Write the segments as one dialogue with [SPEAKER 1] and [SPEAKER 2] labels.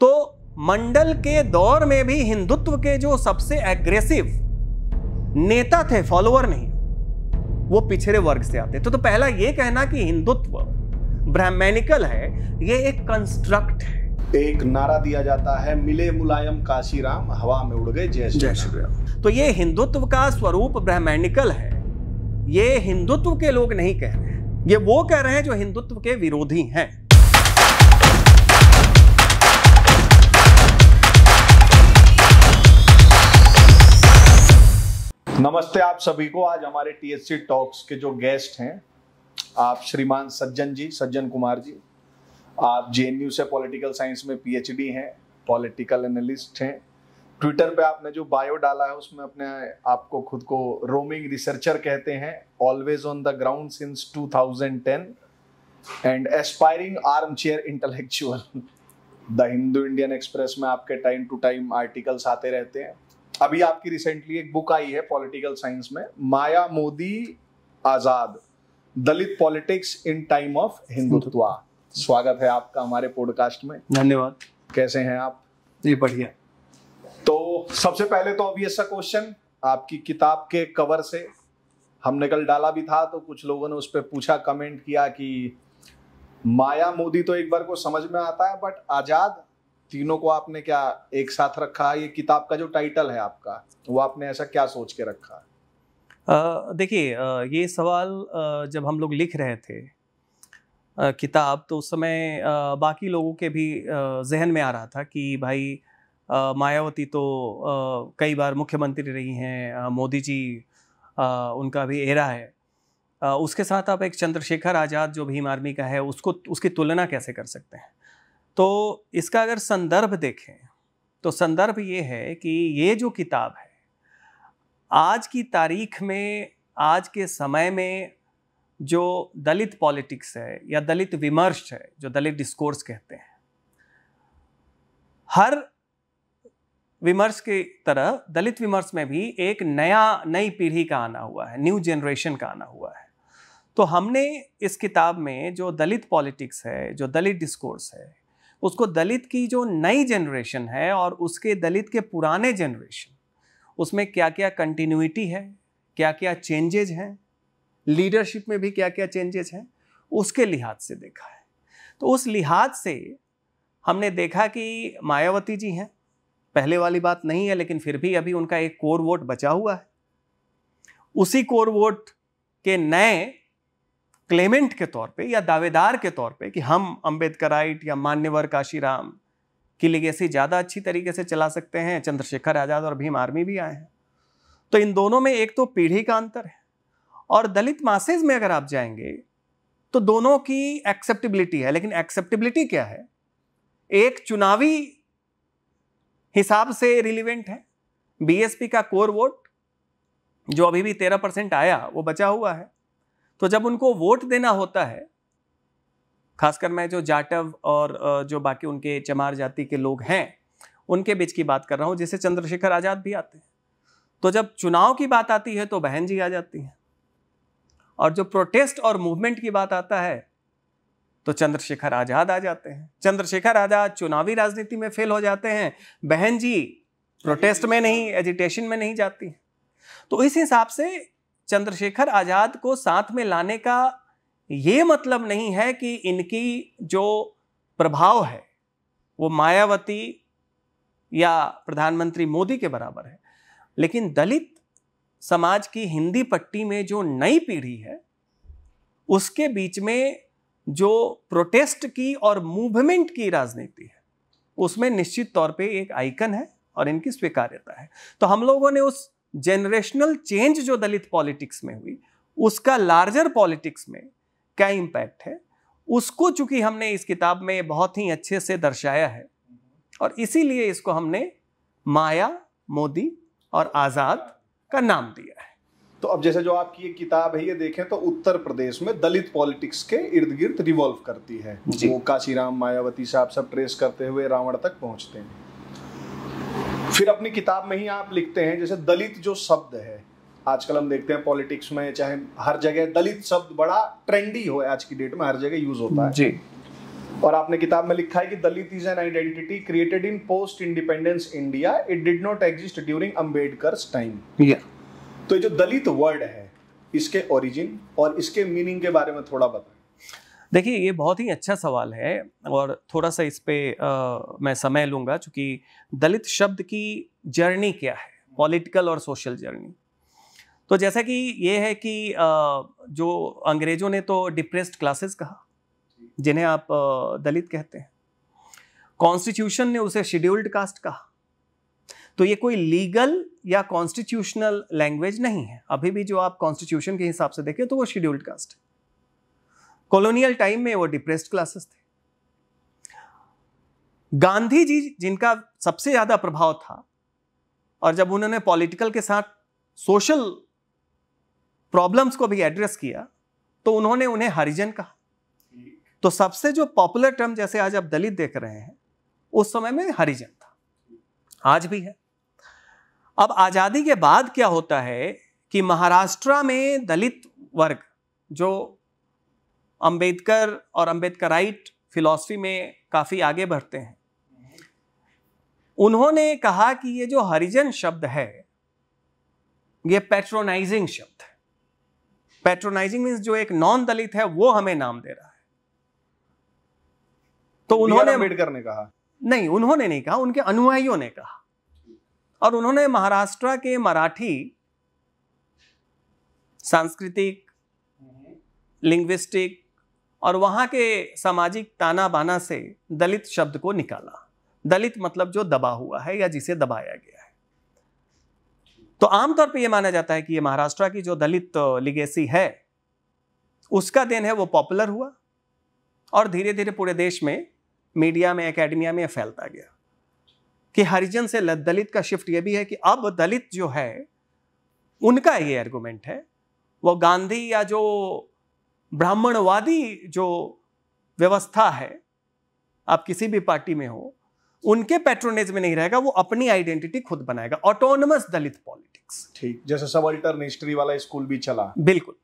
[SPEAKER 1] तो मंडल के दौर में भी हिंदुत्व के जो सबसे एग्रेसिव नेता थे फॉलोअर नहीं वो पिछड़े वर्ग से आते तो, तो पहला ये कहना
[SPEAKER 2] कि हिंदुत्व ब्राह्मणिकल है ये एक कंस्ट्रक्ट है एक नारा दिया जाता है मिले मुलायम काशी राम हवा में उड़ गए जय जय श्री राम तो ये हिंदुत्व
[SPEAKER 1] का स्वरूप ब्राह्मणिकल है ये हिंदुत्व के लोग नहीं कह रहे हैं ये वो कह रहे हैं जो हिंदुत्व के विरोधी हैं
[SPEAKER 2] नमस्ते आप सभी को आज हमारे टीएससी टॉक्स के जो गेस्ट हैं आप श्रीमान सज्जन जी सज्जन कुमार जी आप जे से पॉलिटिकल साइंस में पीएचडी हैं पॉलिटिकल एनालिस्ट हैं ट्विटर पे आपने जो बायो डाला है उसमें अपने आपको खुद को रोमिंग रिसर्चर कहते हैं always on the ground since 2010 and aspiring armchair intellectual the Hindu Indian Express में आपके टाइम टू टाइम आर्टिकल्स आते रहते हैं अभी आपकी रिसेंटली एक बुक आई है पॉलिटिकल साइंस में Maya Modi Azad Dalit politics in time of Hindutva स्वागत है आपका हमारे पॉडकास्ट में धन्यवाद कैसे हैं आप जी बढ़िया तो सबसे पहले तो अभी ऐसा क्वेश्चन आपकी किताब के कवर से हमने कल डाला भी था तो कुछ लोगों ने उस पर पूछा कमेंट किया कि माया मोदी तो एक बार को समझ में आता है बट आजाद तीनों को आपने क्या एक साथ रखा ये किताब का जो टाइटल है आपका वो आपने ऐसा क्या सोच के रखा
[SPEAKER 1] देखिए ये सवाल जब हम लोग लिख रहे थे किताब तो उस समय बाकी लोगों के भी जहन में आ रहा था कि भाई मायावती तो कई बार मुख्यमंत्री रही हैं मोदी जी उनका भी एरा है उसके साथ आप एक चंद्रशेखर आज़ाद जो भीम आर्मी का है उसको उसकी तुलना कैसे कर सकते हैं तो इसका अगर संदर्भ देखें तो संदर्भ ये है कि ये जो किताब है आज की तारीख में आज के समय में जो दलित पॉलिटिक्स है या दलित विमर्श है जो दलित डिस्कोर्स कहते हैं हर विमर्श की तरह दलित विमर्श में भी एक नया नई पीढ़ी का आना हुआ है न्यू जनरेशन का आना हुआ है तो हमने इस किताब में जो दलित पॉलिटिक्स है जो दलित डिस्कोर्स है उसको दलित की जो नई जनरेशन है और उसके दलित के पुराने जनरेशन उसमें क्या क्या कंटिन्यूटी है क्या क्या चेंजेज हैं लीडरशिप में भी क्या क्या चेंजेज हैं उसके लिहाज से देखा है तो उस लिहाज से हमने देखा कि मायावती जी हैं पहले वाली बात नहीं है लेकिन फिर भी अभी उनका एक कोर वोट बचा हुआ है उसी कोर वोट के नए क्लेमेंट के तौर पे या दावेदार के तौर पे कि हम आइट या मान्यवर काशीराम की लिगेसी ज़्यादा अच्छी तरीके से चला सकते हैं चंद्रशेखर आज़ाद और भीम आर्मी भी आए हैं तो इन दोनों में एक तो पीढ़ी का अंतर है और दलित मासेज में अगर आप जाएंगे तो दोनों की एक्सेप्टेबिलिटी है लेकिन एक्सेप्टेबिलिटी क्या है एक चुनावी हिसाब से रिलीवेंट है बीएसपी का कोर वोट जो अभी भी तेरह परसेंट आया वो बचा हुआ है तो जब उनको वोट देना होता है खासकर मैं जो जाटव और जो बाकी उनके चमार जाति के लोग हैं उनके बीच की बात कर रहा हूँ जिसे चंद्रशेखर आज़ाद भी आते हैं तो जब चुनाव की बात आती है तो बहन जी आ जाती हैं और जो प्रोटेस्ट और मूवमेंट की बात आता है तो चंद्रशेखर आज़ाद आ जाते हैं चंद्रशेखर आज़ाद चुनावी राजनीति में फेल हो जाते हैं बहन जी प्रोटेस्ट में नहीं एजिटेशन में नहीं जाती तो इस हिसाब से चंद्रशेखर आज़ाद को साथ में लाने का ये मतलब नहीं है कि इनकी जो प्रभाव है वो मायावती या प्रधानमंत्री मोदी के बराबर है लेकिन दलित समाज की हिंदी पट्टी में जो नई पीढ़ी है उसके बीच में जो प्रोटेस्ट की और मूवमेंट की राजनीति है उसमें निश्चित तौर पे एक आइकन है और इनकी स्वीकार्यता है तो हम लोगों ने उस जेनरेशनल चेंज जो दलित पॉलिटिक्स में हुई उसका लार्जर पॉलिटिक्स में क्या इम्पैक्ट है उसको चूंकि हमने इस किताब में बहुत ही अच्छे से दर्शाया है और इसीलिए इसको हमने माया मोदी और आज़ाद का
[SPEAKER 2] नाम दिया है तो अब जैसे जो आपकी ये किताब है ये देखें तो उत्तर प्रदेश में दलित पॉलिटिक्स के इर्द गिर्द रिवॉल्व करती है वो काशीराम मायावती साहब सब ट्रेस करते हुए रावण तक पहुंचते हैं फिर अपनी किताब में ही आप लिखते हैं जैसे दलित जो शब्द है आजकल हम देखते हैं पॉलिटिक्स में चाहे हर जगह दलित शब्द बड़ा ट्रेंडी हो आज की डेट में हर जगह यूज होता है जी और आपने किताब में लिखा है कि Dalit is an identity created in post independence India it did not exist during Ambedkar time तो ये जो दलित वर्ड है इसके ओरिजिन और इसके मीनिंग के बारे में थोड़ा बताए
[SPEAKER 1] देखिए ये बहुत ही अच्छा सवाल है और थोड़ा सा इस पर मैं समय लूँगा चूँकि दलित शब्द की जर्नी क्या है पॉलिटिकल और सोशल जर्नी तो जैसा कि ये है कि जो अंग्रेज़ों ने तो डिप्रेस्ड क्लासेस कहा जिन्हें आप दलित कहते हैं कॉन्स्टिट्यूशन ने उसे शेड्यूल्ड कास्ट कहा तो ये कोई लीगल या कॉन्स्टिट्यूशनल लैंग्वेज नहीं है अभी भी जो आप कॉन्स्टिट्यूशन के हिसाब से देखें तो वो शेड्यूल्ड कास्ट है कॉलोनियल टाइम में वो डिप्रेस्ड क्लासेस थे गांधी जी जिनका सबसे ज़्यादा प्रभाव था और जब उन्होंने पॉलिटिकल के साथ सोशल प्रॉब्लम्स को भी एड्रेस किया तो उन्होंने उन्हें हरिजन कहा तो सबसे जो पॉपुलर टर्म जैसे आज आप दलित देख रहे हैं उस समय में हरिजन था आज भी है अब आज़ादी के बाद क्या होता है कि महाराष्ट्र में दलित वर्ग जो अंबेडकर और अंबेडकराइट फिलॉसफी में काफ़ी आगे बढ़ते हैं उन्होंने कहा कि ये जो हरिजन शब्द है ये पैट्रोनाइजिंग शब्द है पेट्रोनाइजिंग मीन्स जो एक नॉन दलित है वो हमें नाम दे रहा है तो उन्होंने अम्बेडकर ने कहा नहीं उन्होंने नहीं कहा उनके अनुयायियों ने कहा और उन्होंने महाराष्ट्र के मराठी सांस्कृतिक लिंग्विस्टिक हम्म। और वहाँ के सामाजिक ताना बाना से दलित शब्द को निकाला दलित मतलब जो दबा हुआ है या जिसे दबाया गया है तो आमतौर पर यह माना जाता है कि ये महाराष्ट्र की जो दलित लिगेसी है उसका देन है वो पॉपुलर हुआ और धीरे धीरे पूरे देश में मीडिया में एकेडमिया में फैलता गया कि हरिजन से दलित का शिफ्ट यह भी है कि अब दलित जो है उनका ये आर्गूमेंट है वो गांधी या जो ब्राह्मणवादी जो व्यवस्था है आप किसी भी पार्टी में हो उनके पेट्रोनेज में नहीं रहेगा वो अपनी आइडेंटिटी खुद बनाएगा ऑटोनमस दलित पॉलिटिक्स ठीक जैसे सब हिस्ट्री वाला स्कूल भी चला बिल्कुल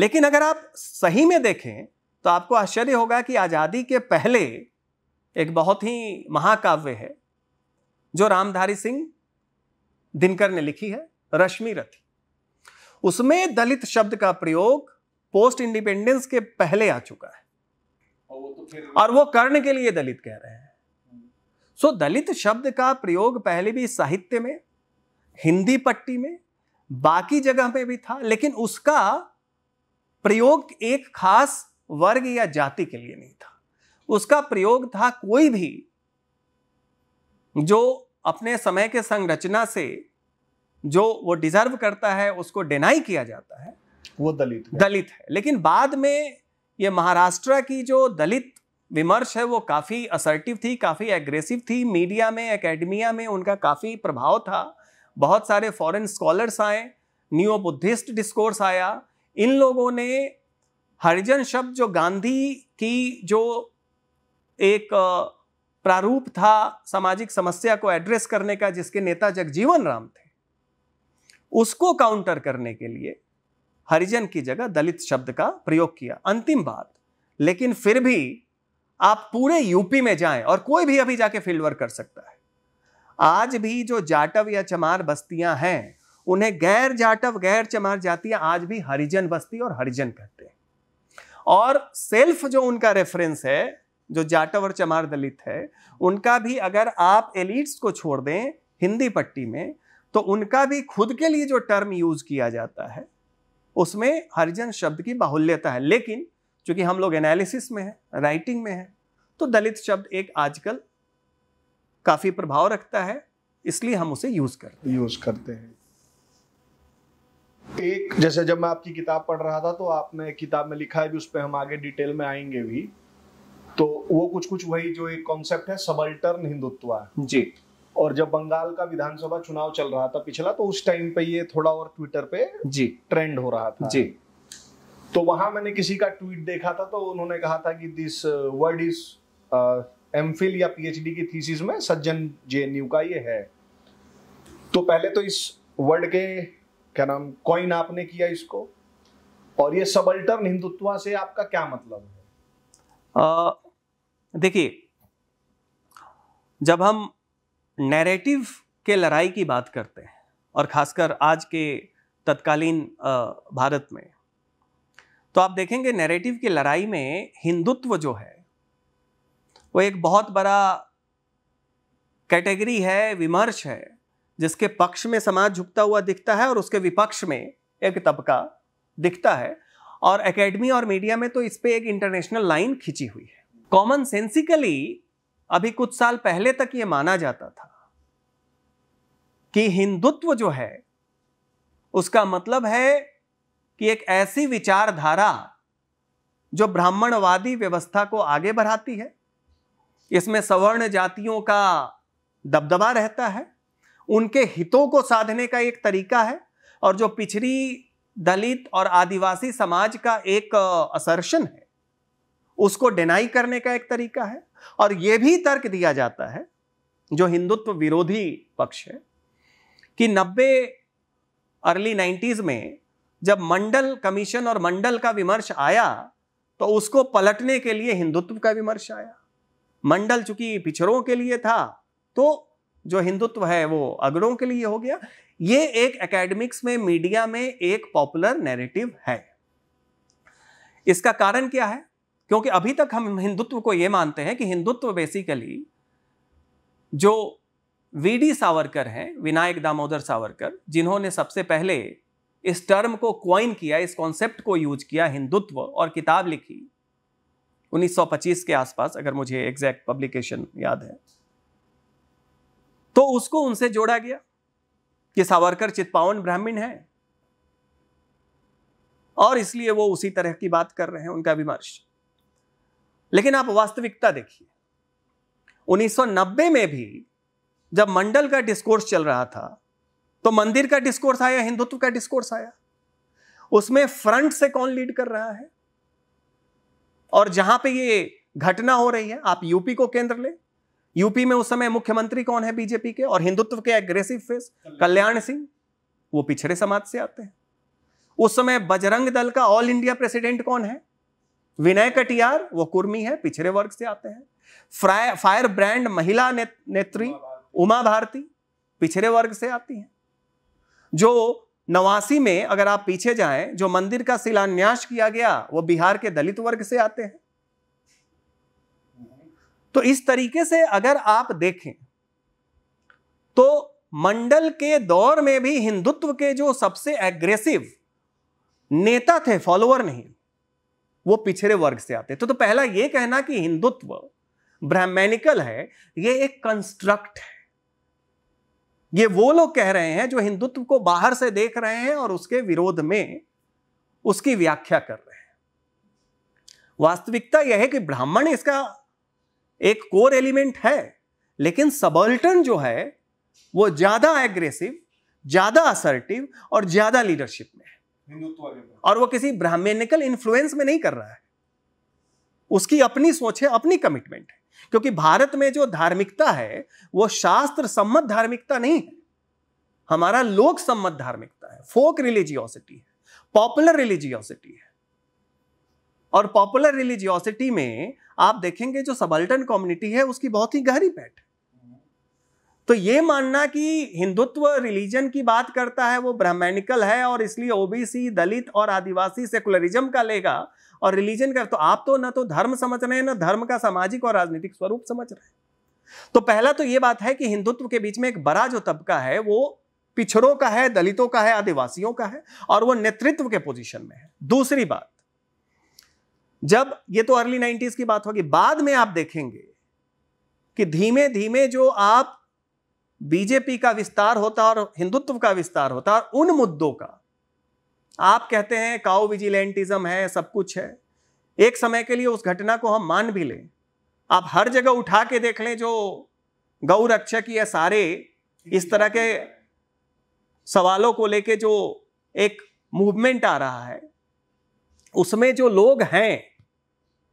[SPEAKER 1] लेकिन अगर आप सही में देखें तो आपको आश्चर्य होगा कि आज़ादी के पहले एक बहुत ही महाकाव्य है जो रामधारी सिंह दिनकर ने लिखी है रश्मि रथी उसमें दलित शब्द का प्रयोग पोस्ट इंडिपेंडेंस के पहले आ चुका है
[SPEAKER 2] और वो, तो
[SPEAKER 1] और वो कर्ण के लिए दलित कह रहे हैं सो so, दलित शब्द का प्रयोग पहले भी साहित्य में हिंदी पट्टी में बाकी जगह में भी था लेकिन उसका प्रयोग एक खास वर्ग या जाति के लिए नहीं था उसका प्रयोग था कोई भी जो अपने समय के संरचना से जो वो डिजर्व करता है उसको डिनाई किया जाता है वो दलित है। दलित है लेकिन बाद में ये महाराष्ट्र की जो दलित विमर्श है वो काफ़ी असर्टिव थी काफ़ी एग्रेसिव थी मीडिया में एकेडमिया में उनका काफ़ी प्रभाव था बहुत सारे फॉरेन स्कॉलर्स आए न्यू बुद्धिस्ट डिस्कोर्स आया इन लोगों ने हरिजन शब्द जो गांधी की जो एक प्रारूप था सामाजिक समस्या को एड्रेस करने का जिसके नेता जगजीवन राम थे उसको काउंटर करने के लिए हरिजन की जगह दलित शब्द का प्रयोग किया अंतिम बात लेकिन फिर भी आप पूरे यूपी में जाएं और कोई भी अभी जाके फील्ड वर्क कर सकता है आज भी जो जाटव या चमार बस्तियां हैं उन्हें गैर जाटव गैर चमार जातियां आज भी हरिजन बस्ती और हरिजन कहते हैं और सेल्फ जो उनका रेफरेंस है जो जाटव और चमार दलित है उनका भी अगर आप एलिट्स को छोड़ दें हिंदी पट्टी में तो उनका भी खुद के लिए जो टर्म यूज किया जाता है उसमें हरिजन शब्द की बाहुल्यता है लेकिन चूंकि हम लोग एनालिसिस में है राइटिंग में है तो दलित शब्द एक आजकल
[SPEAKER 2] काफ़ी प्रभाव रखता है इसलिए हम उसे यूज़ करते हैं यूज़ करते हैं एक जैसे जब मैं आपकी किताब पढ़ रहा था तो आपने किताब में लिखा है भी उस पर हम आगे डिटेल में आएंगे भी तो वो कुछ कुछ वही जो एक कॉन्सेप्ट है सबल्टर्न हिंदुत्व जी और जब बंगाल का विधानसभा चुनाव चल रहा था पिछला तो उस टाइम पे ये थोड़ा और ट्विटर पे जी ट्रेंड हो रहा था जी तो वहां मैंने किसी का ट्वीट देखा था तो उन्होंने कहा था कि this word is M Phil या पीएचडी की थीसिस में सज्जन जे का ये है तो पहले तो इस वर्ड के क्या नाम कॉइन आपने किया इसको और ये सबल्टर्न हिंदुत्व से आपका क्या मतलब है
[SPEAKER 1] देखिए जब हम नैरेटिव के लड़ाई की बात करते हैं और खासकर आज के तत्कालीन भारत में तो आप देखेंगे नैरेटिव की लड़ाई में हिंदुत्व जो है वो एक बहुत बड़ा कैटेगरी है विमर्श है जिसके पक्ष में समाज झुकता हुआ दिखता है और उसके विपक्ष में एक तबका दिखता है और एकेडमी और मीडिया में तो इस पर एक इंटरनेशनल लाइन खिंची हुई है कॉमन सेंसिकली अभी कुछ साल पहले तक ये माना जाता था कि हिंदुत्व जो है उसका मतलब है कि एक ऐसी विचारधारा जो ब्राह्मणवादी व्यवस्था को आगे बढ़ाती है इसमें सवर्ण जातियों का दबदबा रहता है उनके हितों को साधने का एक तरीका है और जो पिछड़ी दलित और आदिवासी समाज का एक असर्शन है उसको डिनाई करने का एक तरीका है और यह भी तर्क दिया जाता है जो हिंदुत्व विरोधी पक्ष है कि 90 अर्ली 90s में जब मंडल कमीशन और मंडल का विमर्श आया तो उसको पलटने के लिए हिंदुत्व का विमर्श आया मंडल चूंकि पिछड़ों के लिए था तो जो हिंदुत्व है वो अगड़ों के लिए हो गया ये एक एकेडमिक्स में मीडिया में एक पॉपुलर नैरेटिव है इसका कारण क्या है क्योंकि अभी तक हम हिंदुत्व को ये मानते हैं कि हिंदुत्व बेसिकली जो डी सावरकर हैं विनायक दामोदर सावरकर जिन्होंने सबसे पहले इस टर्म को क्वाइन किया इस कॉन्सेप्ट को यूज किया हिंदुत्व और किताब लिखी 1925 के आसपास अगर मुझे एग्जैक्ट पब्लिकेशन याद है तो उसको उनसे जोड़ा गया कि सावरकर चित्पावन ब्राह्मण है और इसलिए वो उसी तरह की बात कर रहे हैं उनका विमर्श लेकिन आप वास्तविकता देखिए 1990 में भी जब मंडल का डिस्कोर्स चल रहा था तो मंदिर का डिस्कोर्स आया हिंदुत्व का डिस्कोर्स आया उसमें फ्रंट से कौन लीड कर रहा है और जहां पे ये घटना हो रही है आप यूपी को केंद्र ले यूपी में उस समय मुख्यमंत्री कौन है बीजेपी के और हिंदुत्व के एग्रेसिव फेस कल्याण सिंह वो पिछड़े समाज से आते हैं उस समय बजरंग दल का ऑल इंडिया प्रेसिडेंट कौन है विनय कटियार वो कुर्मी है पिछड़े वर्ग से आते हैं फायर ब्रांड महिला ने, नेत्री उमा भारती पिछड़े वर्ग से आती हैं जो नवासी में अगर आप पीछे जाएं जो मंदिर का शिलान्यास किया गया वो बिहार के दलित वर्ग से आते हैं तो इस तरीके से अगर आप देखें तो मंडल के दौर में भी हिंदुत्व के जो सबसे एग्रेसिव नेता थे फॉलोअर नहीं वो पिछड़े वर्ग से आते तो, तो पहला ये कहना कि हिंदुत्व ब्राह्मणिकल है ये एक कंस्ट्रक्ट है ये वो लोग कह रहे हैं जो हिंदुत्व को बाहर से देख रहे हैं और उसके विरोध में उसकी व्याख्या कर रहे हैं वास्तविकता यह है कि ब्राह्मण इसका एक कोर एलिमेंट है लेकिन सबल्टन जो है वो ज्यादा एग्रेसिव ज्यादा असर्टिव और ज्यादा लीडरशिप में
[SPEAKER 2] है
[SPEAKER 1] और वो किसी ब्राह्मणिकल इन्फ्लुएंस में नहीं कर रहा है उसकी अपनी सोच है अपनी कमिटमेंट है क्योंकि भारत में जो धार्मिकता है वो शास्त्र सम्मत धार्मिकता नहीं है हमारा लोक सम्मत धार्मिकता है फोक रिलीजियोसिटी है पॉपुलर रिलीजियोसिटी है और पॉपुलर रिलीजियोसिटी में आप देखेंगे जो सबल्टन कम्युनिटी है उसकी बहुत ही गहरी पैठ तो ये मानना कि हिंदुत्व रिलीजन की बात करता है वो ब्राह्मणिकल है और इसलिए ओबीसी दलित और आदिवासी सेकुलरिज्म का लेगा और रिलीजन का तो आप तो ना तो धर्म समझ रहे हैं ना धर्म का सामाजिक और राजनीतिक स्वरूप समझ रहे हैं तो पहला तो ये बात है कि हिंदुत्व के बीच में एक बड़ा जो तबका है वो पिछड़ों का है दलितों का है आदिवासियों का है और वो नेतृत्व के पोजीशन में है दूसरी बात जब ये तो अर्ली नाइन्टीज की बात होगी बाद में आप देखेंगे कि धीमे धीमे जो आप बीजेपी का विस्तार होता और हिंदुत्व का विस्तार होता और उन मुद्दों का आप कहते हैं काओ विजिलेंटिज्म है सब कुछ है एक समय के लिए उस घटना को हम मान भी लें आप हर जगह उठा के देख लें जो गौ रक्षक या सारे इस तरह के सवालों को लेके जो एक मूवमेंट आ रहा है उसमें जो लोग हैं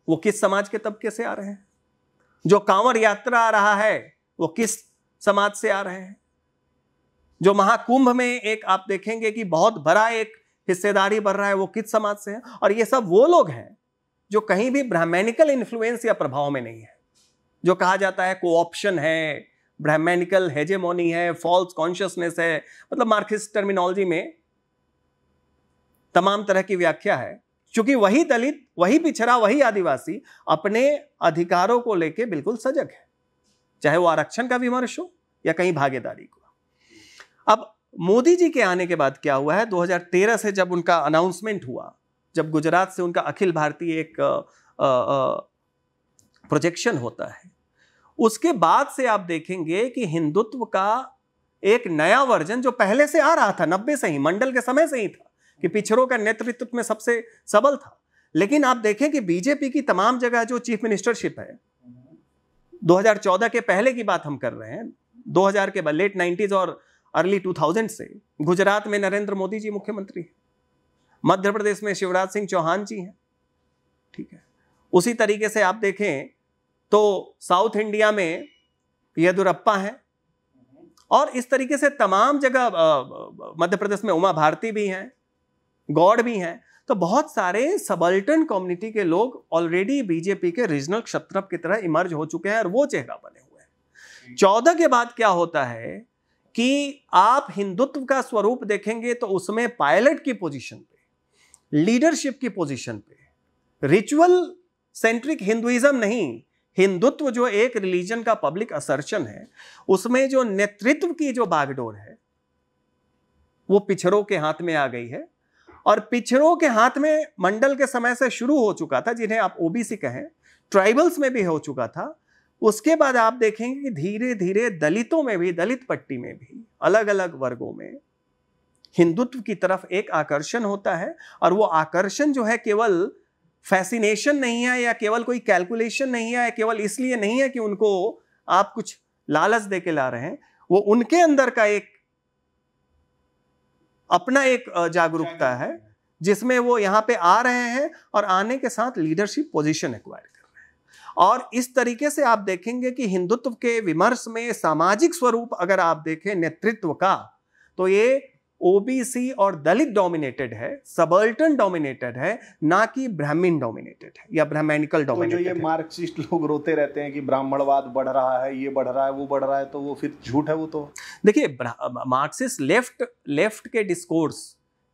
[SPEAKER 1] वो किस समाज के तबके से आ रहे हैं जो कांवर यात्रा आ रहा है वो किस समाज से आ रहे हैं जो महाकुंभ में एक आप देखेंगे कि बहुत बड़ा एक हिस्सेदारी बढ़ रहा है वो किस समाज से है और ये सब वो लोग हैं जो कहीं भी ब्राह्मणिकल इन्फ्लुएंस या प्रभाव में नहीं है जो कहा जाता है कोऑप्शन है ब्राह्मणिकल हेजेमोनी है फॉल्स कॉन्शियसनेस है मतलब मार्क्सिस्ट टर्मिनोलॉजी में तमाम तरह की व्याख्या है क्योंकि वही दलित वही पिछड़ा वही आदिवासी अपने अधिकारों को लेके बिल्कुल सजग है चाहे वो आरक्षण का विमर्श हो या कहीं भागीदारी को अब मोदी जी के आने के बाद क्या हुआ है 2013 से जब उनका अनाउंसमेंट हुआ जब गुजरात से उनका अखिल भारतीय एक प्रोजेक्शन होता है उसके बाद से आप देखेंगे कि हिंदुत्व का एक नया वर्जन जो पहले से आ रहा था नब्बे से ही मंडल के समय से ही था कि पिछड़ों का नेतृत्व में सबसे सबल था लेकिन आप देखें कि बीजेपी की तमाम जगह जो चीफ मिनिस्टरशिप है 2014 के पहले की बात हम कर रहे हैं 2000 के बाद लेट 90s और अर्ली 2000 से गुजरात में नरेंद्र मोदी जी मुख्यमंत्री हैं मध्य प्रदेश में शिवराज सिंह चौहान जी हैं ठीक है उसी तरीके से आप देखें तो साउथ इंडिया में येदुरप्पा हैं और इस तरीके से तमाम जगह मध्य प्रदेश में उमा भारती भी हैं गौड़ भी हैं तो बहुत सारे सबल्टन कम्युनिटी के लोग ऑलरेडी बीजेपी के रीजनल क्षत्रप की तरह इमर्ज हो चुके हैं और वो चेहरा बने हुए हैं चौदह के बाद क्या होता है कि आप हिंदुत्व का स्वरूप देखेंगे तो उसमें पायलट की पोजीशन पे लीडरशिप की पोजीशन पे रिचुअल सेंट्रिक हिंदुइज्म नहीं हिंदुत्व जो एक रिलीजन का पब्लिक असर्शन है उसमें जो नेतृत्व की जो बागडोर है वो पिछड़ों के हाथ में आ गई है और पिछड़ों के हाथ में मंडल के समय से शुरू हो चुका था जिन्हें आप ओबीसी कहें ट्राइबल्स में भी हो चुका था उसके बाद आप देखेंगे कि धीरे धीरे दलितों में भी दलित पट्टी में भी अलग अलग वर्गों में हिंदुत्व की तरफ एक आकर्षण होता है और वो आकर्षण जो है केवल फैसिनेशन नहीं है या केवल कोई कैलकुलेशन नहीं है केवल इसलिए नहीं है कि उनको आप कुछ लालच दे के ला रहे हैं वो उनके अंदर का एक अपना एक जागरूकता है जिसमें वो यहां पे आ रहे हैं और आने के साथ लीडरशिप पोजीशन एक्वायर और इस तरीके से आप देखेंगे कि हिंदुत्व के विमर्श में सामाजिक स्वरूप अगर आप देखें नेतृत्व का तो ये ओबीसी और दलित डोमिनेटेड है सबल्टन डोमिनेटेड है ना कि ब्राह्मीण डोमिनेटेड है या ब्राह्मणिकल
[SPEAKER 2] डोमिनेटेड तो जो ये मार्क्सिस्ट लोग रोते रहते हैं कि ब्राह्मणवाद बढ़ रहा है ये बढ़ रहा है वो बढ़ रहा है तो वो फिर झूठ है वो तो
[SPEAKER 1] देखिए मार्क्सिस्ट लेफ्ट लेफ्ट के डिस्कोर्स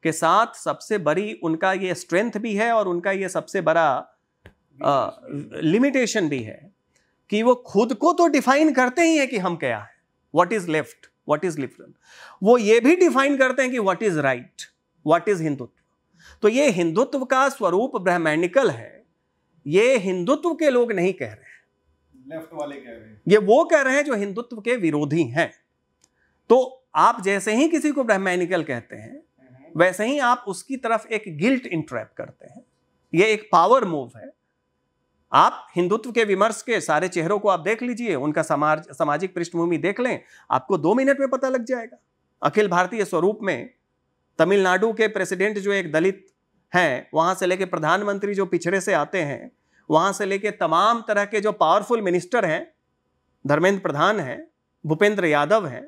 [SPEAKER 1] के साथ सबसे बड़ी उनका ये स्ट्रेंथ भी है और उनका ये सबसे बड़ा लिमिटेशन भी है कि वो खुद को तो डिफाइन करते ही है कि हम क्या है what is left what is liberal वो ये भी डिफाइन करते हैं कि what is right what is Hindutva तो ये हिंदुत्व का स्वरूप ब्राह्मणिकल है ये हिंदुत्व के लोग नहीं कह रहे हैं
[SPEAKER 2] लेफ्ट वाले कह रहे
[SPEAKER 1] हैं ये वो कह रहे हैं जो हिंदुत्व के विरोधी हैं तो आप जैसे ही किसी को ब्रह्मैनिकल कहते हैं हम्म। वैसे ही आप उसकी तरफ एक गिल्ट इंट्रैप करते हैं ये एक पावर मूव है आप हिंदुत्व के विमर्श के सारे चेहरों को आप देख लीजिए उनका समाज सामाजिक पृष्ठभूमि देख लें आपको दो मिनट में पता लग जाएगा अखिल भारतीय स्वरूप में तमिलनाडु के प्रेसिडेंट जो एक दलित हैं वहाँ से लेके प्रधानमंत्री जो पिछड़े से आते हैं वहाँ से लेके तमाम तरह के जो पावरफुल मिनिस्टर हैं धर्मेंद्र प्रधान हैं भूपेंद्र यादव हैं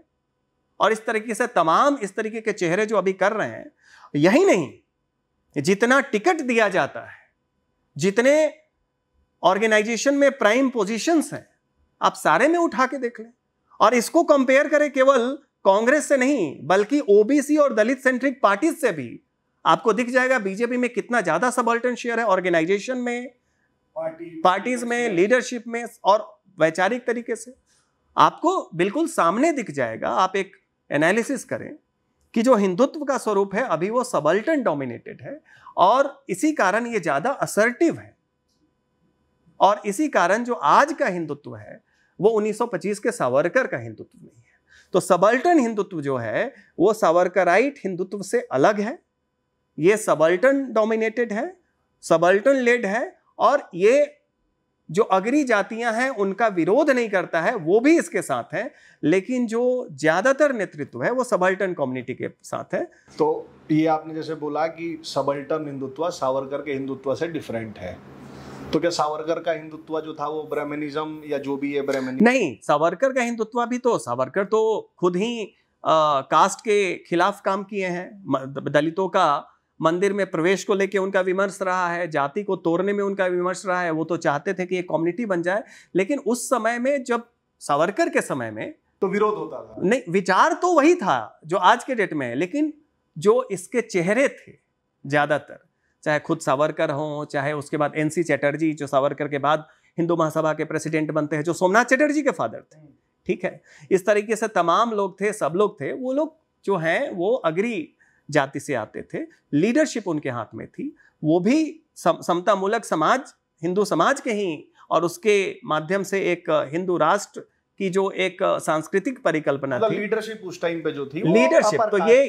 [SPEAKER 1] और इस तरीके से तमाम इस तरीके के चेहरे जो अभी कर रहे हैं यही नहीं जितना टिकट दिया जाता है जितने ऑर्गेनाइजेशन में प्राइम पोजिशन हैं आप सारे में उठा के देख लें और इसको कंपेयर करें केवल कांग्रेस से नहीं बल्कि ओबीसी और दलित सेंट्रिक पार्टीज से भी आपको दिख जाएगा बीजेपी में कितना ज्यादा सबल्टन शेयर है ऑर्गेनाइजेशन में पार्टीज में लीडरशिप में और वैचारिक तरीके से आपको बिल्कुल सामने दिख जाएगा आप एक एनालिसिस करें कि जो हिंदुत्व का स्वरूप है अभी वो सबल्टन डोमिनेटेड है और इसी कारण ये ज़्यादा असर्टिव है और इसी कारण जो आज का हिंदुत्व है वो 1925 के सावरकर का हिंदुत्व नहीं है तो सबल्टन हिंदुत्व जो है वो सावरकराइट हिंदुत्व से अलग है ये सबल्टन डोमिनेटेड है सबल्टन लेड है और ये जो अगरी जातियां हैं उनका विरोध नहीं करता है वो भी इसके साथ है
[SPEAKER 2] लेकिन जो ज़्यादातर नेतृत्व है वो सबल्टन कम्युनिटी के साथ है तो ये आपने जैसे बोला कि सबल्टन हिंदुत्व सावरकर के हिंदुत्व से डिफरेंट है तो क्या सावरकर का हिंदुत्व जो था वो ब्रह्मनिज्म या जो भी है ब्रह्मनिज्म नहीं सावरकर का हिंदुत्व
[SPEAKER 1] भी तो सावरकर तो खुद ही आ, कास्ट के खिलाफ काम किए हैं दलितों का मंदिर में प्रवेश को लेके उनका विमर्श रहा है जाति को तोड़ने में उनका विमर्श रहा है वो तो चाहते थे कि ये कम्युनिटी बन जाए लेकिन उस समय में जब सावरकर के समय में तो विरोध होता था नहीं विचार तो वही था जो आज के डेट में है लेकिन जो इसके चेहरे थे ज़्यादातर चाहे खुद सावरकर हों चाहे उसके बाद एनसी चैटर्जी जो सावरकर के बाद हिंदू महासभा के प्रेसिडेंट बनते हैं जो सोमनाथ चैटर्जी के फादर थे ठीक है इस तरीके से तमाम लोग थे सब लोग थे वो लोग जो हैं वो अग्री जाति से आते थे लीडरशिप उनके हाथ में थी वो भी सम, समतामूलक समाज हिंदू समाज के ही और उसके माध्यम से एक हिंदू राष्ट्र की जो एक सांस्कृतिक परिकल्पना मतलब थी
[SPEAKER 2] लीडरशिप उस टाइम पे जो थी लीडरशिप तो ये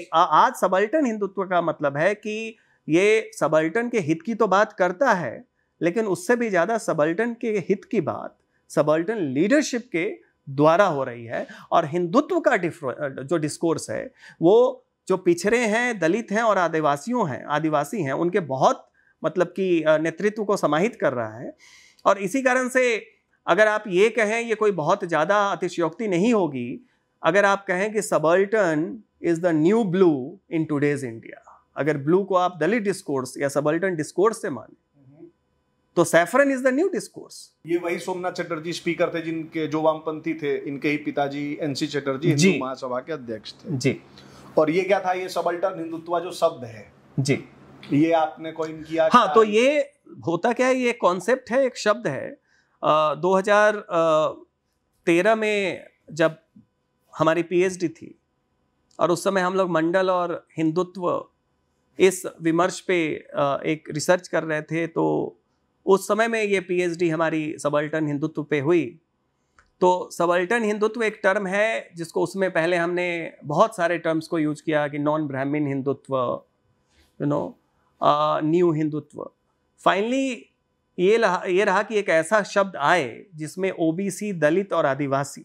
[SPEAKER 1] आज सबल्टन हिंदुत्व का मतलब है कि ये सबल्टन के हित की तो बात करता है लेकिन उससे भी ज़्यादा सबल्टन के हित की बात सबल्टन लीडरशिप के द्वारा हो रही है और हिंदुत्व का जो डिस्कोर्स है वो जो पिछड़े हैं दलित हैं और आदिवासियों हैं आदिवासी हैं उनके बहुत मतलब कि नेतृत्व को समाहित कर रहा है और इसी कारण से अगर आप ये कहें ये कोई बहुत ज़्यादा अतिशयोक्ति नहीं होगी अगर आप कहें कि subaltern is the new blue in today's India अगर ब्लू को आप दलित डिस्कोर्स या सबल्टन डिस्कोर्स से माने तो saffron
[SPEAKER 2] is the new discourse ये वही सोमनाथ चटर्जी स्पीकर थे जिनके जो वामपंथी थे इनके ही पिताजी एनसी चटर्जी महासभा के अध्यक्ष थे जी और ये क्या था ये सबल्टन हिंदुत्व जो शब्द है जी ये आपने कॉइन किया हाँ तो ये
[SPEAKER 1] होता क्या है ये कॉन्सेप्ट है एक शब्द है दो 2013 में जब हमारी पीएचडी थी और उस समय हम लोग मंडल और हिंदुत्व इस विमर्श पे एक रिसर्च कर रहे थे तो उस समय में ये पीएचडी हमारी सबल्टन हिंदुत्व पे हुई तो सबल्टन हिंदुत्व एक टर्म है जिसको उसमें पहले हमने बहुत सारे टर्म्स को यूज किया कि non Brahmin Hindutva you know new Hindutva finally ये रहा ये रहा कि एक ऐसा शब्द आए जिसमें ओबीसी दलित और आदिवासी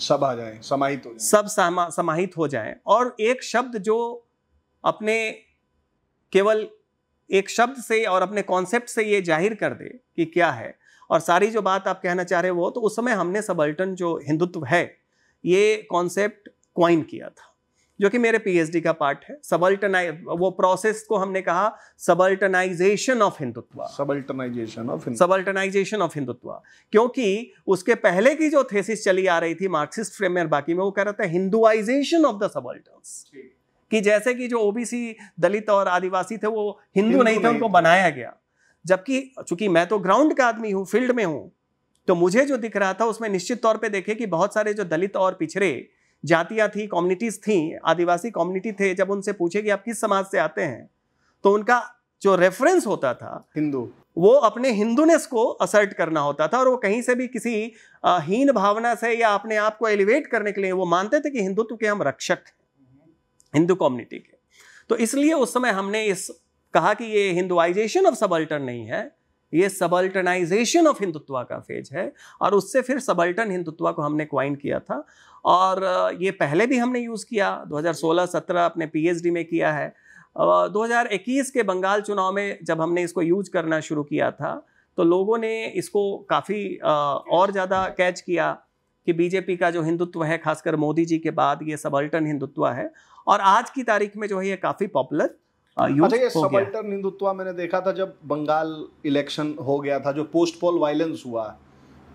[SPEAKER 1] सब आ जाए समाहित हो जाए सब समा समाहित हो जाए और एक शब्द जो अपने केवल एक शब्द से और अपने कॉन्सेप्ट से ये जाहिर कर दे कि क्या है और सारी जो बात आप कहना चाह रहे हो तो उस समय हमने सबल्टन जो हिंदुत्व है ये कॉन्सेप्ट क्वाइन किया था जो कि मेरे पीएचडी का पार्ट है सबल्टनाइ वो प्रोसेस को हमने कहा subalternisation of Hindutva subalternisation of subalternisation of Hindutva क्योंकि उसके पहले की जो थेसिस चली आ रही थी मार्क्सिस्ट फ्रेम में बाकी में वो कह रहा था हिंदुआइजेशन ऑफ द सबल्टन कि जैसे कि जो ओबीसी दलित और आदिवासी थे वो हिंदू नहीं थे उनको बनाया गया जबकि चूंकि मैं तो ग्राउंड का आदमी हूँ फील्ड में हूँ तो मुझे जो दिख रहा था उसमें निश्चित तौर पे देखे कि बहुत सारे जो दलित और पिछड़े जातियाँ थी कम्युनिटीज़ थी आदिवासी कम्युनिटी थे जब उनसे पूछे कि आप किस समाज से आते हैं तो उनका जो रेफरेंस होता था हिंदू वो अपने हिंदूनेस को असर्ट करना होता था और वो कहीं से भी किसी हीन भावना से या अपने आप को एलिवेट करने के लिए वो मानते थे कि हिंदुत्व के हम रक्षक हैं हिंदू कम्युनिटी के तो इसलिए उस समय हमने इस कहा कि ये हिंदुआइजेशन ऑफ सबल्टन नहीं है ये सबल्टनाइजेशन ऑफ हिंदुत्व का फेज है और उससे फिर सबल्टन हिंदुत्व को हमने क्वाइन किया था और ये पहले भी हमने यूज़ किया 2016-17 अपने पीएचडी में किया है 2021 के बंगाल चुनाव में जब हमने इसको यूज करना शुरू किया था तो लोगों ने इसको काफ़ी और ज़्यादा कैच किया कि बीजेपी का जो हिंदुत्व है खासकर मोदी जी के बाद ये सबल्टन हिंदुत्व है और आज की तारीख में जो है ये काफ़ी पॉपुलर अच्छा ये
[SPEAKER 2] हिंदुत्व मैंने देखा था जब बंगाल इलेक्शन हो गया था जो पोस्ट पोल वायलेंस हुआ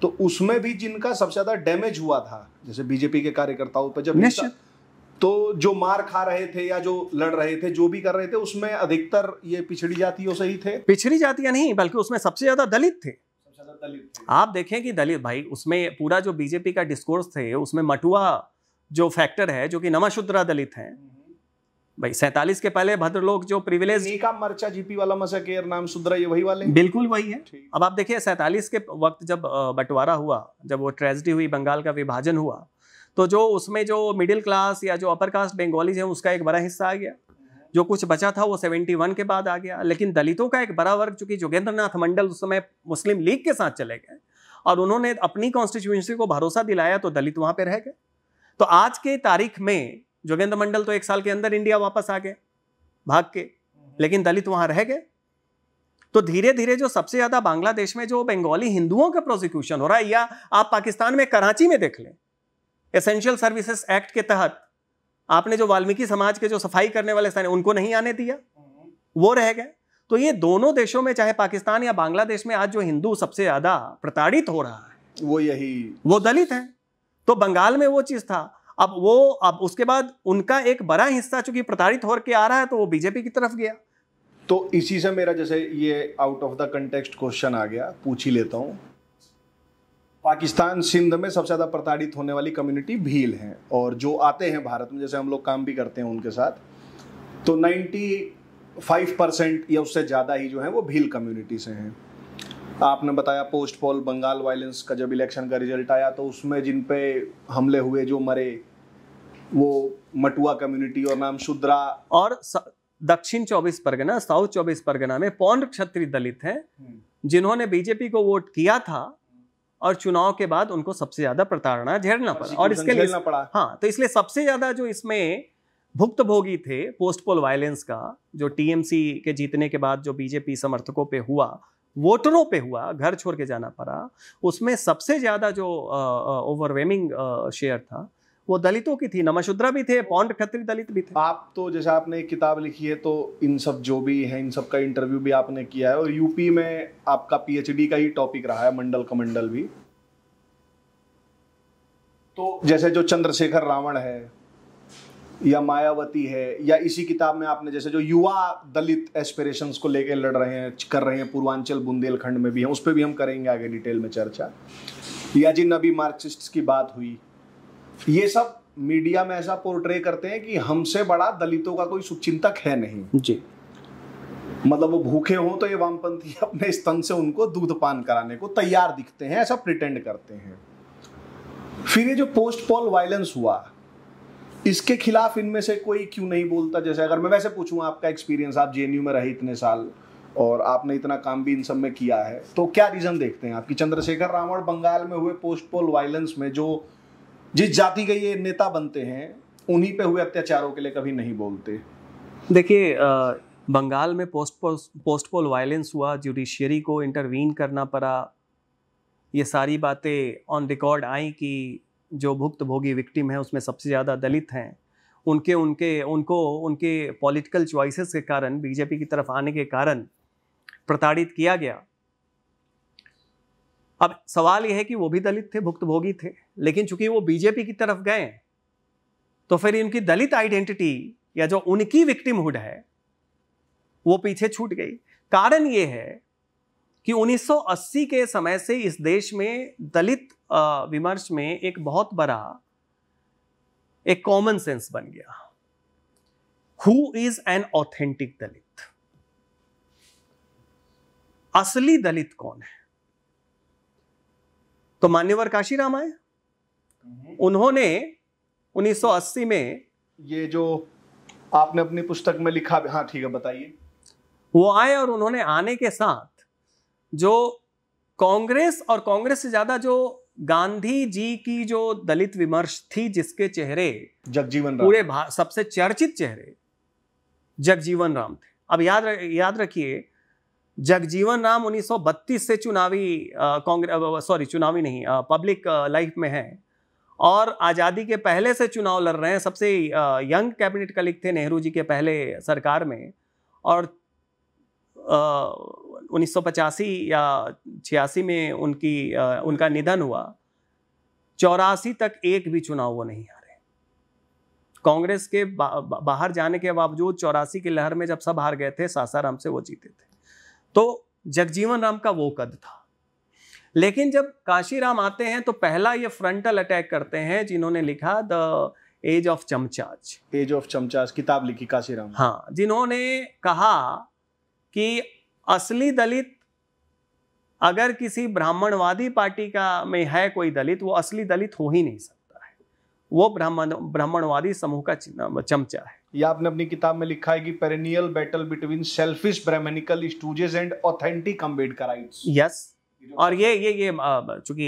[SPEAKER 2] तो उसमें भी जिनका सबसे ज्यादा डैमेज हुआ था जैसे बीजेपी के कार्यकर्ताओं पर जब तो जो मार खा रहे थे या जो लड़ रहे थे जो भी कर रहे थे उसमें अधिकतर ये पिछड़ी जातियों से ही थे पिछड़ी जातियां नहीं बल्कि उसमें सबसे ज्यादा दलित थे
[SPEAKER 1] दलित आप देखें कि दलित भाई उसमें पूरा जो बीजेपी का डिस्कोर्स थे उसमें मटुआ जो फैक्टर है जो कि नमाशुद्रा दलित हैं भाई सैतालीस के पहले भद्र लोग जो प्रिविलेज
[SPEAKER 2] मर्चा जीपी वाला मसाकेर नाम शुद्रा ये वही वाले बिल्कुल वही है
[SPEAKER 1] अब आप देखिए सैतालीस के वक्त जब बंटवारा हुआ जब वो ट्रेजिडी हुई बंगाल का विभाजन हुआ तो जो उसमें जो मिडिल क्लास या जो अपर कास्ट बंगालीज है उसका एक बड़ा हिस्सा आ गया जो कुछ बचा था वो 71 के बाद आ गया लेकिन दलितों का एक बड़ा वर्ग चूंकि जोगेंद्रनाथ मंडल उस समय मुस्लिम लीग के साथ चले गए और उन्होंने अपनी कॉन्स्टिट्यूंसी को भरोसा दिलाया तो दलित वहां पर रह गए तो आज के तारीख में जोगेंद्र मंडल तो एक साल के अंदर इंडिया वापस आ गए भाग के हम्म। लेकिन दलित वहां रह गए तो धीरे धीरे जो सबसे ज्यादा बांग्लादेश में जो बंगाली हिंदुओं का प्रोसिक्यूशन हो रहा है या आप पाकिस्तान में कराची में देख लें एसेंशियल सर्विसेज एक्ट के तहत आपने जो वाल्मीकि समाज के जो सफाई करने वाले स्थान उनको नहीं आने दिया हम्म। वो रह गए तो ये दोनों देशों में चाहे पाकिस्तान या बांग्लादेश में आज जो हिंदू सबसे ज्यादा प्रताड़ित हो रहा है वो यही वो दलित है तो बंगाल में वो चीज़ था अब वो अब उसके बाद उनका एक बड़ा हिस्सा चूंकि प्रताड़ित होकर आ रहा है तो वो बीजेपी की तरफ गया
[SPEAKER 2] तो इसी से मेरा जैसे ये out of the context question आ गया पूछ ही लेता हूँ पाकिस्तान सिंध में सबसे ज़्यादा प्रताड़ित होने वाली कम्युनिटी भील हैं और जो आते हैं भारत में जैसे हम लोग काम भी करते हैं उनके साथ तो 95 परसेंट या उससे ज़्यादा ही जो है वो भील कम्युनिटी से हैं आपने बताया पोस्ट पोल बंगाल वायलेंस का जब इलेक्शन का रिजल्ट आया तो उसमें जिन पे हमले हुए जो मरे वो मटुआ कम्युनिटी और नाम शुद्रा और
[SPEAKER 1] दक्षिण चौबीस परगना साउथ चौबीस परगना में पौंड क्षत्रिय दलित हैं हम्म। जिन्होंने बीजेपी को वोट किया था और चुनाव के बाद उनको सबसे ज्यादा प्रताड़ना झेलना पड़ा और इसके लिए पड़ा हाँ तो इसलिए सबसे ज्यादा जो इसमें भुक्तभोगी थे पोस्ट पोल वायलेंस का जो टीएमसी के जीतने के बाद जो बीजेपी समर्थकों पे हुआ वोटरों पे हुआ घर छोड़ के जाना पड़ा उसमें सबसे ज़्यादा जो ओवरवेमिंग शेयर था
[SPEAKER 2] वो दलितों की थी नमशुद्रा भी थे पौंड खत्री दलित भी थे आप तो जैसे आपने एक किताब लिखी है तो इन सब जो भी है इन सब का इंटरव्यू भी आपने किया है और यूपी में आपका पीएचडी का ही टॉपिक रहा है मंडल कमंडल भी तो जैसे जो चंद्रशेखर रावण है या मायावती है या इसी किताब में आपने जैसे जो युवा दलित एस्पिरेशन को लेकर लड़ रहे हैं कर रहे हैं पूर्वांचल बुंदेलखंड में भी हैं उस पर भी हम करेंगे आगे डिटेल में चर्चा या जिन अभी मार्क्सिस्ट की बात हुई ये सब मीडिया में ऐसा पोर्ट्रे करते हैं कि हमसे बड़ा दलितों का कोई सुचिंतक है नहीं जी मतलब वो भूखे हों तो ये वामपंथी अपने स्तन से उनको दूध पान कराने को तैयार दिखते हैं ऐसा प्रिटेंड करते हैं फिर ये जो पोस्ट पॉल वायलेंस हुआ इसके खिलाफ इनमें से कोई क्यों नहीं बोलता जैसे अगर मैं वैसे पूछूँ आपका एक्सपीरियंस आप जे में रहे इतने साल और आपने इतना काम भी इन सब में किया है तो क्या रीजन देखते हैं आपकी चंद्रशेखर रावण बंगाल में हुए पोस्ट पोल वायलेंस में जो जिस जाति के ये नेता बनते हैं उन्हीं पे हुए अत्याचारों के लिए कभी नहीं बोलते
[SPEAKER 1] देखिए बंगाल में पोस्ट पोस्ट पोल वायलेंस हुआ जुडिशियरी को इंटरवीन करना पड़ा ये सारी बातें ऑन रिकॉर्ड आई कि जो भुक्त भोगी विक्टिम है उसमें सबसे ज़्यादा दलित हैं उनके उनके उनको उनके पॉलिटिकल चॉइसेस के कारण बीजेपी की तरफ आने के कारण प्रताड़ित किया गया अब सवाल यह है कि वो भी दलित थे भुक्तभोगी थे लेकिन चूंकि वो बीजेपी की तरफ गए तो फिर इनकी दलित आइडेंटिटी या जो उनकी विक्टिमहुड है वो पीछे छूट गई कारण ये है कि 1980 के समय से इस देश में दलित विमर्श में एक बहुत बड़ा एक कॉमन सेंस बन गया who is an authentic Dalit असली दलित कौन है तो मान्यवर काशीराम आए हम्म। उन्होंने 1980 में ये जो आपने अपनी पुस्तक में लिखा हाँ ठीक है बताइए वो आए और उन्होंने आने के साथ जो कांग्रेस और कांग्रेस से ज्यादा जो गांधी जी की जो दलित विमर्श थी जिसके चेहरे जगजीवन पूरे सबसे चर्चित चेहरे जगजीवन राम थे अब याद याद रखिए जगजीवन राम 1932 से चुनावी कांग्रेस सॉरी चुनावी नहीं आ, पब्लिक लाइफ में है और आज़ादी के पहले से चुनाव लड़ रहे हैं सबसे यंग कैबिनेट कलिक थे नेहरू जी के पहले सरकार में और उन्नीस या छियासी में उनकी आ, उनका निधन हुआ चौरासी तक एक भी चुनाव वो नहीं हारे कांग्रेस के बा, बाहर जाने के बावजूद चौरासी की लहर में जब सब हार गए थे सासाराम से वो जीते थे तो जगजीवन राम का वो कद था लेकिन जब काशीराम आते हैं तो पहला ये फ्रंटल अटैक करते हैं जिन्होंने लिखा the age of Chamchas age of Chamchas किताब लिखी काशीराम हाँ जिन्होंने कहा कि असली दलित अगर किसी ब्राह्मणवादी पार्टी का में है कोई दलित वो असली दलित हो ही नहीं सकता है
[SPEAKER 2] वो ब्राह्मण ब्राह्मणवादी समूह का चमचा है या आपने अपनी किताब में लिखा है कि perennial battle between selfish brahmanical stooges and authentic Ambedkar
[SPEAKER 1] yes और ये ये ये चूंकि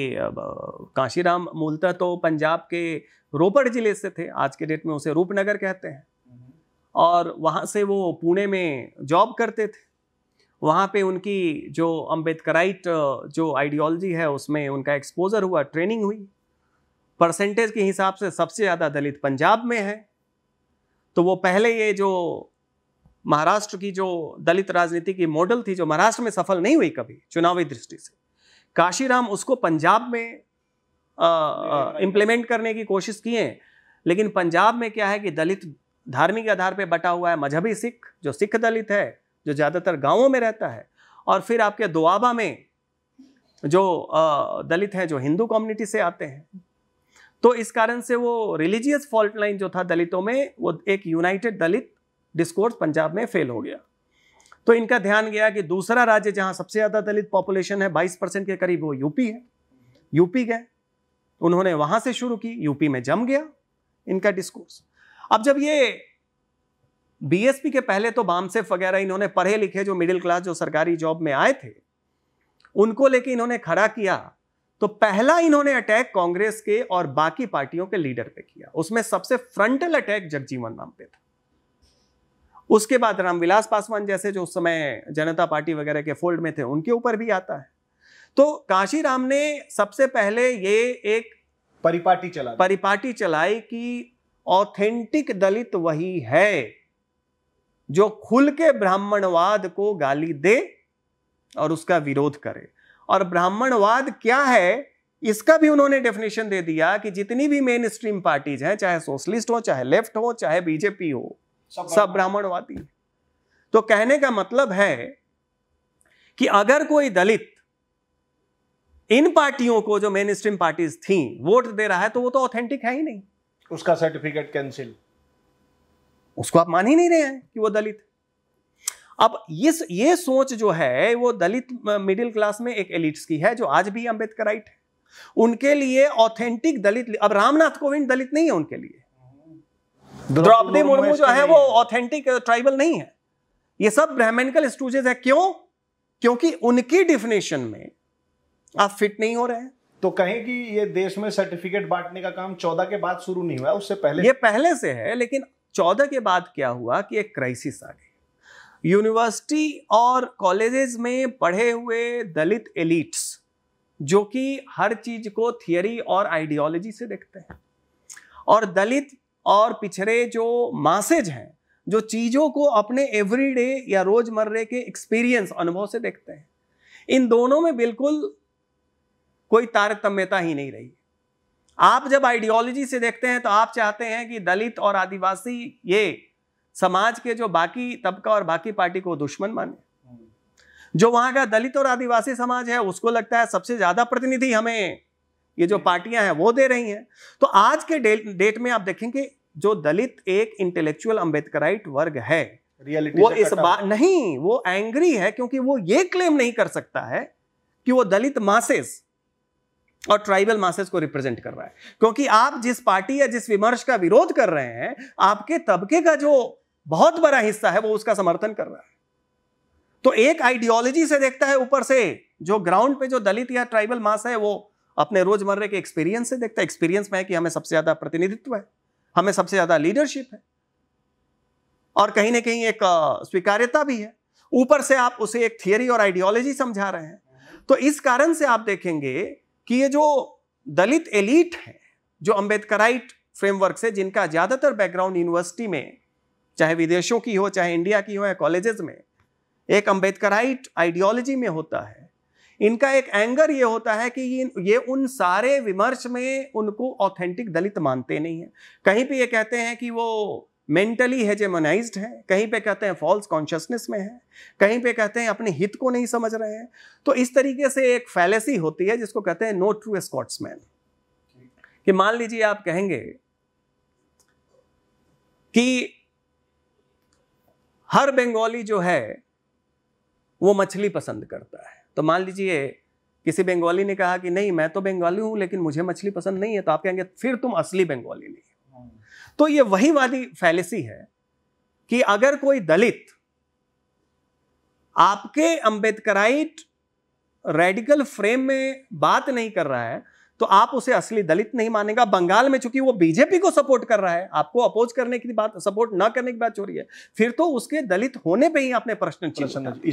[SPEAKER 1] काशीराम मूलतः तो पंजाब के रोपड़ जिले से थे आज के डेट में उसे रूपनगर कहते हैं हम्म। और वहाँ से वो पुणे में जॉब करते थे वहाँ पे उनकी जो अम्बेडकराइट जो आइडियोलॉजी है उसमें उनका एक्सपोजर हुआ ट्रेनिंग हुई परसेंटेज के हिसाब से सबसे ज़्यादा दलित पंजाब में है तो वो पहले ये जो महाराष्ट्र की जो दलित राजनीति की मॉडल थी जो महाराष्ट्र में सफल नहीं हुई कभी चुनावी दृष्टि से काशीराम उसको पंजाब में इम्प्लीमेंट करने की कोशिश किए लेकिन पंजाब में क्या है कि दलित धार्मिक आधार पर बटा हुआ है मजहबी सिख जो सिख दलित है जो ज़्यादातर गांवों में रहता है और फिर आपके दुआबा में जो दलित हैं जो हिंदू कम्युनिटी से आते हैं तो इस कारण से वो रिलीजियस फॉल्ट लाइन जो था दलितों में वो एक यूनाइटेड दलित डिस्कोर्स पंजाब में फेल हो गया तो इनका ध्यान गया कि दूसरा राज्य जहां सबसे ज़्यादा दलित पॉपुलेशन है 22 परसेंट के करीब वो यूपी है यूपी गए उन्होंने वहां से शुरू की यूपी में जम गया इनका डिस्कोर्स अब जब ये बीएसपी के पहले तो बामसेफ वगैरह इन्होंने पढ़े लिखे जो मिडिल क्लास जो सरकारी जॉब में आए थे उनको लेके इन्होंने खड़ा किया तो पहला इन्होंने अटैक कांग्रेस के और बाकी पार्टियों के लीडर पे किया उसमें सबसे फ्रंटल अटैक जगजीवन राम पे था उसके बाद रामविलास पासवान जैसे जो उस समय जनता पार्टी वगैरह के फोल्ड में थे उनके ऊपर भी आता है तो काशीराम ने सबसे पहले ये एक परिपाटी चला परिपाटी चलाई कि ऑथेंटिक दलित वही है जो खुल के ब्राह्मणवाद को गाली दे और उसका विरोध करे और ब्राह्मणवाद क्या है इसका भी उन्होंने डेफिनेशन दे दिया कि जितनी भी मेन स्ट्रीम पार्टीज हैं चाहे सोशलिस्ट हो चाहे लेफ्ट हो चाहे बीजेपी हो सब ब्राह्मणवादी तो कहने का मतलब है कि अगर कोई दलित इन पार्टियों को जो मेन स्ट्रीम पार्टीज थी वोट दे रहा है तो वो तो ऑथेंटिक है ही नहीं उसका सर्टिफिकेट कैंसिल उसको आप मान ही नहीं रहे हैं कि वो दलित अब ये ये सोच जो है वो दलित मिडिल क्लास में एक एलिट्स की है जो आज भी अंबेडकराइट है उनके लिए ऑथेंटिक दलित अब रामनाथ कोविंद दलित नहीं है उनके लिए द्रौपदी मुर्मू जो है वो ऑथेंटिक ट्राइबल uh, नहीं है ये सब ब्राह्मणिकल स्टूजेज है क्यों क्योंकि उनकी डिफिनेशन में
[SPEAKER 2] आप फिट नहीं हो रहे हैं तो कहें कि ये देश में सर्टिफिकेट बांटने का काम चौदह के बाद शुरू नहीं हुआ उससे पहले ये
[SPEAKER 1] पहले से है लेकिन चौदह के बाद क्या हुआ कि एक क्राइसिस आ गई यूनिवर्सिटी और कॉलेजेस में पढ़े हुए दलित एलिट्स जो कि हर चीज को थियरी और आइडियोलॉजी से देखते हैं और दलित और पिछड़े जो मासेज हैं जो चीज़ों को अपने एवरीडे या रोजमर्रे के एक्सपीरियंस अनुभव से देखते हैं इन दोनों में बिल्कुल कोई तारतम्यता ही नहीं रही आप जब आइडियोलॉजी से देखते हैं तो आप चाहते हैं कि दलित और आदिवासी ये समाज के जो बाकी तबका और बाकी पार्टी को दुश्मन माने जो वहां का दलित और आदिवासी समाज है उसको लगता है सबसे ज़्यादा प्रतिनिधि हमें ये जो पार्टियां हैं वो दे रही हैं तो आज के डे, डेट में आप देखेंगे जो दलित एक इंटेलेक्चुअल अंबेडकराइट वर्ग है रियलिटी वो इस बात नहीं वो एंग्री है क्योंकि वो ये क्लेम नहीं कर सकता है कि वो दलित मासेस और ट्राइबल मासेस को रिप्रेजेंट कर रहा है क्योंकि आप जिस पार्टी या जिस विमर्श का विरोध कर रहे हैं आपके तबके का जो बहुत बड़ा हिस्सा है वो उसका समर्थन कर रहा है तो एक आइडियोलॉजी से देखता है ऊपर से जो ग्राउंड पे जो दलित या ट्राइबल मास है वो अपने रोजमर्रे के एक्सपीरियंस से देखता है एक्सपीरियंस में है कि हमें सबसे ज्यादा प्रतिनिधित्व है हमें सबसे ज्यादा लीडरशिप है और कहीं ना कहीं एक स्वीकार्यता भी है ऊपर से आप उसे एक थियोरी और आइडियोलॉजी समझा रहे हैं तो इस कारण से आप देखेंगे कि ये जो दलित एलिट है जो अम्बेडकराइट फ्रेमवर्क से जिनका ज़्यादातर बैकग्राउंड यूनिवर्सिटी में चाहे विदेशों की हो चाहे इंडिया की हो या कॉलेजेस में एक अम्बेडकराइट आइडियोलॉजी में होता है इनका एक एंगर ये होता है कि ये उन सारे विमर्श में उनको ऑथेंटिक दलित मानते नहीं हैं कहीं पे ये कहते हैं कि वो मेंटली हेजेमोनाइज है कहीं पे कहते हैं फॉल्स कॉन्शियसनेस में है कहीं पे कहते हैं अपने हित को नहीं समझ रहे हैं तो इस तरीके से एक फैलेसी होती है जिसको कहते हैं नो ट्रू स्कॉट्समैन कि मान लीजिए आप कहेंगे कि हर बंगाली जो है वो मछली पसंद करता है तो मान लीजिए किसी बंगाली ने कहा कि नहीं मैं तो बंगाली हूं लेकिन मुझे मछली पसंद नहीं है तो आप कहेंगे फिर तुम असली बंगाली नहीं तो ये वही वाली फैलेसी है कि अगर कोई दलित आपके अंबेडकराइट रेडिकल फ्रेम में बात नहीं कर रहा है तो आप उसे असली दलित नहीं मानेगा बंगाल में चूंकि वो बीजेपी को सपोर्ट कर रहा है आपको अपोज करने की बात सपोर्ट ना करने की बात हो रही है फिर तो उसके दलित होने
[SPEAKER 2] पे ही आपने प्रश्न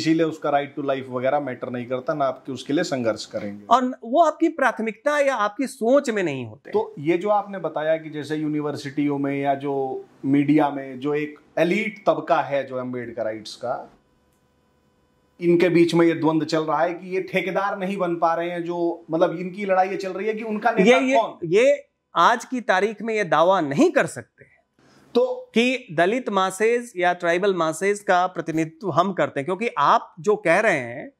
[SPEAKER 2] इसीलिए उसका राइट टू लाइफ वगैरह मैटर नहीं करता ना आपके उसके लिए संघर्ष करेंगे और वो आपकी प्राथमिकता या आपकी सोच में नहीं होते तो ये जो आपने बताया कि जैसे यूनिवर्सिटियों में या जो मीडिया में जो एक एलिट तबका है जो अम्बेडकर राइट्स का इनके बीच में ये द्वंद चल रहा है कि ये ठेकेदार नहीं बन पा रहे हैं जो मतलब इनकी लड़ाई चल रही है कि उनका नेता ये, ये, कौन?
[SPEAKER 1] ये ये आज की तारीख में ये दावा नहीं कर सकते तो कि दलित मासेज या ट्राइबल मासेज का प्रतिनिधित्व हम करते हैं क्योंकि आप जो कह रहे हैं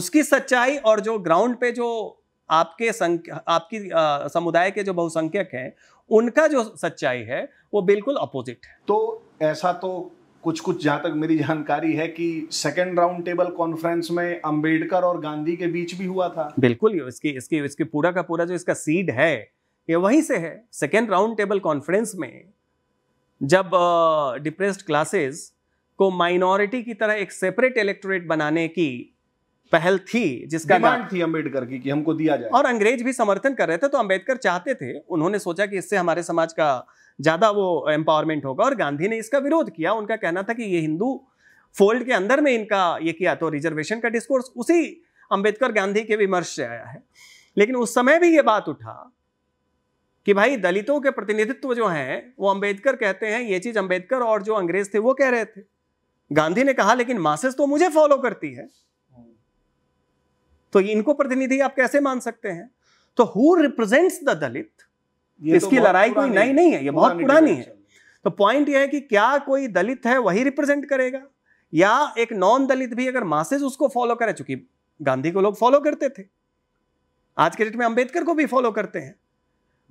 [SPEAKER 1] उसकी सच्चाई और जो ग्राउंड पे जो आपके संख्या आपकी आ, समुदाय के जो बहुसंख्यक हैं
[SPEAKER 2] उनका जो सच्चाई है वो बिल्कुल अपोजिट है तो ऐसा तो कुछ कुछ जहाँ तक मेरी जानकारी है कि सेकेंड राउंड टेबल कॉन्फ्रेंस में अंबेडकर और गांधी के बीच भी हुआ था बिल्कुल इसकी इसकी इसकी पूरा का पूरा जो इसका सीड है ये वहीं से है
[SPEAKER 1] सेकेंड राउंड टेबल कॉन्फ्रेंस में जब डिप्रेस्ड uh, क्लासेस को माइनॉरिटी की तरह एक सेपरेट इलेक्टोरेट बनाने की पहल थी जिसका डिमांड
[SPEAKER 2] थी अंबेडकर की कि हमको दिया जाए
[SPEAKER 1] और अंग्रेज भी समर्थन कर रहे थे तो अंबेडकर चाहते थे उन्होंने सोचा कि इससे हमारे समाज का ज़्यादा वो एम्पावरमेंट होगा और गांधी ने इसका विरोध किया उनका कहना था कि ये हिंदू फोल्ड के अंदर में इनका ये किया तो रिजर्वेशन का डिस्कोर्स उसी अंबेडकर गांधी के विमर्श से आया है लेकिन उस समय भी ये बात उठा कि भाई दलितों के प्रतिनिधित्व जो हैं वो अंबेडकर कहते हैं ये चीज़ अंबेडकर और जो अंग्रेज थे वो कह रहे थे गांधी ने कहा लेकिन मासेस तो मुझे फॉलो करती है तो इनको प्रतिनिधि आप कैसे मान सकते हैं तो हु रिप्रेजेंट्स द दलित
[SPEAKER 2] तो इसकी लड़ाई कोई नई नहीं है ये बहुत पुरानी है
[SPEAKER 1] तो पॉइंट ये है कि क्या कोई दलित है वही रिप्रेजेंट करेगा या एक नॉन दलित भी अगर मासेज उसको फॉलो करे चूंकि गांधी को लोग फॉलो करते थे आज के डेट में अंबेडकर को भी फॉलो करते हैं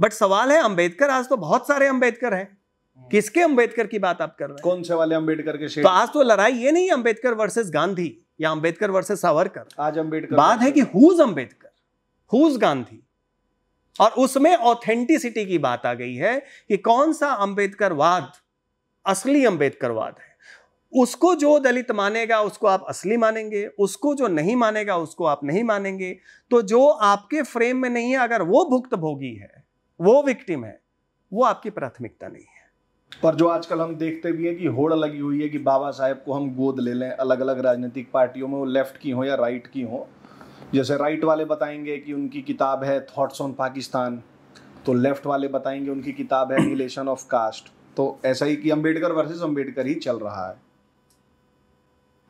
[SPEAKER 1] बट सवाल है अंबेडकर आज तो बहुत सारे अंबेडकर हैं हम्म। किसके अंबेडकर की बात आप कर रहे हैं कौन से वाले अंबेडकर के तो आज तो लड़ाई ये नहीं अंबेडकर वर्सेस गांधी या अंबेडकर वर्सेस सावरकर आज अंबेडकर बात है कि हुज अंबेडकर हुज गांधी और उसमें ऑथेंटिसिटी की बात आ गई है कि कौन सा अंबेडकरवाद असली अंबेडकरवाद है उसको जो दलित मानेगा उसको आप असली मानेंगे उसको जो नहीं मानेगा उसको आप नहीं मानेंगे तो जो आपके फ्रेम में नहीं है अगर वो भुक्त भोगी है वो विक्टिम है
[SPEAKER 2] वो आपकी प्राथमिकता नहीं है पर जो आजकल हम देखते भी है कि होड़ लगी हुई है कि बाबा साहेब को हम गोद ले लें अलग अलग राजनीतिक पार्टियों में वो लेफ्ट की हो या राइट की हो जैसे राइट वाले बताएंगे कि उनकी किताब है थॉट्स ऑन पाकिस्तान तो लेफ्ट वाले बताएंगे उनकी किताब है रिलेशन ऑफ कास्ट तो ऐसा ही कि अंबेडकर वर्सेस अंबेडकर ही चल रहा है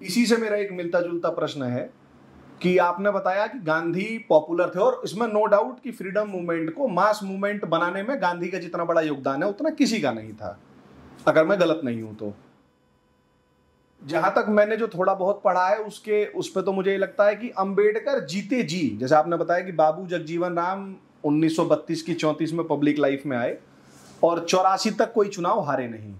[SPEAKER 2] इसी से मेरा एक मिलता जुलता प्रश्न है कि आपने बताया कि गांधी पॉपुलर थे और इसमें नो डाउट कि फ्रीडम मूवमेंट को मास मूवमेंट बनाने में गांधी का जितना बड़ा योगदान है उतना किसी का नहीं था अगर मैं गलत नहीं हूं तो जहां तक मैंने जो थोड़ा बहुत पढ़ा है उसके उस पर तो मुझे ये लगता है कि अंबेडकर जीते जी जैसे आपने बताया कि बाबू जगजीवन राम 1932 की 34 में पब्लिक लाइफ में आए और चौरासी तक कोई चुनाव हारे नहीं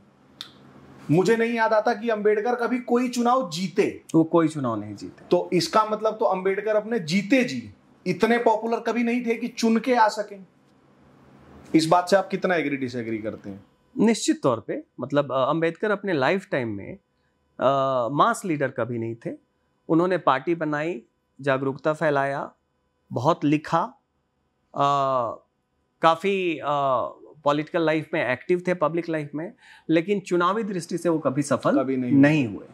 [SPEAKER 2] मुझे नहीं याद आता कि अंबेडकर कभी कोई चुनाव जीते वो कोई चुनाव नहीं जीते तो इसका मतलब तो अंबेडकर अपने जीते जी इतने पॉपुलर कभी नहीं थे कि चुन के आ सके इस बात से आप कितना एग्री डिसएग्री करते हैं निश्चित तौर पे मतलब अंबेडकर अपने लाइफ टाइम में
[SPEAKER 1] मास लीडर कभी नहीं थे उन्होंने पार्टी बनाई जागरूकता फैलाया बहुत लिखा काफ़ी पॉलिटिकल लाइफ में एक्टिव थे पब्लिक लाइफ में लेकिन चुनावी दृष्टि से वो कभी सफल कभी नहीं, नहीं
[SPEAKER 2] हुए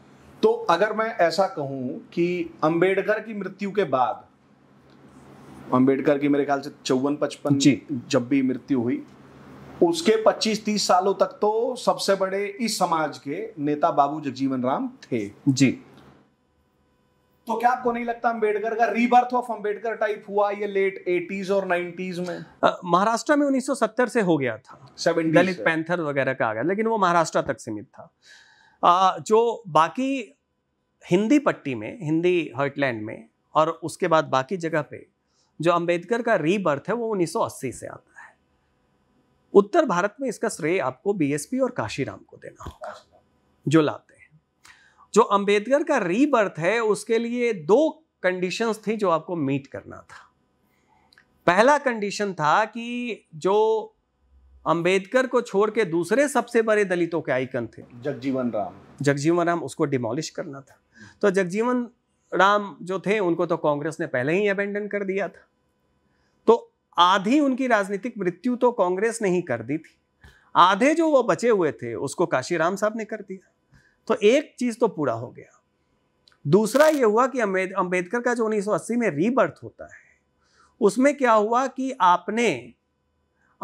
[SPEAKER 2] तो अगर मैं ऐसा कहूं कि अंबेडकर की मृत्यु के बाद अंबेडकर की मेरे ख्याल से चौवन पचपन जब भी मृत्यु हुई उसके 25-30 सालों तक तो सबसे बड़े इस समाज के नेता बाबू जगजीवन राम थे जी तो क्या आपको नहीं लगता अंबेडकर का रीबर्थ ऑफ अंबेडकर टाइप हुआ ये लेट 80s और 90s में
[SPEAKER 1] महाराष्ट्र में 1970 से हो गया था दलित पैंथर वगैरह का आ गया लेकिन वो महाराष्ट्र तक सीमित था आ, जो बाकी हिंदी पट्टी में हिंदी हर्टलैंड में और उसके बाद बाकी जगह पे जो अंबेडकर का रीबर्थ है वो 1980 से आता है उत्तर भारत में इसका श्रेय आपको बीएसपी और काशीराम को देना होगा जो लाते हैं जो अंबेडकर का रीबर्थ है उसके लिए दो कंडीशंस थी जो आपको मीट करना था पहला कंडीशन था कि जो अंबेडकर को छोड़ के दूसरे सबसे बड़े दलितों के आइकन थे जगजीवन राम जगजीवन राम उसको डिमोलिश करना था तो जगजीवन राम जो थे उनको तो कांग्रेस ने पहले ही अबेंडन कर दिया था तो आधी उनकी राजनीतिक मृत्यु तो कांग्रेस ने ही कर दी थी आधे जो वो बचे हुए थे उसको काशीराम साहब ने कर दिया तो एक चीज़ तो पूरा हो गया दूसरा ये हुआ कि अंबेडकर का जो 1980 में रीबर्थ होता है उसमें क्या हुआ कि आपने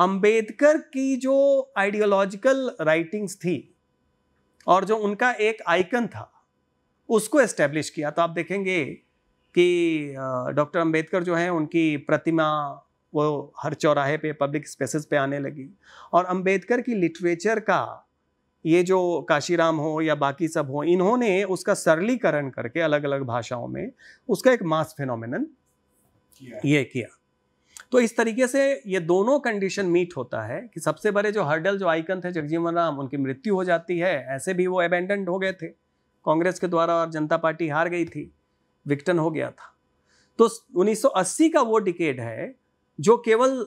[SPEAKER 1] अंबेडकर की जो आइडियोलॉजिकल राइटिंग्स थी और जो उनका एक आइकन था उसको एस्टेब्लिश किया तो आप देखेंगे कि डॉक्टर अंबेडकर जो हैं उनकी प्रतिमा वो हर चौराहे पे पब्लिक स्पेसेस पे आने लगी और अंबेडकर की लिटरेचर का ये जो काशीराम हो या बाकी सब हो इन्होंने उसका सरलीकरण करके अलग अलग भाषाओं में उसका एक मास फिनोमिन ये किया तो इस तरीके से ये दोनों कंडीशन मीट होता है कि सबसे बड़े जो हर्डल जो आइकन थे जगजीवन राम उनकी मृत्यु हो जाती है ऐसे भी वो एबेंडेंट हो गए थे कांग्रेस के द्वारा और जनता पार्टी हार गई थी विक्टन हो गया था तो 1980 का वो डिकेड है जो केवल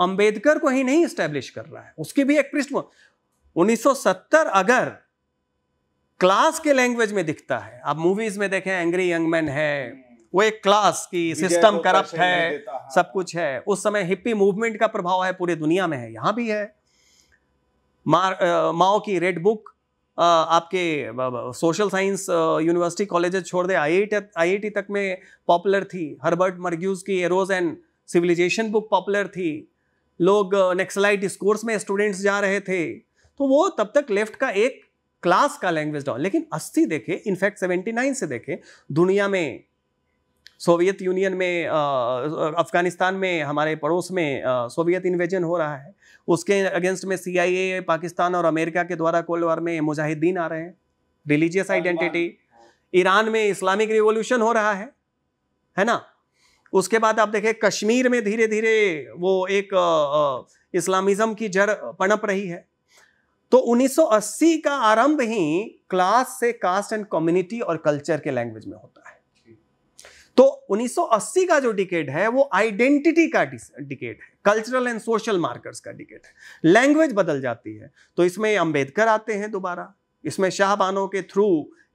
[SPEAKER 1] अंबेडकर को ही नहीं स्टैब्लिश कर रहा है उसकी भी एक पृष्ठ 1970 अगर क्लास के लैंग्वेज में दिखता है आप मूवीज में देखें एंग्री यंग मैन है वो एक क्लास की सिस्टम करप्ट है हाँ। सब कुछ है उस समय हिप्पी मूवमेंट का प्रभाव है पूरी दुनिया में है यहां भी है माओ की रेड बुक आपके सोशल साइंस यूनिवर्सिटी कॉलेजेस छोड़ दे आई आई टी तक में पॉपुलर थी हर्बर्ट मर्ग्यूज की Eros and civilisation book popular थी लोग नेक्सलाइट स्कोर्स में स्टूडेंट्स जा रहे थे तो वो तब तक लेफ्ट का एक क्लास का लैंग्वेज डॉ लेकिन 80 देखे इनफैक्ट 79 से देखे दुनिया में सोवियत यूनियन में अफ़गानिस्तान में हमारे पड़ोस में सोवियत इन्वेजन हो रहा है उसके अगेंस्ट में सी पाकिस्तान और अमेरिका के द्वारा कोल्ड वॉर में मुजाहिदीन आ रहे हैं रिलीजियस आइडेंटिटी ईरान में इस्लामिक रिवोल्यूशन हो रहा है है ना उसके बाद आप देखें कश्मीर में धीरे धीरे वो एक इस्लामिज़म की जड़ पनप रही है तो 1980 का आरंभ ही क्लास से कास्ट एंड कम्युनिटी और कल्चर के लैंग्वेज में होता है तो 1980 का जो डिकेड है वो आइडेंटिटी का डिकेड है कल्चरल एंड सोशल मार्कर्स का डिकेड है लैंग्वेज बदल जाती है तो इसमें अंबेडकर आते हैं दोबारा इसमें शाहबानों के थ्रू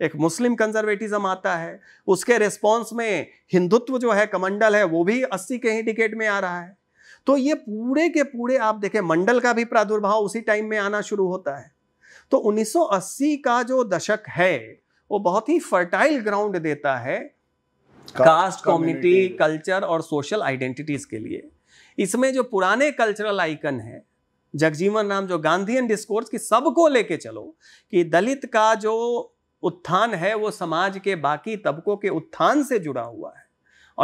[SPEAKER 1] एक मुस्लिम कंजर्वेटिज्म आता है उसके रिस्पॉन्स में हिंदुत्व जो है कमंडल है वो भी अस्सी के ही टिकेट में आ रहा है तो ये पूरे के पूरे आप देखें मंडल का भी प्रादुर्भाव उसी टाइम में आना शुरू होता है तो 1980 का जो दशक है वो बहुत ही फर्टाइल ग्राउंड देता है कास्ट कम्युनिटी कल्चर और सोशल आइडेंटिटीज के लिए इसमें जो पुराने कल्चरल आइकन है जगजीवन राम जो गांधीयन डिस्कोर्स की सबको लेके चलो कि दलित का जो उत्थान है वो समाज के बाकी तबकों के उत्थान से जुड़ा हुआ है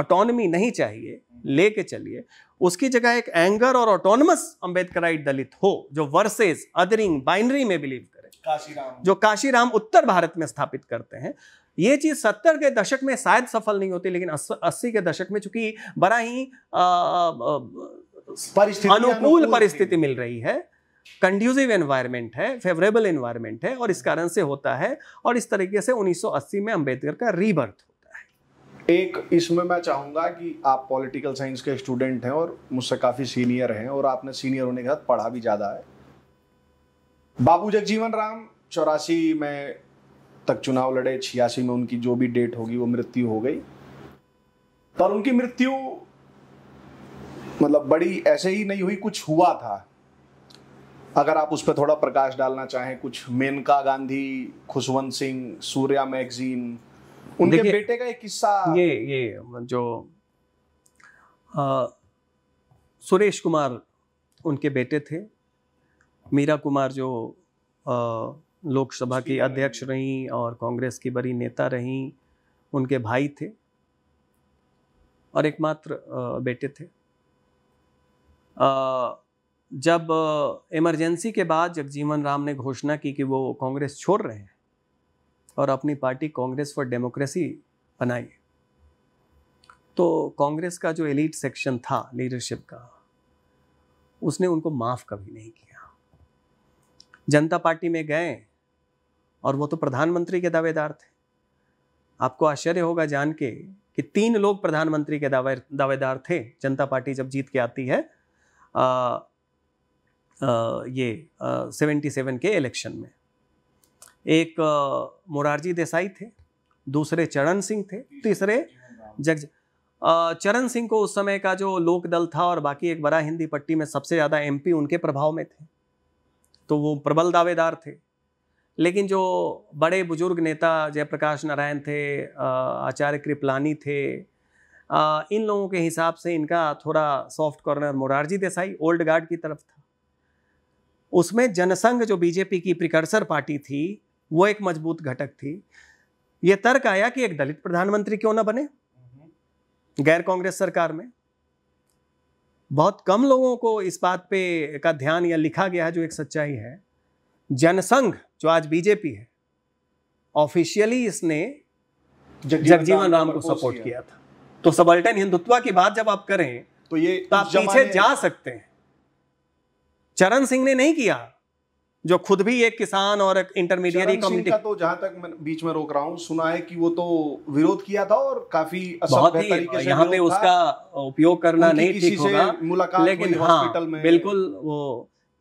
[SPEAKER 1] ऑटोनमी नहीं चाहिए लेके चलिए उसकी जगह एक एंगर और ऑटोनमस अंबेडकराइट दलित हो जो वर्सेस अदरिंग बाइनरी में बिलीव करे
[SPEAKER 2] काशीराम जो
[SPEAKER 1] काशीराम उत्तर भारत में स्थापित करते हैं ये चीज़ सत्तर के दशक में शायद सफल नहीं होती लेकिन अस्सी के दशक में चूंकि बड़ा ही आ, आ, आ, अनुकूल परिस्थिति मिल रही है कंड्यूसिव एनवायरनमेंट है फेवरेबल एनवायरनमेंट है और इस कारण से होता है और इस तरीके से 1980 में अंबेडकर का रीबर्थ होता
[SPEAKER 2] है एक इसमें मैं चाहूंगा कि आप पॉलिटिकल साइंस के स्टूडेंट हैं और मुझसे काफ़ी सीनियर हैं और आपने सीनियर होने के साथ पढ़ा भी ज़्यादा है बाबू जगजीवन राम चौरासी में तक चुनाव लड़े छियासी में उनकी जो भी डेट होगी वो मृत्यु हो गई पर उनकी मृत्यु मतलब बड़ी ऐसे ही नहीं हुई कुछ हुआ था अगर आप उस पर थोड़ा प्रकाश डालना चाहें कुछ मेनका गांधी खुशवंत सिंह सूर्या मैगजीन उनके बेटे का एक किस्सा ये ये जो
[SPEAKER 1] आ, सुरेश कुमार उनके बेटे थे मीरा कुमार जो लोकसभा की अध्यक्ष रहीं और कांग्रेस की बड़ी नेता रहीं उनके भाई थे और एकमात्र बेटे थे जब इमरजेंसी के बाद जगजीवन राम ने घोषणा की कि वो कांग्रेस छोड़ रहे हैं और अपनी पार्टी कांग्रेस फॉर डेमोक्रेसी बनाई तो कांग्रेस का जो एलिट सेक्शन था लीडरशिप का उसने उनको माफ़ कभी नहीं किया जनता पार्टी में गए और वो तो प्रधानमंत्री के दावेदार थे आपको आश्चर्य होगा जान के कि तीन लोग प्रधानमंत्री के दावे दावेदार थे जनता पार्टी जब जीत के आती है आ, ये सेवेंटी सेवन के इलेक्शन में एक मुरारजी मोरारजी देसाई थे दूसरे चरण सिंह थे तीसरे जग चरण सिंह को उस समय का जो लोक दल था और बाकी एक बड़ा हिंदी पट्टी में सबसे ज़्यादा एमपी उनके प्रभाव में थे तो वो प्रबल दावेदार थे लेकिन जो बड़े बुजुर्ग नेता जयप्रकाश नारायण थे आचार्य कृपलानी थे आ, इन लोगों के हिसाब से इनका थोड़ा soft corner Morarji Desai old guard की तरफ था उसमें जनसंघ जो बीजेपी की प्रिकर्सर पार्टी थी वो एक मजबूत घटक थी ये तर्क आया कि एक दलित प्रधानमंत्री क्यों ना बने गैर कांग्रेस सरकार में बहुत कम लोगों को इस बात पे का ध्यान या लिखा गया है जो एक सच्चाई है जनसंघ जो आज बीजेपी है ऑफिशियली इसने जगजीवन राम को सपोर्ट किया था तो सबल्टन हिंदुत्व की बात जब आप करें तो ये तो आप पीछे जा सकते हैं चरण सिंह ने नहीं किया जो खुद भी एक किसान और एक इंटरमीडिएट कम्युनिटी
[SPEAKER 2] तो जहां तक मैं बीच में रोक रहा हूं सुना है कि वो तो विरोध किया था और काफी बहुत ही यहाँ पे उसका
[SPEAKER 1] उपयोग करना नहीं ठीक होगा मुलाकात लेकिन हाँ, में बिल्कुल वो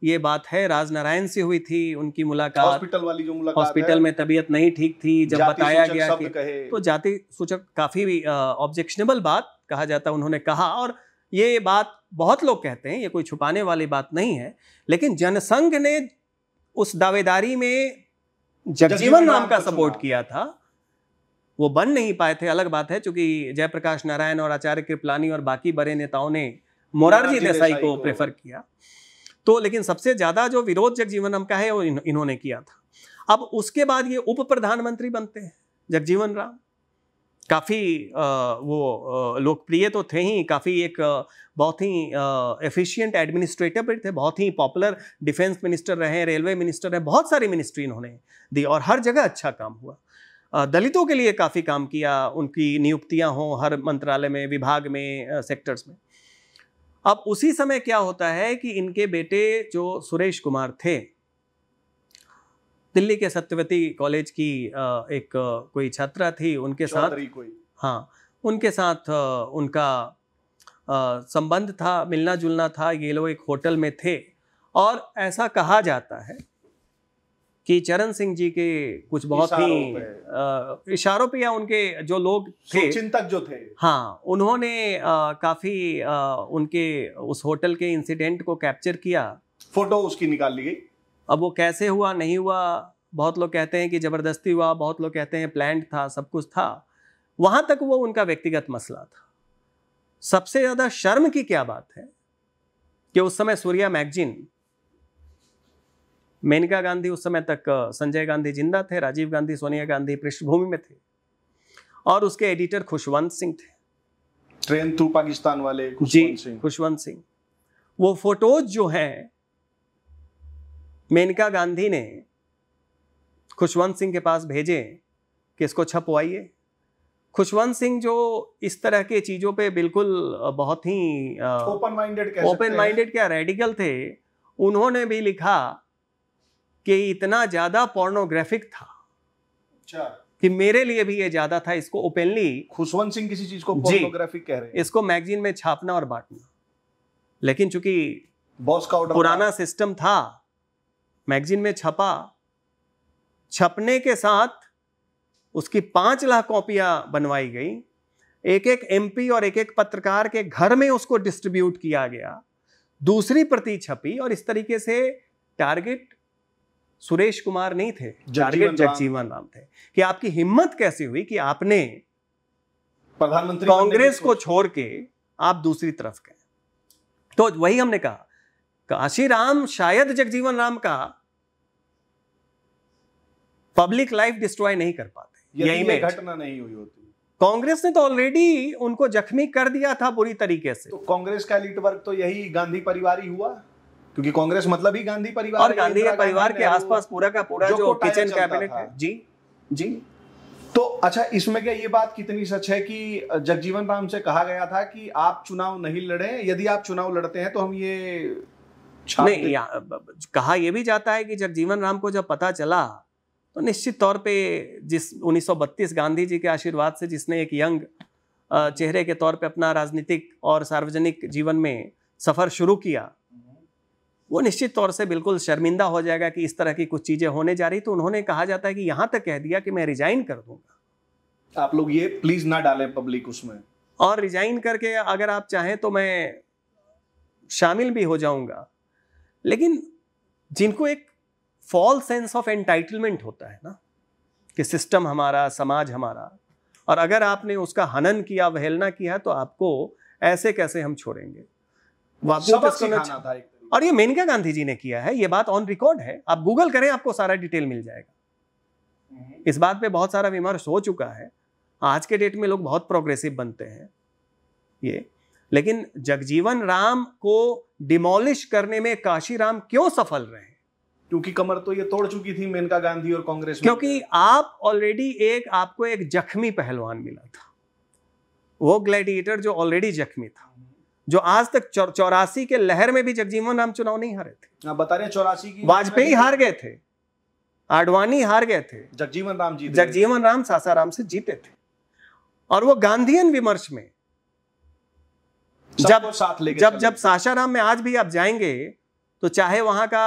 [SPEAKER 1] ये बात है राजनारायण से हुई थी उनकी मुलाकात हॉस्पिटल वाली
[SPEAKER 2] जो मुलाकात हॉस्पिटल में
[SPEAKER 1] तबीयत नहीं ठीक थी जब बताया गया कि तो जाति सूचक काफी ऑब्जेक्शनेबल बात कहा जाता उन्होंने कहा और ये बात बहुत लोग कहते हैं ये कोई छुपाने वाली बात नहीं है लेकिन जनसंघ ने उस दावेदारी में जगजीवन राम का सपोर्ट किया था वो बन नहीं पाए थे अलग बात है क्योंकि जयप्रकाश नारायण और आचार्य कृपलानी और बाकी बड़े नेताओं ने मोरारजी देसाई को प्रेफर किया तो लेकिन सबसे ज़्यादा जो विरोध जगजीवन का है वो इन, इन्होंने किया था अब उसके बाद ये उप प्रधानमंत्री बनते हैं जगजीवन राम काफ़ी वो लोकप्रिय तो थे ही काफ़ी एक बहुत ही एफिशिएंट एडमिनिस्ट्रेटर भी थे बहुत ही पॉपुलर डिफेंस मिनिस्टर रहे रेलवे मिनिस्टर रहे बहुत सारी मिनिस्ट्री इन्होंने दी और हर जगह अच्छा काम हुआ दलितों के लिए काफ़ी काम किया उनकी नियुक्तियां हों हर मंत्रालय में विभाग में सेक्टर्स में अब उसी समय क्या होता है कि इनके बेटे जो सुरेश कुमार थे दिल्ली के सत्यवती कॉलेज की एक कोई छात्रा थी उनके साथ हाँ उनके साथ उनका संबंध था मिलना जुलना था ये लोग एक होटल में थे और ऐसा कहा जाता है कि चरण सिंह जी के कुछ बहुत ही इशारों पे या उनके जो लोग थे चिंतक जो थे हाँ उन्होंने आ, काफी आ, उनके उस होटल के इंसिडेंट को कैप्चर किया फोटो उसकी निकाल ली गई अब वो कैसे हुआ नहीं हुआ बहुत लोग कहते हैं कि ज़बरदस्ती हुआ बहुत लोग कहते हैं प्लैंड था सब कुछ था वहां तक वो उनका व्यक्तिगत मसला था सबसे ज़्यादा शर्म की क्या बात है कि उस समय सूर्या मैगजीन मेनका गांधी उस समय तक संजय गांधी जिंदा थे राजीव गांधी सोनिया गांधी पृष्ठभूमि में थे और उसके एडिटर खुशवंत सिंह थे ट्रेन टू पाकिस्तान वाले जी सिंह खुशवंत सिंह वो फोटोज जो हैं मेनका गांधी ने खुशवंत सिंह के पास भेजे कि इसको छपवाइए खुशवंत सिंह जो इस तरह के चीज़ों पे बिल्कुल बहुत ही
[SPEAKER 2] ओपन माइंडेड ओपन माइंडेड
[SPEAKER 1] क्या रेडिकल थे उन्होंने भी लिखा कि इतना ज़्यादा पोर्नोग्राफिक था अच्छा। कि मेरे लिए भी ये ज्यादा था इसको ओपनली खुशवंत सिंह किसी चीज को पोर्नोग्राफिक कह रहे हैं इसको मैगजीन में छापना और बांटना लेकिन चूंकि बॉस का पुराना सिस्टम था मैगजीन में छपा छपने के साथ उसकी पांच लाख कॉपियां बनवाई गई एक एक एमपी और एक एक पत्रकार के घर में उसको डिस्ट्रीब्यूट किया गया दूसरी प्रति छपी और इस तरीके से टारगेट सुरेश कुमार नहीं थे टारगेट जगजीवन राम थे कि आपकी हिम्मत कैसे हुई कि आपने प्रधानमंत्री कांग्रेस को छोड़ के आप दूसरी तरफ गए तो वही हमने कहा काशीराम शायद जगजीवन राम का पब्लिक लाइफ डिस्ट्रॉय नहीं कर
[SPEAKER 2] पाते यही में घटना नहीं हुई होती कांग्रेस ने तो ऑलरेडी उनको जख्मी कर दिया था बुरी तरीके से तो कांग्रेस का लीड वर्ग तो यही गांधी परिवार ही हुआ क्योंकि कांग्रेस मतलब ही गांधी परिवार और गांधी के परिवार के आसपास पूरा का पूरा जो, जो किचन कैबिनेट है जी जी तो अच्छा इसमें क्या ये बात कितनी सच है कि जगजीवन राम से कहा गया था कि आप चुनाव नहीं लड़े यदि आप चुनाव लड़ते हैं तो हम ये नहीं
[SPEAKER 1] कहा यह भी जाता है कि जगजीवन राम को जब पता चला तो निश्चित तौर पे जिस 1932 गांधी जी के आशीर्वाद से जिसने एक यंग चेहरे के तौर पे अपना राजनीतिक और सार्वजनिक जीवन में सफ़र शुरू किया वो निश्चित तौर से बिल्कुल शर्मिंदा हो जाएगा कि इस तरह की कुछ चीज़ें होने जा रही तो उन्होंने कहा जाता है कि यहां तक कह दिया कि मैं रिजाइन कर दूंगा
[SPEAKER 2] आप लोग ये प्लीज़ ना डालें पब्लिक उसमें और रिजाइन करके
[SPEAKER 1] अगर आप चाहें तो मैं शामिल भी हो जाऊंगा लेकिन जिनको एक फॉल सेंस ऑफ एंटाइटलमेंट होता है ना कि सिस्टम हमारा समाज हमारा और अगर आपने उसका हनन किया वहलना किया तो आपको ऐसे कैसे हम छोड़ेंगे वापस था एक और ये मेनका गांधी जी ने किया है ये बात ऑन रिकॉर्ड है आप गूगल करें आपको सारा डिटेल मिल जाएगा हम्म। इस बात पे बहुत सारा विमर्श हो चुका है आज के डेट में लोग बहुत प्रोग्रेसिव बनते हैं ये लेकिन जगजीवन राम को डिमोलिश करने में काशीराम क्यों सफल रहे क्योंकि कमर तो ये तोड़ चुकी थी मेनका गांधी और कांग्रेस क्योंकि आप ऑलरेडी एक आपको एक जख्मी पहलवान मिला था वो ग्लैडिएटर जो ऑलरेडी जख्मी था जो आज तक चौरासी के लहर में भी जगजीवन राम चुनाव नहीं हारे थे आप हाँ, बता रहे
[SPEAKER 2] चौरासी की वाजपेयी हार गए थे
[SPEAKER 1] आडवाणी हार गए थे जगजीवन राम जी जगजीवन राम सासाराम से जीते थे और वो गांधीयन विमर्श में जब साथ ले जब जब सासाराम में आज भी आप जाएंगे तो चाहे वहां का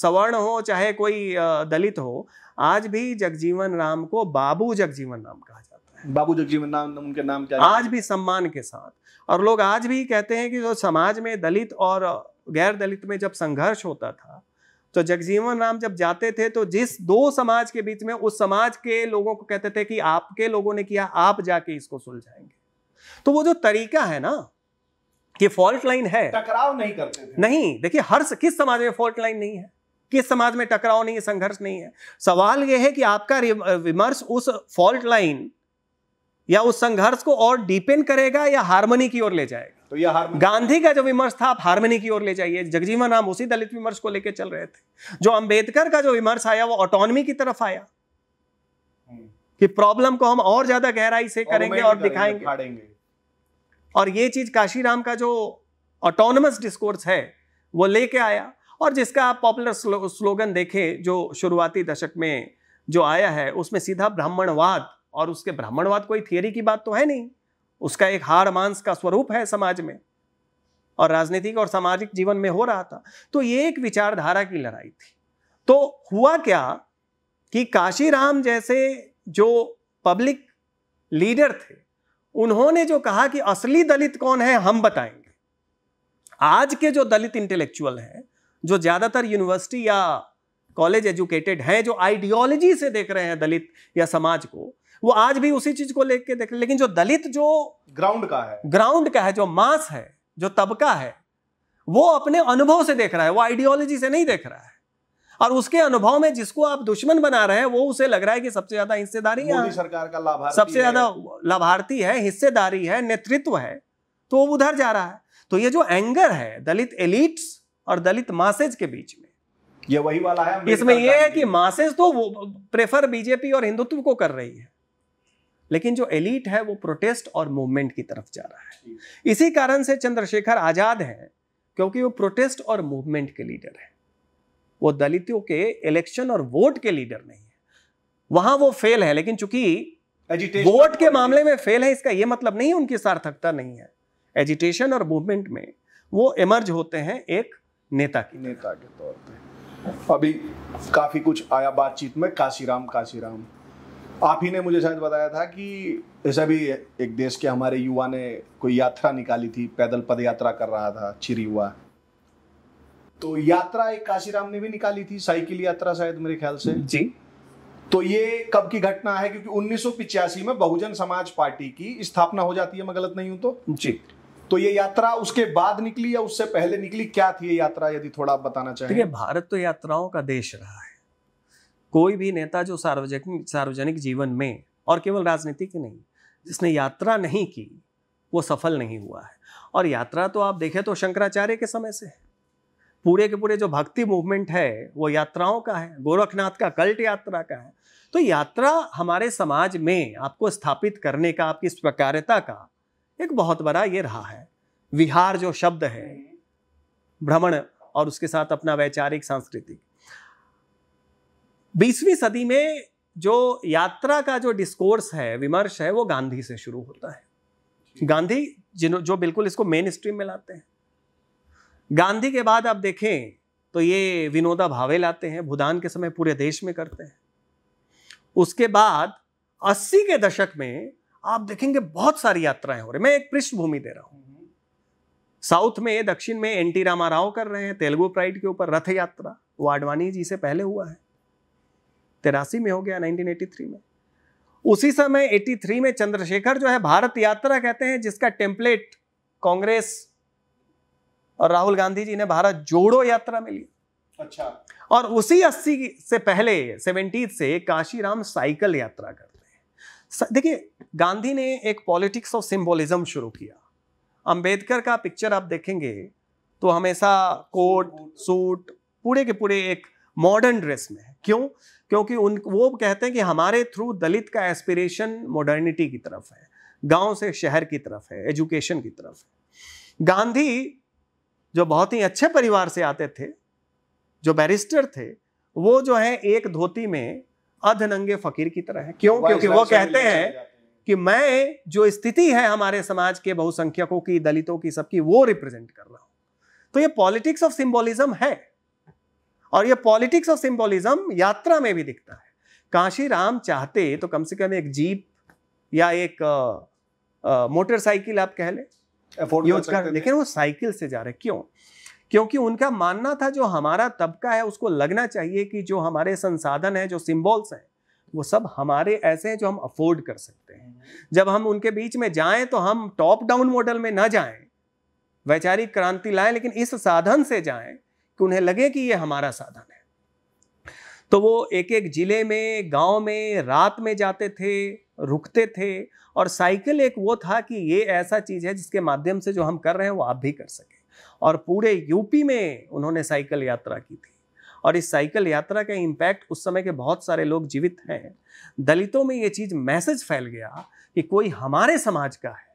[SPEAKER 1] सवर्ण हो चाहे कोई दलित हो आज भी जगजीवन राम को बाबू जगजीवन राम कहा जाता है बाबू जगजीवन नाम उनके नाम क्या आज भी सम्मान के साथ और लोग आज भी कहते हैं कि जो समाज में दलित और गैर दलित में जब संघर्ष होता था तो जगजीवन राम जब जाते थे तो जिस दो समाज के बीच में उस समाज के लोगों को कहते थे कि आपके लोगों ने किया आप जाके इसको सुलझाएंगे तो वो जो तरीका है ना कि फॉल्ट लाइन है
[SPEAKER 2] टकराव नहीं करते
[SPEAKER 1] थे। नहीं देखिए हर किस समाज में फॉल्ट लाइन नहीं है किस समाज में टकराव नहीं है संघर्ष नहीं है सवाल यह है कि आपका विमर्श उस फॉल्ट लाइन या उस संघर्ष को और डीपेन करेगा या हार्मनी की ओर ले जाएगा तो यह गांधी का जो विमर्श था आप हार्मनी की ओर ले जाइए जगजीवन राम उसी दलित विमर्श को लेकर चल रहे थे जो अंबेडकर का जो विमर्श आया वो ऑटोनमी की तरफ आया हम्म। कि प्रॉब्लम को हम और ज्यादा गहराई से करेंगे और दिखाएंगे और ये चीज काशीराम का जो ऑटोनमस डिस्कोर्स है वो लेके आया और जिसका आप पॉपुलर स्लो, स्लोगन देखें जो शुरुआती दशक में जो आया है उसमें सीधा ब्राह्मणवाद और उसके ब्राह्मणवाद कोई थियरी की बात तो है नहीं उसका एक हार मांस का स्वरूप है समाज में और राजनीतिक और सामाजिक जीवन में हो रहा था तो ये एक विचारधारा की लड़ाई थी तो हुआ क्या कि काशीराम जैसे जो पब्लिक लीडर थे उन्होंने जो कहा कि असली दलित कौन है हम बताएंगे आज के जो दलित इंटेलेक्चुअल हैं जो ज़्यादातर यूनिवर्सिटी या कॉलेज एजुकेटेड हैं जो आइडियोलॉजी से देख रहे हैं दलित या समाज को वो आज भी उसी चीज को लेके देख लेकिन जो दलित जो ग्राउंड का है ग्राउंड का है जो मास है जो तबका है वो अपने अनुभव से देख रहा है वो आइडियोलॉजी से नहीं देख रहा है और उसके अनुभव में जिसको आप दुश्मन बना रहे हैं वो उसे लग रहा है कि सबसे ज्यादा हिस्सेदारी है
[SPEAKER 2] सरकार का लाभार्थी सबसे ज्यादा
[SPEAKER 1] लाभार्थी है हिस्सेदारी है नेतृत्व है तो वो उधर जा रहा है तो ये जो एंगर है दलित एलिट्स और दलित मासेज के बीच
[SPEAKER 2] में ये वही वाला है इसमें यह है
[SPEAKER 1] कि मासेज तो वो प्रेफर बीजेपी और हिंदुत्व को कर रही है लेकिन जो एलिट है वो प्रोटेस्ट और मूवमेंट की तरफ जा रहा है इसी कारण से चंद्रशेखर आज़ाद है क्योंकि वो प्रोटेस्ट और मूवमेंट के लीडर है वो दलितों के इलेक्शन और वोट के लीडर नहीं है वहां वो फेल है लेकिन चूंकि वोट के मामले में फेल है इसका यह मतलब नहीं उनकी सार्थकता नहीं है
[SPEAKER 2] एजिटेशन और मूवमेंट में वो इमर्ज होते हैं एक नेता की नेता के तौर पे अभी काफी कुछ आया बातचीत में काशीराम काशीराम आप ही ने मुझे शायद बताया था कि ऐसा भी एक देश के हमारे युवा ने कोई यात्रा निकाली थी पैदल पद यात्रा कर रहा था चिरी हुआ तो यात्रा एक काशीराम ने भी निकाली थी साइकिल यात्रा शायद मेरे ख्याल से जी तो ये कब की घटना है क्योंकि उन्नीस में बहुजन समाज पार्टी की स्थापना हो जाती है मैं गलत नहीं हूं तो जी तो ये यात्रा उसके बाद निकली या उससे पहले निकली क्या थी ये यात्रा यदि थोड़ा आप बताना चाहें
[SPEAKER 1] भारत तो यात्राओं का देश रहा है कोई भी नेता जो सार्वजनिक सार्वजनिक जीवन में और केवल राजनीति की नहीं जिसने यात्रा नहीं की वो सफल नहीं हुआ है और यात्रा तो आप देखें तो शंकराचार्य के समय से पूरे के पूरे जो भक्ति मूवमेंट है वो यात्राओं का है गोरखनाथ का कल्ट यात्रा का है तो यात्रा हमारे समाज में आपको स्थापित करने का आपकी स्वीकार्यता का एक बहुत बड़ा ये रहा है विहार जो शब्द है भ्रमण और उसके साथ अपना वैचारिक सांस्कृतिक बीसवीं सदी में जो यात्रा का जो डिस्कोर्स है विमर्श है वो गांधी से शुरू होता है गांधी जिन जो बिल्कुल इसको मेन स्ट्रीम में लाते हैं गांधी के बाद आप देखें तो ये विनोदा भावे लाते हैं भूदान के समय पूरे देश में करते हैं उसके बाद 80 के दशक में आप देखेंगे बहुत सारी यात्राएं हो रही मैं एक पृष्ठभूमि दे रहा हूँ हम्म। साउथ में दक्षिण में एन टी रामा राव कर रहे हैं तेलुगु प्राइड के ऊपर रथ यात्रा वो आडवाणी जी से पहले हुआ है तिरासी में हो गया 1983 में उसी समय 83 में चंद्रशेखर जो है भारत यात्रा कहते हैं जिसका टेम्पलेट कांग्रेस और राहुल गांधी जी ने भारत जोड़ो यात्रा में ली अच्छा और उसी 80 से पहले सेवेंटीज से काशीराम साइकिल यात्रा करते हैं देखिए गांधी ने एक पॉलिटिक्स ऑफ सिंबोलिज्म शुरू किया अंबेडकर का पिक्चर आप देखेंगे तो हमेशा कोट सूट पूरे के पूरे एक मॉडर्न ड्रेस में है क्यों क्योंकि उन वो कहते हैं कि हमारे थ्रू दलित का एस्पिरेशन मॉडर्निटी की तरफ है गांव से शहर की तरफ है एजुकेशन की तरफ है गांधी जो बहुत ही अच्छे परिवार से आते थे जो बैरिस्टर थे वो जो है एक धोती में अध नंगे फकीर की तरह है क्यों क्योंकि वो कहते हैं कि मैं जो स्थिति है हमारे समाज के बहुसंख्यकों की दलितों की सबकी वो रिप्रेजेंट कर रहा हूं तो ये पॉलिटिक्स ऑफ सिंबोलिज्म है और ये पॉलिटिक्स ऑफ सिंबोलिज्म यात्रा में भी दिखता है काशी राम चाहते तो कम से कम एक जीप या एक मोटरसाइकिल आप कह लें कर लेकिन वो साइकिल से जा रहे क्यों क्योंकि उनका मानना था जो हमारा तबका है उसको लगना चाहिए कि जो हमारे संसाधन है जो सिम्बॉल्स हैं वो सब हमारे ऐसे हैं जो हम अफोर्ड कर सकते हैं जब हम उनके बीच में जाएं तो हम टॉप डाउन मॉडल में ना जाएं वैचारिक क्रांति लाएं लेकिन इस साधन से जाएं कि उन्हें लगे कि ये हमारा साधन है तो वो एक एक ज़िले में गांव में रात में जाते थे रुकते थे और साइकिल एक वो था कि ये ऐसा चीज़ है जिसके माध्यम से जो हम कर रहे हैं वो आप भी कर सकें और पूरे यूपी में उन्होंने साइकिल यात्रा की थी और इस साइकिल यात्रा का इम्पैक्ट उस समय के बहुत सारे लोग जीवित हैं दलितों में ये चीज़ मैसेज फैल गया कि कोई हमारे समाज का है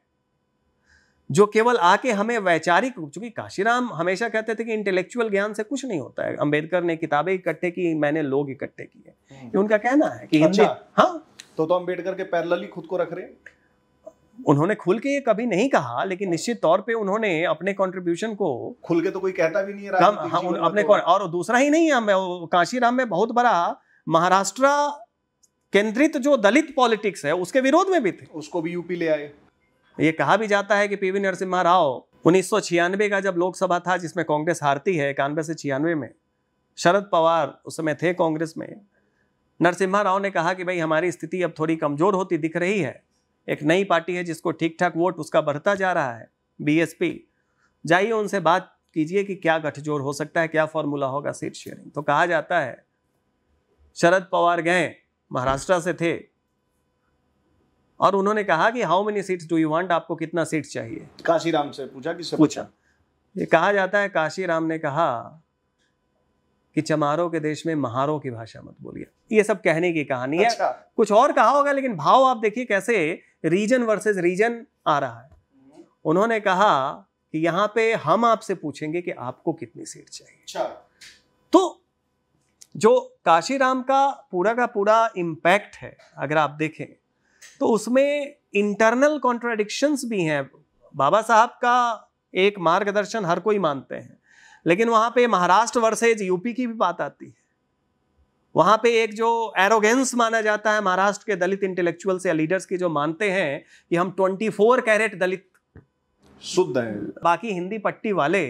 [SPEAKER 1] जो केवल आके हमें वैचारिक चूंकि काशीराम हमेशा कहते थे कि इंटेलेक्चुअल ज्ञान से कुछ नहीं होता है अंबेडकर ने किताबें इकट्ठे की मैंने लोग इकट्ठे किए हम्म। ये उनका कहना है कि अच्छा, हाँ तो तो अंबेडकर के पैरेलल खुद को रख रहे हैं उन्होंने खुल के ये कभी नहीं कहा लेकिन हाँ। निश्चित तौर पे उन्होंने अपने कंट्रीब्यूशन को खुल के तो कोई कहता
[SPEAKER 2] भी नहीं रहा हाँ,
[SPEAKER 1] अपने तो और दूसरा ही नहीं है काशीराम में बहुत बड़ा महाराष्ट्र केंद्रित जो दलित पॉलिटिक्स है उसके विरोध में भी थे उसको भी यूपी ले आए ये कहा भी जाता है कि पी वी नरसिम्हा राव उन्नीस का जब लोकसभा था जिसमें कांग्रेस हारती है इक्यानवे से छियानवे में शरद पवार उस समय थे कांग्रेस में नरसिम्हा राव ने कहा कि भाई हमारी स्थिति अब थोड़ी कमज़ोर होती दिख रही है एक नई पार्टी है जिसको ठीक ठाक वोट उसका बढ़ता जा रहा है बीएसपी जाइए उनसे बात कीजिए कि क्या गठजोड़ हो सकता है क्या फॉर्मूला होगा सीट शेयरिंग तो कहा जाता है शरद पवार गए महाराष्ट्र से थे और उन्होंने कहा कि how many seats do you want आपको कितना सीट्स चाहिए काशी
[SPEAKER 2] राम से पूछा किससे पूछा
[SPEAKER 1] ये कहा जाता है काशी राम ने कहा कि चमारों के देश में महारों की भाषा मत बोलिए ये सब कहने की कहानी है अच्छा। कुछ और कहा होगा लेकिन भाव आप देखिए कैसे रीजन वर्सेस रीजन आ रहा है उन्होंने कहा कि यहां पे हम आपसे पूछेंगे कि आपको कितनी सीट चाहिए अच्छा। तो जो काशीराम का पूरा का पूरा इम्पैक्ट है अगर आप देखें तो उसमें इंटरनल कॉन्ट्राडिक्शंस भी हैं बाबा साहब का एक मार्गदर्शन हर कोई मानते हैं लेकिन वहां पे महाराष्ट्र वर्सेज यूपी की भी बात आती है वहां पे एक जो एरोगेंस माना जाता है महाराष्ट्र के दलित इंटेलेक्चुअल्स या लीडर्स की जो मानते हैं कि हम 24 कैरेट दलित शुद्ध हैं बाकी हिंदी पट्टी वाले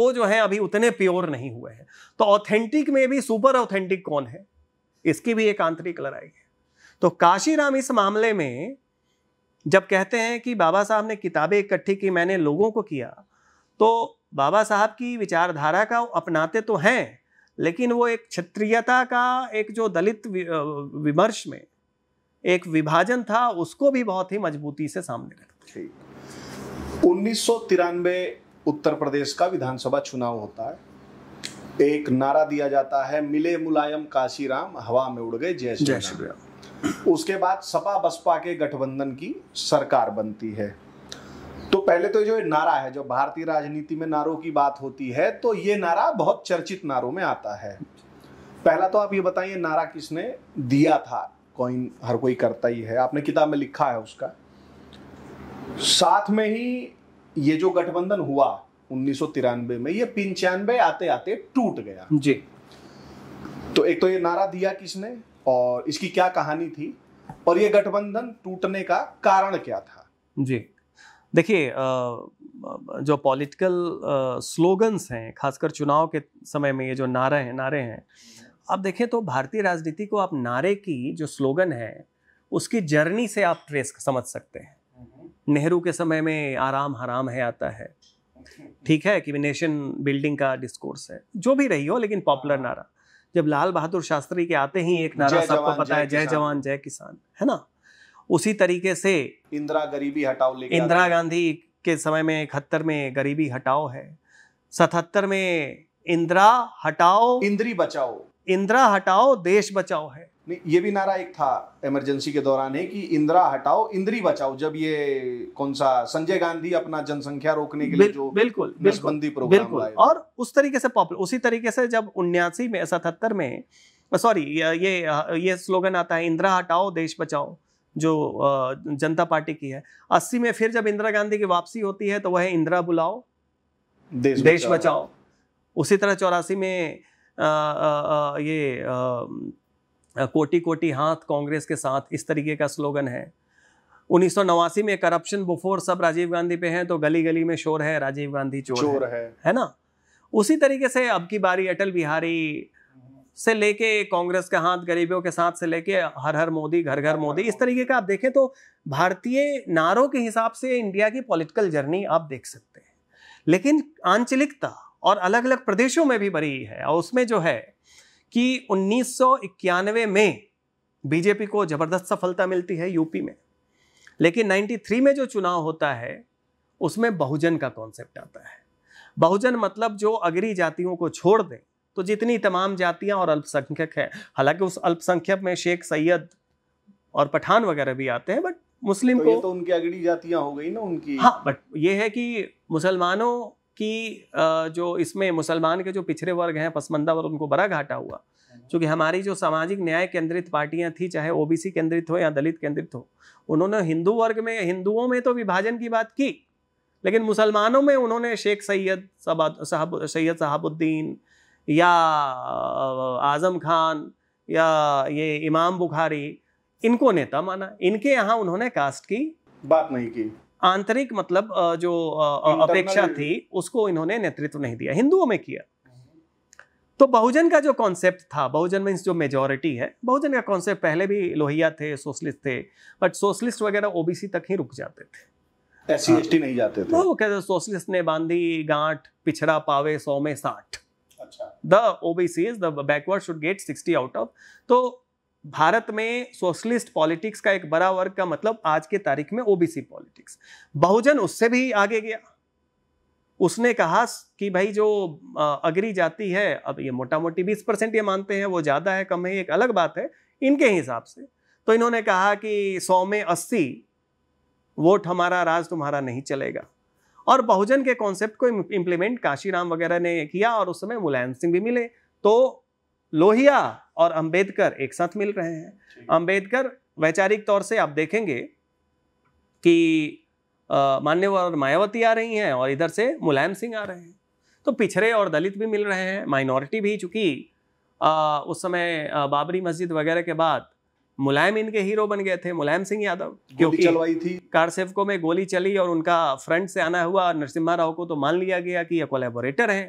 [SPEAKER 1] वो जो है अभी उतने प्योर नहीं हुए हैं तो ऑथेंटिक में भी सुपर ऑथेंटिक कौन है इसकी भी एक आंतरिक लड़ाई है तो काशीराम इस मामले में जब कहते हैं कि बाबा साहब ने किताबें इकट्ठी की मैंने लोगों को किया तो बाबा साहब की विचारधारा का अपनाते तो हैं लेकिन वो एक क्षत्रियता का एक जो दलित विमर्श में एक विभाजन था उसको भी बहुत ही मजबूती से सामने
[SPEAKER 2] रखते सौ उन्नीस उत्तर प्रदेश का विधानसभा चुनाव होता है एक नारा दिया जाता है मिले मुलायम काशीराम हवा में उड़ गए जय श्री राम उसके बाद सपा बसपा के गठबंधन की सरकार बनती है तो पहले तो जो नारा है जो भारतीय राजनीति में नारों की बात होती है तो ये नारा बहुत चर्चित नारों में आता है पहला तो आप ये बताइए नारा किसने दिया था कॉइन हर कोई करता ही है आपने किताब में लिखा है उसका साथ में ही ये जो गठबंधन हुआ उन्नीस में ये पंचानवे आते आते टूट गया जी तो एक तो ये नारा दिया किसने और इसकी क्या कहानी थी और ये गठबंधन टूटने का कारण क्या था
[SPEAKER 1] जी देखिए जो पॉलिटिकल स्लोगन्स हैं खासकर चुनाव के समय में ये जो नारे हैं नारे हैं आप देखें तो भारतीय राजनीति को आप नारे की जो स्लोगन है उसकी जर्नी से आप ट्रेस समझ सकते हैं नेहरू के समय में आराम हराम है आता है ठीक है कि नेशन बिल्डिंग का डिस्कोर्स है जो भी रही हो लेकिन पॉपुलर नारा जब लाल बहादुर शास्त्री के आते ही एक नारा सबको पता है जय जवान जय किसान है ना उसी तरीके से
[SPEAKER 2] इंदिरा गरीबी हटाओ इंदिरा
[SPEAKER 1] गांधी के समय में इकहत्तर में गरीबी हटाओ है सतहत्तर में इंदिरा हटाओ
[SPEAKER 2] इंद्री बचाओ इंदिरा हटाओ देश बचाओ है ये भी नारा एक था इमरजेंसी के दौरान है कि इंदिरा हटाओ इंद्री बचाओ जब ये कौन सा संजय गांधी अपना जनसंख्या रोकने के लिए जो बिल्कुल नसबंदी प्रोग्राम बिल्कुल और उस तरीके से पॉपुलर उसी तरीके से जब
[SPEAKER 1] उन्यासी में सतहत्तर में सॉरी ये ये स्लोगन आता है इंदिरा हटाओ देश बचाओ जो जनता पार्टी की है अस्सी में फिर जब इंदिरा गांधी की वापसी होती है तो वह इंदिरा बुलाओ
[SPEAKER 2] देश, देश बचाओ
[SPEAKER 1] उसी तरह चौरासी में आ, आ, आ, ये कोटि कोटि हाथ कांग्रेस के साथ इस तरीके का स्लोगन है उन्नीस में करप्शन बुफोर सब राजीव गांधी पे है तो गली गली में शोर है राजीव गांधी चोर, चोर है, है है ना उसी तरीके से अब की बारी अटल बिहारी से लेके कांग्रेस का हाथ गरीबों के साथ से लेके हर हर मोदी घर घर मोदी इस तरीके का आप देखें तो भारतीय नारों के हिसाब से इंडिया की पॉलिटिकल जर्नी आप देख सकते हैं लेकिन आंचलिकता और अलग अलग प्रदेशों में भी बड़ी है और उसमें जो है कि 1991 में बीजेपी को जबरदस्त सफलता मिलती है यूपी में लेकिन 93 में जो चुनाव होता है उसमें बहुजन का कॉन्सेप्ट आता है बहुजन मतलब जो अगरी जातियों को छोड़ दें तो जितनी तमाम जातियां और अल्पसंख्यक हैं हालांकि उस अल्पसंख्यक में शेख सैयद और पठान वगैरह भी आते हैं बट
[SPEAKER 2] मुस्लिम तो को तो उनकी अगड़ी जातियां हो गई ना उनकी हाँ बट ये है कि
[SPEAKER 1] मुसलमानों कि जो इसमें मुसलमान के जो पिछड़े वर्ग हैं पसमंदा वर्ग उनको बड़ा घाटा हुआ क्योंकि हमारी जो सामाजिक न्याय केंद्रित पार्टियां थी चाहे ओबीसी केंद्रित हो या दलित केंद्रित हो उन्होंने हिंदू वर्ग में हिंदुओं में तो विभाजन की बात की लेकिन मुसलमानों में उन्होंने शेख सैयद साहब सैयद साहबुद्दीन या आज़म खान या ये इमाम बुखारी इनको नेता माना इनके यहाँ उन्होंने कास्ट की बात नहीं की आंतरिक मतलब जो अपेक्षा थी उसको इन्होंने नेतृत्व नहीं दिया हिंदुओं में किया तो बहुजन का जो कॉन्सेप्ट था बहुजन मीन्स जो मेजोरिटी है बहुजन का कॉन्सेप्ट पहले भी लोहिया थे सोशलिस्ट थे बट सोशलिस्ट वगैरह ओबीसी तक ही रुक जाते थे
[SPEAKER 2] एस सी हाँ। नहीं जाते थे
[SPEAKER 1] वो कहते सोशलिस्ट ने बांधी गांठ पिछड़ा पावे सौ में साठ the OBC is the backward should get sixty out of तो भारत में सोशलिस्ट पॉलिटिक्स का एक बड़ा वर्ग का मतलब आज के तारीख में ओबीसी पॉलिटिक्स बहुजन उससे भी आगे गया उसने कहा कि भाई जो अगरी जाति है अब ये मोटा मोटी बीस परसेंट ये मानते हैं वो ज़्यादा है कम है एक अलग बात है इनके हिसाब से तो इन्होंने कहा कि सौ में अस्सी वोट हमारा राज तुम्हारा नहीं चलेगा और बहुजन के कॉन्सेप्ट को इम्प्लीमेंट काशीराम वगैरह ने किया और उस समय मुलायम सिंह भी मिले तो लोहिया और अंबेडकर एक साथ मिल रहे हैं अंबेडकर वैचारिक तौर से आप देखेंगे कि मान्यवर मायावती आ रही हैं और इधर से मुलायम सिंह आ रहे हैं तो पिछड़े और दलित भी मिल रहे हैं माइनॉरिटी भी चूंकि उस समय बाबरी मस्जिद वगैरह के बाद मुलायम इनके हीरो बन गए थे मुलायम सिंह यादव क्योंकि चलवाई थी कार सेवकों में गोली चली और उनका फ्रंट से आना हुआ नरसिम्हा राव को तो मान लिया गया कि यह कोलेबोरेटर है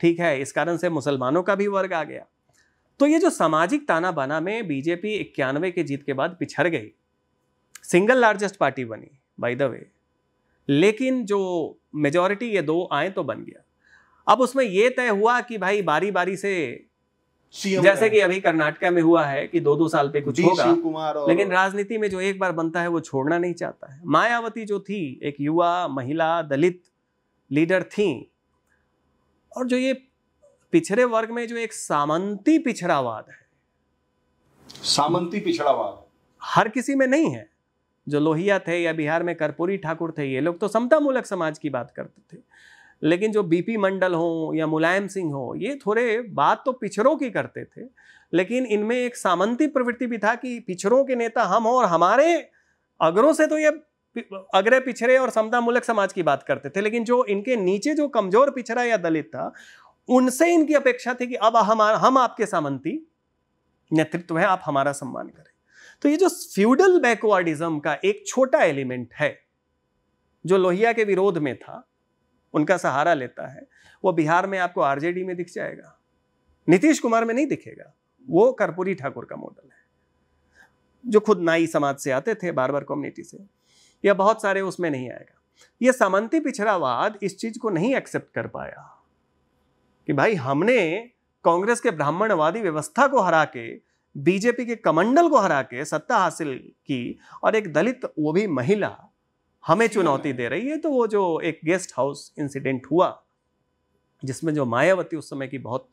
[SPEAKER 1] ठीक है इस कारण से मुसलमानों का भी वर्ग आ गया तो ये जो सामाजिक ताना बाना में बीजेपी इक्यानवे के जीत के बाद पिछड़ गई सिंगल लार्जेस्ट पार्टी बनी बाय द वे लेकिन जो मेजॉरिटी ये दो आए तो बन गया अब उसमें यह तय हुआ कि भाई बारी बारी से जैसे कि अभी कर्नाटका में हुआ है कि दो दो साल पे कुछ होगा और... लेकिन राजनीति में जो एक बार बनता है वो छोड़ना नहीं चाहता है मायावती जो थी एक युवा महिला दलित लीडर थी और जो ये पिछड़े वर्ग में जो एक सामंती पिछड़ावाद है सामंती पिछड़ावाद हर किसी में नहीं है जो लोहिया थे या बिहार में कर्पूरी ठाकुर थे ये लोग तो मूलक समाज की बात करते थे लेकिन जो बीपी मंडल हो या मुलायम सिंह हो ये थोड़े बात तो पिछड़ों की करते थे लेकिन इनमें एक सामंती प्रवृत्ति भी था कि पिछड़ों के नेता हम हो और हमारे अगरों से तो ये अगरे पिछड़े और समता मूलक समाज की बात करते थे लेकिन जो इनके नीचे जो कमजोर पिछड़ा या दलित था उनसे इनकी अपेक्षा थी कि अब हम हम आपके सामंती नेतृत्व है आप हमारा सम्मान करें तो ये जो फ्यूडल बैकवर्डिज्म का एक छोटा एलिमेंट है जो लोहिया के विरोध में था उनका सहारा लेता है वो बिहार में आपको आरजेडी में दिख जाएगा नीतीश कुमार में नहीं दिखेगा वो कर्पूरी ठाकुर का मॉडल है जो खुद नाई समाज से आते थे बार बार कम्युनिटी से या बहुत सारे उसमें नहीं आएगा ये सामंती पिछड़ावाद इस चीज को नहीं एक्सेप्ट कर पाया कि भाई हमने कांग्रेस के ब्राह्मणवादी व्यवस्था को हरा के बीजेपी के कमंडल को हरा के सत्ता हासिल की और एक दलित वो भी महिला हमें चुनौती दे रही है तो वो जो एक गेस्ट हाउस इंसिडेंट हुआ जिसमें जो मायावती उस समय की बहुत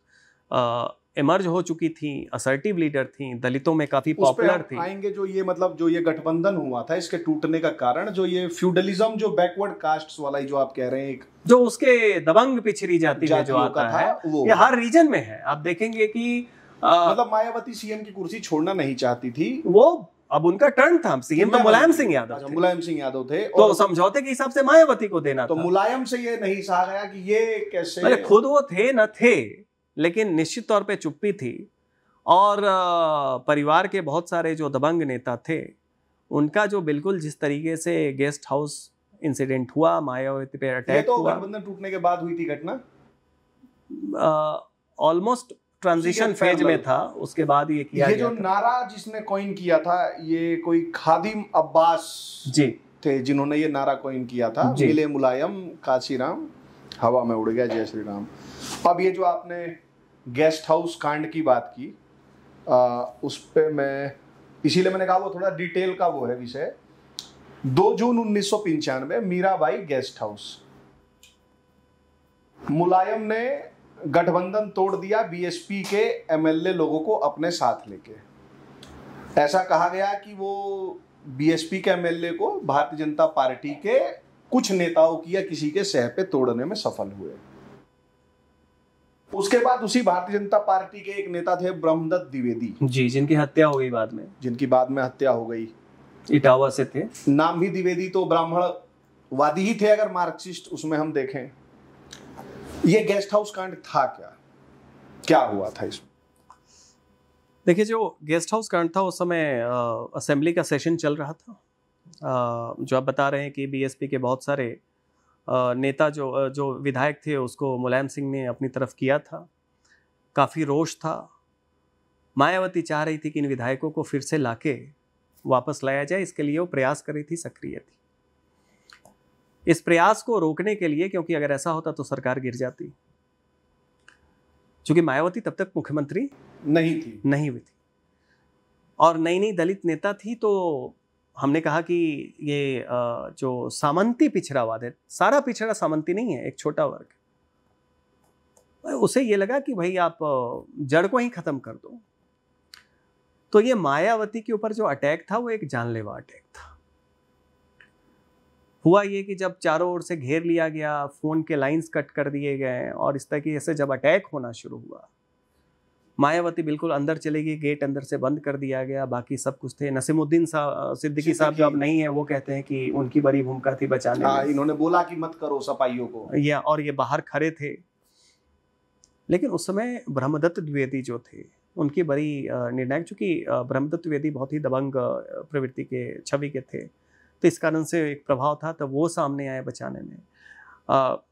[SPEAKER 1] इमर्ज हो चुकी थी असर्टिव लीडर थी दलितों में काफी पॉपुलर थी
[SPEAKER 2] आएंगे जो ये मतलब जो ये गठबंधन हुआ था इसके टूटने का कारण जो ये फ्यूडलिज्म जो बैकवर्ड कास्ट वाला ही जो आप कह रहे हैं एक जो उसके दबंग पिछड़ी जाति में जो आता है वो ये हर रीजन में है आप देखेंगे कि आ, मतलब मायावती सीएम की कुर्सी छोड़ना नहीं चाहती थी वो अब उनका टर्न था सीएम तो मुलायम सिंह यादव अच्छा, मुलायम सिंह यादव थे तो समझौते के हिसाब से मायावती को देना तो मुलायम से ये नहीं सहा गया कि ये कैसे खुद
[SPEAKER 1] वो थे न थे लेकिन निश्चित तौर पे चुप्पी थी और परिवार के बहुत सारे जो दबंग नेता थे उनका जो बिल्कुल जिस तरीके से गेस्ट हाउस इंसिडेंट हुआ मायावती पे अटैक तो हुआ गठबंधन
[SPEAKER 2] टूटने के बाद हुई थी घटना
[SPEAKER 1] ऑलमोस्ट ट्रांजिशन फेज में था उसके बाद ये किया ये जो
[SPEAKER 2] नारा जिसने कॉइन किया था ये कोई खादिम अब्बास जी थे जिन्होंने ये नारा कॉइन किया था मिले मुलायम काशीराम हवा में उड़ गया जय श्री राम अब ये जो आपने गेस्ट हाउस कांड की बात की आ, उस पर मैं इसीलिए मैंने कहा वो थोड़ा डिटेल का वो है विषय दो जून उन्नीस सौ पंचानवे मीराबाई गेस्ट हाउस मुलायम ने गठबंधन तोड़ दिया बीएसपी के एमएलए लोगों को अपने साथ लेके ऐसा कहा गया कि वो बीएसपी के एमएलए को भारतीय जनता पार्टी के कुछ नेताओं की या किसी के सह पे तोड़ने में सफल हुए उसके बाद उसी भारतीय जनता पार्टी के एक नेता थे ब्रह्मदत्त द्विवेदी जी जिनकी हत्या हो गई बाद में जिनकी बाद में हत्या हो गई इटावा से थे नाम भी द्विवेदी तो ब्राह्मण वादी ही थे अगर मार्क्सिस्ट उसमें हम देखें ये गेस्ट हाउस कांड था क्या क्या हुआ था इसमें
[SPEAKER 1] देखिए जो गेस्ट हाउस कांड था उस समय असेंबली का सेशन चल रहा था आ, जो आप बता रहे हैं कि बीएसपी के बहुत सारे नेता जो जो विधायक थे उसको मुलायम सिंह ने अपनी तरफ किया था काफ़ी रोष था मायावती चाह रही थी कि इन विधायकों को फिर से लाके वापस लाया जाए इसके लिए वो प्रयास कर रही थी सक्रिय थी इस प्रयास को रोकने के लिए क्योंकि अगर ऐसा होता तो सरकार गिर जाती चूंकि मायावती तब तक मुख्यमंत्री नहीं थी नहीं हुई थी और नई नई दलित नेता थी तो हमने कहा कि ये जो सामंती पिछड़ावाद है सारा पिछड़ा सामंती नहीं है एक छोटा वर्ग उसे ये लगा कि भाई आप जड़ को ही ख़त्म कर दो तो ये मायावती के ऊपर जो अटैक था वो एक जानलेवा अटैक था हुआ ये कि जब चारों ओर से घेर लिया गया फ़ोन के लाइंस कट कर दिए गए और इस तरह की ऐसे जब अटैक होना शुरू हुआ मायावती बिल्कुल अंदर चले गई गेट अंदर से बंद कर दिया गया बाकी सब कुछ थे नसीमुद्दीन साहब सिद्दीकी साहब जो अब नहीं है वो कहते हैं कि उनकी बड़ी भूमिका
[SPEAKER 2] थी बचाने आ, हाँ, इन्होंने बोला कि मत करो सपाइयों को या और ये बाहर खड़े थे
[SPEAKER 1] लेकिन उस समय ब्रह्मदत्त द्विवेदी जो थे उनकी बड़ी निर्णायक चूंकि ब्रह्मदत्त द्विवेदी बहुत ही दबंग प्रवृत्ति के छवि के थे तो इस कारण से एक प्रभाव था तो वो सामने आए बचाने में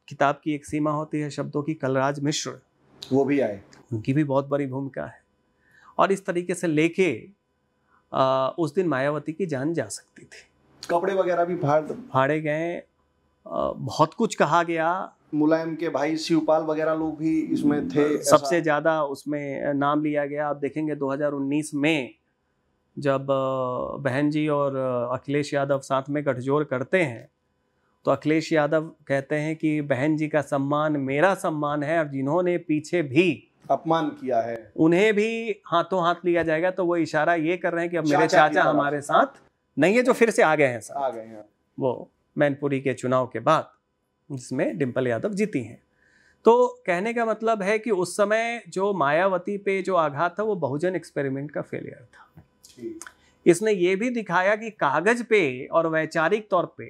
[SPEAKER 1] किताब की एक सीमा होती है शब्दों की कलराज मिश्र वो भी आए उनकी भी बहुत बड़ी भूमिका है और इस तरीके से लेके उस दिन मायावती की जान जा सकती थी
[SPEAKER 2] कपड़े वगैरह भी फाड़
[SPEAKER 1] फाड़े गए बहुत कुछ कहा गया
[SPEAKER 2] मुलायम के भाई शिवपाल वगैरह लोग भी
[SPEAKER 1] इसमें थे सबसे ज़्यादा उसमें नाम लिया गया आप देखेंगे 2019 में जब बहन जी और अखिलेश यादव साथ में गठजोड़ करते हैं तो अखिलेश यादव कहते हैं कि बहन जी का सम्मान मेरा सम्मान है और जिन्होंने पीछे भी अपमान किया है उन्हें भी हाथों हाथ लिया जाएगा तो वो इशारा ये कर रहे हैं कि अब मेरे चाचा हमारे साथ नहीं है जो फिर से आ गए हैं आ गए हैं वो मैनपुरी के चुनाव के बाद जिसमें डिम्पल यादव जीती हैं तो कहने का मतलब है कि उस समय जो मायावती पे जो आघात था वो बहुजन एक्सपेरिमेंट का फेलियर था इसने ये भी दिखाया कि कागज पे और वैचारिक तौर पे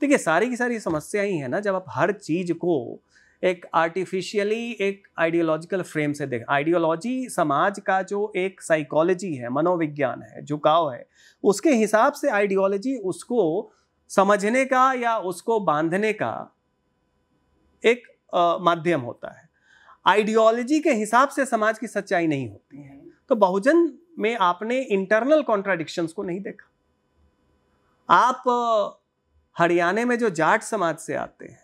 [SPEAKER 1] देखिए सारी की सारी समस्या ही है ना जब आप हर चीज़ को एक आर्टिफिशियली एक आइडियोलॉजिकल फ्रेम से देख आइडियोलॉजी समाज का जो एक साइकोलॉजी है मनोविज्ञान है झुकाव है उसके हिसाब से आइडियोलॉजी उसको समझने का या उसको बांधने का एक आ, माध्यम होता है आइडियोलॉजी के हिसाब से समाज की सच्चाई नहीं होती है तो बहुजन में आपने इंटरनल कॉन्ट्राडिक्शंस को नहीं देखा आप हरियाणा में जो जाट समाज से आते हैं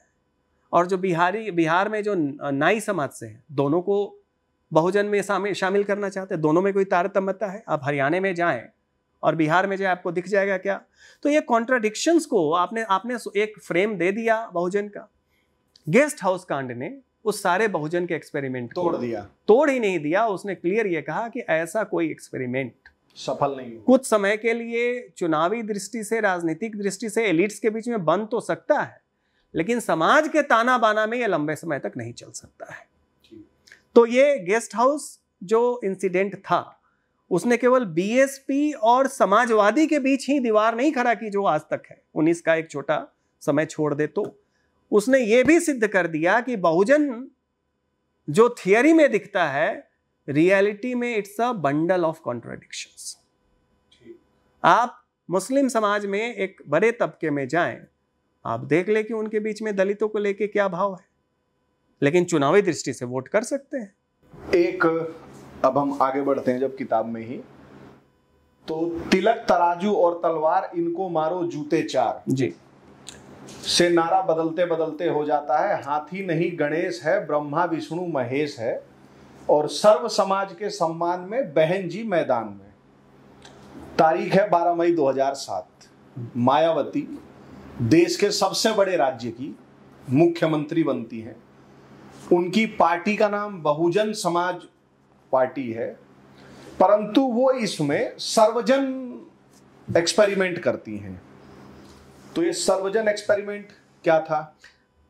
[SPEAKER 1] और जो बिहारी बिहार में जो नाई समाज से हैं दोनों को बहुजन में शामिल शामिल करना चाहते हैं दोनों में कोई तारतम्यता है आप हरियाणा में जाएं और बिहार में जाए आपको दिख जाएगा क्या तो ये कॉन्ट्राडिक्शंस को आपने आपने एक फ्रेम दे दिया बहुजन का गेस्ट हाउस कांड ने उस सारे बहुजन के एक्सपेरिमेंट तोड़ दिया तोड़ ही नहीं दिया उसने क्लियर ये कहा कि ऐसा कोई एक्सपेरिमेंट सफल नहीं हुआ कुछ समय के लिए चुनावी दृष्टि से राजनीतिक दृष्टि से एलिट्स के बीच में बन तो सकता है लेकिन समाज के ताना बाना में यह लंबे समय तक नहीं चल सकता है तो ये गेस्ट हाउस जो इंसिडेंट था उसने केवल बीएसपी और समाजवादी के बीच ही दीवार नहीं खड़ा की जो आज तक है उन्नीस का एक छोटा समय छोड़ दे तो उसने ये भी सिद्ध कर दिया कि बहुजन जो थियरी में दिखता है रियलिटी में it's a bundle of contradiction आप मुस्लिम समाज में एक बड़े तबके में जाएं आप देख ले कि उनके बीच में दलितों को लेके क्या भाव है लेकिन चुनावी दृष्टि से वोट कर सकते हैं
[SPEAKER 2] एक अब हम आगे बढ़ते हैं जब किताब में ही तो तिलक तराजू और तलवार इनको मारो जूते चार जी से नारा बदलते बदलते हो जाता है हाथी नहीं गणेश है ब्रह्मा विष्णु महेश है और सर्व समाज के सम्मान में बहन जी मैदान में तारीख है 12 मई 2007 मायावती देश के सबसे बड़े राज्य की मुख्यमंत्री बनती हैं उनकी पार्टी का नाम बहुजन समाज पार्टी है परंतु वो इसमें सर्वजन एक्सपेरिमेंट करती हैं तो ये सर्वजन एक्सपेरिमेंट क्या था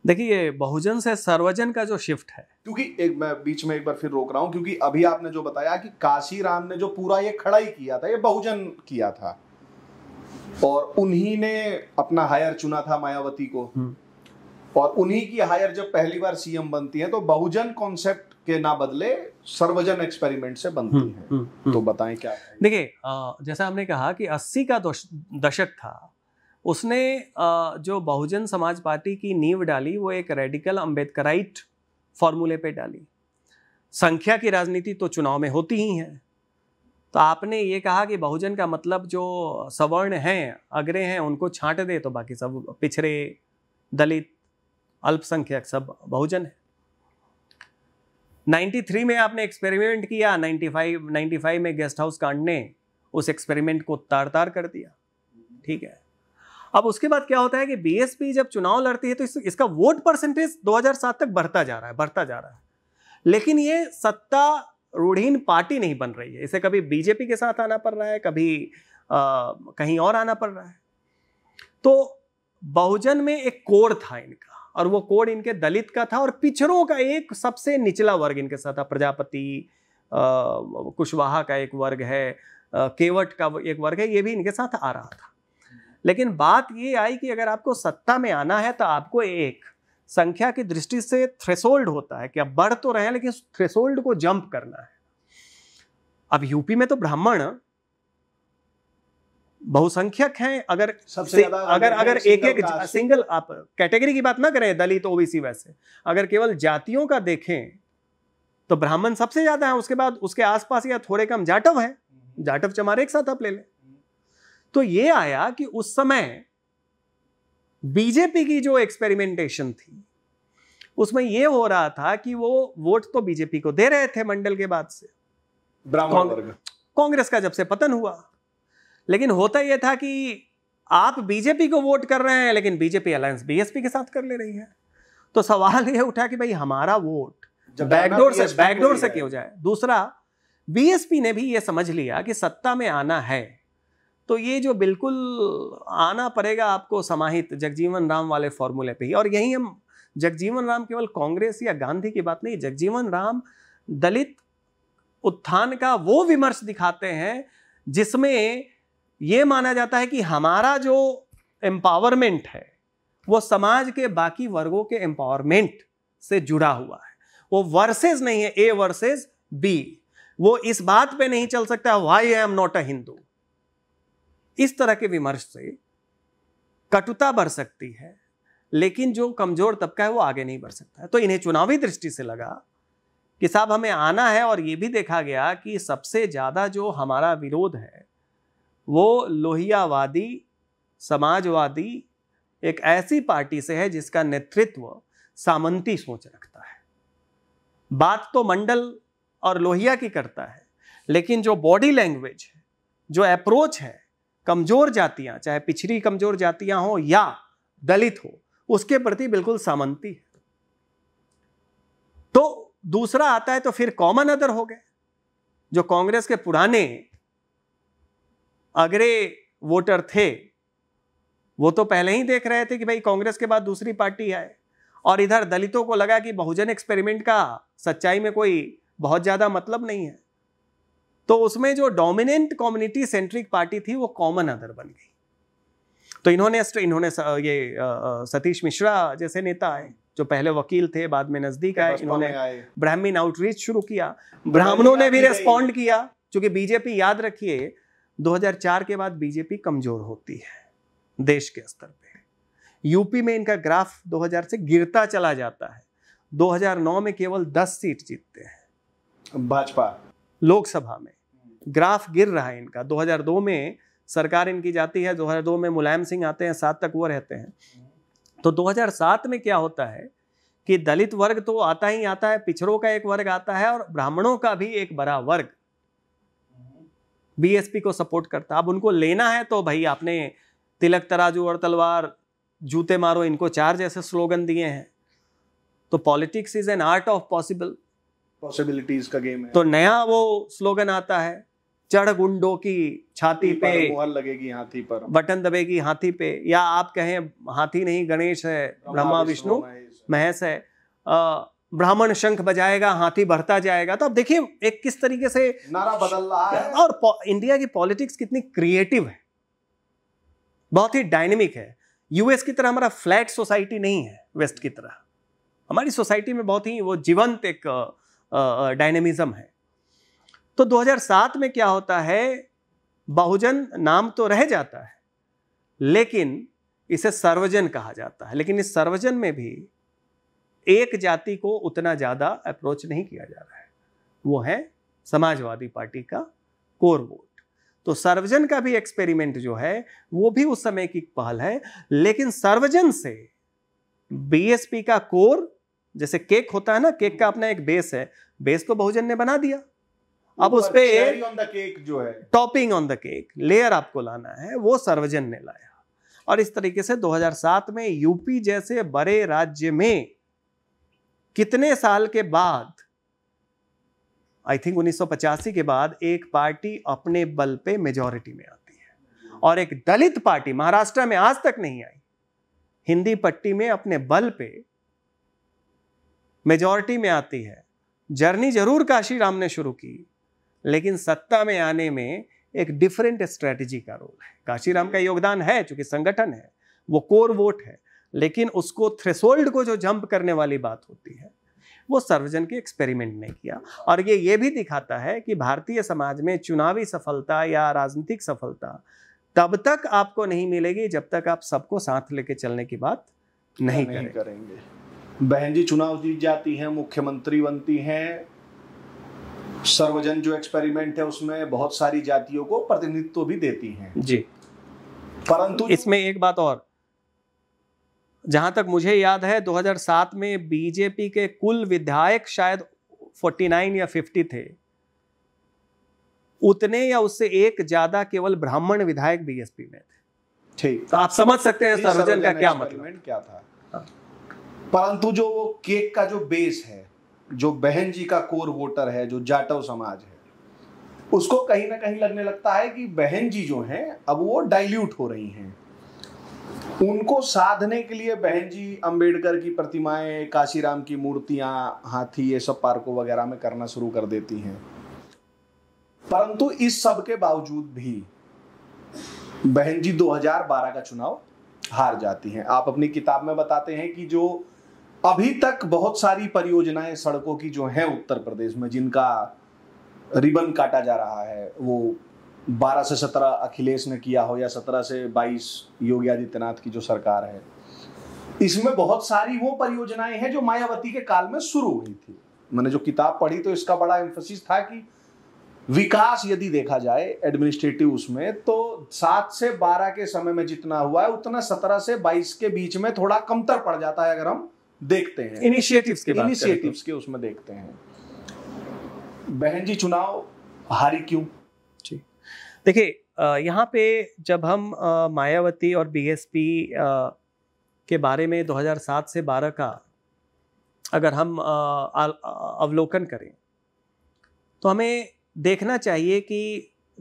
[SPEAKER 1] देखिए बहुजन से सर्वजन का जो शिफ्ट है
[SPEAKER 2] क्योंकि एक मैं बीच में एक बार फिर रोक रहा हूँ क्योंकि अभी आपने जो बताया कि काशी राम ने जो पूरा ये खड़ा ही किया था ये बहुजन किया था और उन्हीं ने अपना हायर चुना था मायावती को हम्म। और उन्हीं की हायर जब पहली बार सीएम बनती है तो बहुजन कॉन्सेप्ट के ना बदले सर्वजन एक्सपेरिमेंट से बनती हम्म, है हम्म, तो बताएं क्या
[SPEAKER 1] देखिए जैसा हमने कहा कि अस्सी का दशक था उसने जो बहुजन समाज पार्टी की नींव डाली वो एक रेडिकल अम्बेडकराइट फॉर्मूले पे डाली संख्या की राजनीति तो चुनाव में होती ही है तो आपने ये कहा कि बहुजन का मतलब जो सवर्ण हैं अगरे हैं उनको छांट दे तो बाकी सब पिछड़े दलित अल्पसंख्यक सब बहुजन है 93 में आपने एक्सपेरिमेंट किया 95 95 में गेस्ट हाउस कांड ने उस एक्सपेरिमेंट को तार तार कर दिया ठीक है अब उसके बाद क्या होता है कि बीएसपी जब चुनाव लड़ती है तो इस, इसका वोट परसेंटेज 2007 तक बढ़ता जा रहा है बढ़ता जा रहा है लेकिन ये सत्ता रूढ़ीन पार्टी नहीं बन रही है इसे कभी बीजेपी के साथ आना पड़ रहा है कभी आ, कहीं और आना पड़ रहा है तो बहुजन में एक कोर था इनका और वो कोर इनके दलित का था और पिछड़ों का एक सबसे निचला वर्ग इनके साथ था प्रजापति कुशवाहा का एक वर्ग है केवट का एक वर्ग है ये भी इनके साथ आ रहा था लेकिन बात ये आई कि अगर आपको सत्ता में आना है तो आपको एक संख्या की दृष्टि से थ्रेसोल्ड होता है कि अब बढ़ तो रहे हैं लेकिन थ्रेसोल्ड को जंप करना है अब यूपी में तो ब्राह्मण बहुसंख्यक हैं अगर सबसे अगर अगर एक एक सिंगल आप कैटेगरी की बात ना करें दलित ओबीसी वैसे अगर केवल जातियों का देखें तो ब्राह्मण सबसे ज्यादा है उसके बाद उसके आसपास या थोड़े कम जाटव है जाटव चमारे एक साथ आप ले लें तो ये आया कि उस समय बीजेपी की जो एक्सपेरिमेंटेशन थी उसमें यह हो रहा था कि वो वोट तो बीजेपी को दे रहे थे मंडल के बाद से कांग्रेस का जब से पतन हुआ लेकिन होता यह था कि आप बीजेपी को वोट कर रहे हैं लेकिन बीजेपी अलायंस बीएसपी के साथ कर ले रही है तो सवाल यह उठा कि भाई हमारा वोट बैकडोर से बैकडोर से क्यों जाए दूसरा बीएसपी ने भी यह समझ लिया कि सत्ता में आना है तो ये जो बिल्कुल आना पड़ेगा आपको समाहित जगजीवन राम वाले फॉर्मूले पे ही और यही हम जगजीवन राम केवल कांग्रेस या गांधी की बात नहीं जगजीवन राम दलित उत्थान का वो विमर्श दिखाते हैं जिसमें ये माना जाता है कि हमारा जो एम्पावरमेंट है वो समाज के बाकी वर्गों के एम्पावरमेंट से जुड़ा हुआ है वो वर्सेस नहीं है ए वर्सेस बी वो इस बात पे नहीं चल सकता why I am not a Hindu इस तरह के विमर्श से कटुता बढ़ सकती है लेकिन जो कमजोर तबका है वो आगे नहीं बढ़ सकता है तो इन्हें चुनावी दृष्टि से लगा कि साहब हमें आना है और ये भी देखा गया कि सबसे ज़्यादा जो हमारा विरोध है वो लोहियावादी समाजवादी एक ऐसी पार्टी से है जिसका नेतृत्व सामंती सोच रखता है बात तो मंडल और लोहिया की करता है लेकिन जो बॉडी लैंग्वेज है जो अप्रोच है कमजोर जातियां चाहे पिछड़ी कमजोर जातियां हो या दलित हो उसके प्रति बिल्कुल सामंती है तो दूसरा आता है तो फिर कॉमन अदर हो गए जो कांग्रेस के पुराने अग्रे वोटर थे वो तो पहले ही देख रहे थे कि भाई कांग्रेस के बाद दूसरी पार्टी आए और इधर दलितों को लगा कि बहुजन एक्सपेरिमेंट का सच्चाई में कोई बहुत ज़्यादा मतलब नहीं है तो उसमें जो डोमिनेंट कम्युनिटी सेंट्रिक पार्टी थी वो कॉमन अदर बन गई तो इन्होंने इन्होंने ये सतीश मिश्रा जैसे नेता आए जो पहले वकील थे बाद में नजदीक आए इन्होंने ब्राह्मीण आउटरीच शुरू किया तो ब्राह्मणों ने भी रेस्पॉन्ड किया क्योंकि बीजेपी याद रखिए 2004 के बाद बीजेपी कमजोर होती है देश के स्तर पे यूपी में इनका ग्राफ 2000 से गिरता चला जाता है 2009 में केवल 10 सीट जीतते हैं भाजपा लोकसभा में ग्राफ गिर रहा है इनका 2002 में सरकार इनकी जाती है 2002 में मुलायम सिंह आते हैं सात तक वो रहते हैं तो 2007 में क्या होता है कि दलित वर्ग तो आता ही आता है पिछड़ों का एक वर्ग आता है और ब्राह्मणों का भी एक बड़ा वर्ग बीएसपी को सपोर्ट करता अब उनको लेना है तो भाई आपने तिलक तराजू और तलवार जूते मारो इनको चार जैसे स्लोगन दिए हैं तो politics is an art of possible
[SPEAKER 2] possibilities का गेम है तो
[SPEAKER 1] नया वो स्लोगन आता है चढ़ गुंडों की छाती पे मोहर
[SPEAKER 2] लगेगी हाथी पर
[SPEAKER 1] बटन दबेगी हाथी पे या आप कहें हाथी नहीं गणेश है ब्रह्मा विष्णु महेश है ब्राह्मण शंख बजाएगा हाथी बढ़ता जाएगा तो आप देखिए एक किस तरीके से नारा बदल रहा है और इंडिया की पॉलिटिक्स कितनी क्रिएटिव है बहुत ही डायनेमिक है यूएस की तरह हमारा फ्लैट सोसाइटी नहीं है वेस्ट की तरह हमारी सोसाइटी में बहुत ही वो जीवंत एक डायनेमिज्म है तो 2007 में क्या होता है बहुजन नाम तो रह जाता है लेकिन इसे सर्वजन कहा जाता है लेकिन इस सर्वजन में भी एक जाति को उतना ज़्यादा अप्रोच नहीं किया जा रहा है वो है समाजवादी पार्टी का कोर वोट तो सर्वजन का भी एक्सपेरिमेंट जो है वो भी उस समय की पहल है लेकिन सर्वजन से बीएसपी का कोर जैसे केक होता है ना केक का अपना एक बेस है बेस तो बहुजन ने बना दिया अब उस पर ऑन
[SPEAKER 2] द केक जो है
[SPEAKER 1] topping on the cake layer आपको लाना है वो सर्वजन ने लाया और इस तरीके से 2007 में यूपी जैसे बड़े राज्य में कितने साल के बाद आई थिंक उन्नीस के बाद एक पार्टी अपने बल पे मेजोरिटी में आती है और एक दलित पार्टी महाराष्ट्र में आज तक नहीं आई हिंदी पट्टी में अपने बल पे मेजोरिटी में आती है जर्नी जरूर काशी राम ने शुरू की लेकिन सत्ता में आने में एक डिफरेंट स्ट्रेटजी का रोल है काशीराम का योगदान है चूंकि संगठन है वो कोर वोट है लेकिन उसको थ्रेसोल्ड को जो जंप करने वाली बात होती है वो सर्वजन के एक्सपेरिमेंट ने किया और ये ये भी दिखाता है कि भारतीय समाज में चुनावी सफलता या राजनीतिक सफलता तब तक आपको
[SPEAKER 2] नहीं मिलेगी जब तक
[SPEAKER 1] आप सबको साथ लेके चलने की बात
[SPEAKER 2] नहीं, नहीं करेंगे, करेंगे। बहन जी चुनाव जीत जाती हैं मुख्यमंत्री बनती हैं सर्वजन जो एक्सपेरिमेंट है उसमें बहुत सारी जातियों को प्रतिनिधित्व भी देती हैं
[SPEAKER 1] जी परंतु इसमें एक बात और जहां तक मुझे याद है 2007 में बीजेपी के कुल विधायक शायद 49 या 50 थे उतने या उससे एक ज्यादा केवल ब्राह्मण विधायक बीएसपी में थे
[SPEAKER 2] ठीक तो आप समझ सकते हैं सर्वजन का क्या मतलब क्या था परंतु जो वो केक का जो बेस है जो बहन जी का कोर वोटर है जो जाटव समाज है उसको कहीं ना कहीं लगने लगता है कि बहन जी जो हैं अब वो डाइल्यूट हो रही हैं उनको साधने के लिए बहन जी अम्बेडकर की प्रतिमाएं काशीराम की मूर्तियां हाथी ये सब पार्कों वगैरह में करना शुरू कर देती हैं परंतु इस सब के बावजूद भी बहन जी 2012 का चुनाव हार जाती हैं आप अपनी किताब में बताते हैं कि जो अभी तक बहुत सारी परियोजनाएं सड़कों की जो हैं उत्तर प्रदेश में जिनका रिबन काटा जा रहा है वो 12 से 17 अखिलेश ने किया हो या 17 से 22 योगी आदित्यनाथ की जो सरकार है इसमें बहुत सारी वो परियोजनाएं हैं जो मायावती के काल में शुरू हुई थी मैंने जो किताब पढ़ी तो इसका बड़ा एम्फोसिस था कि विकास यदि देखा जाए एडमिनिस्ट्रेटिव उसमें तो सात से बारह के समय में जितना हुआ है उतना सत्रह से बाईस के बीच में थोड़ा कमतर पड़ जाता है अगर हम देखते हैं इनिशिएटिव्स के इनिशिएटिव्स के उसमें देखते हैं बहन जी चुनाव हारी क्यों
[SPEAKER 1] जी देखिए यहाँ पे जब हम मायावती और बीएसपी के बारे में 2007 से 12 का अगर हम अवलोकन करें तो हमें देखना चाहिए कि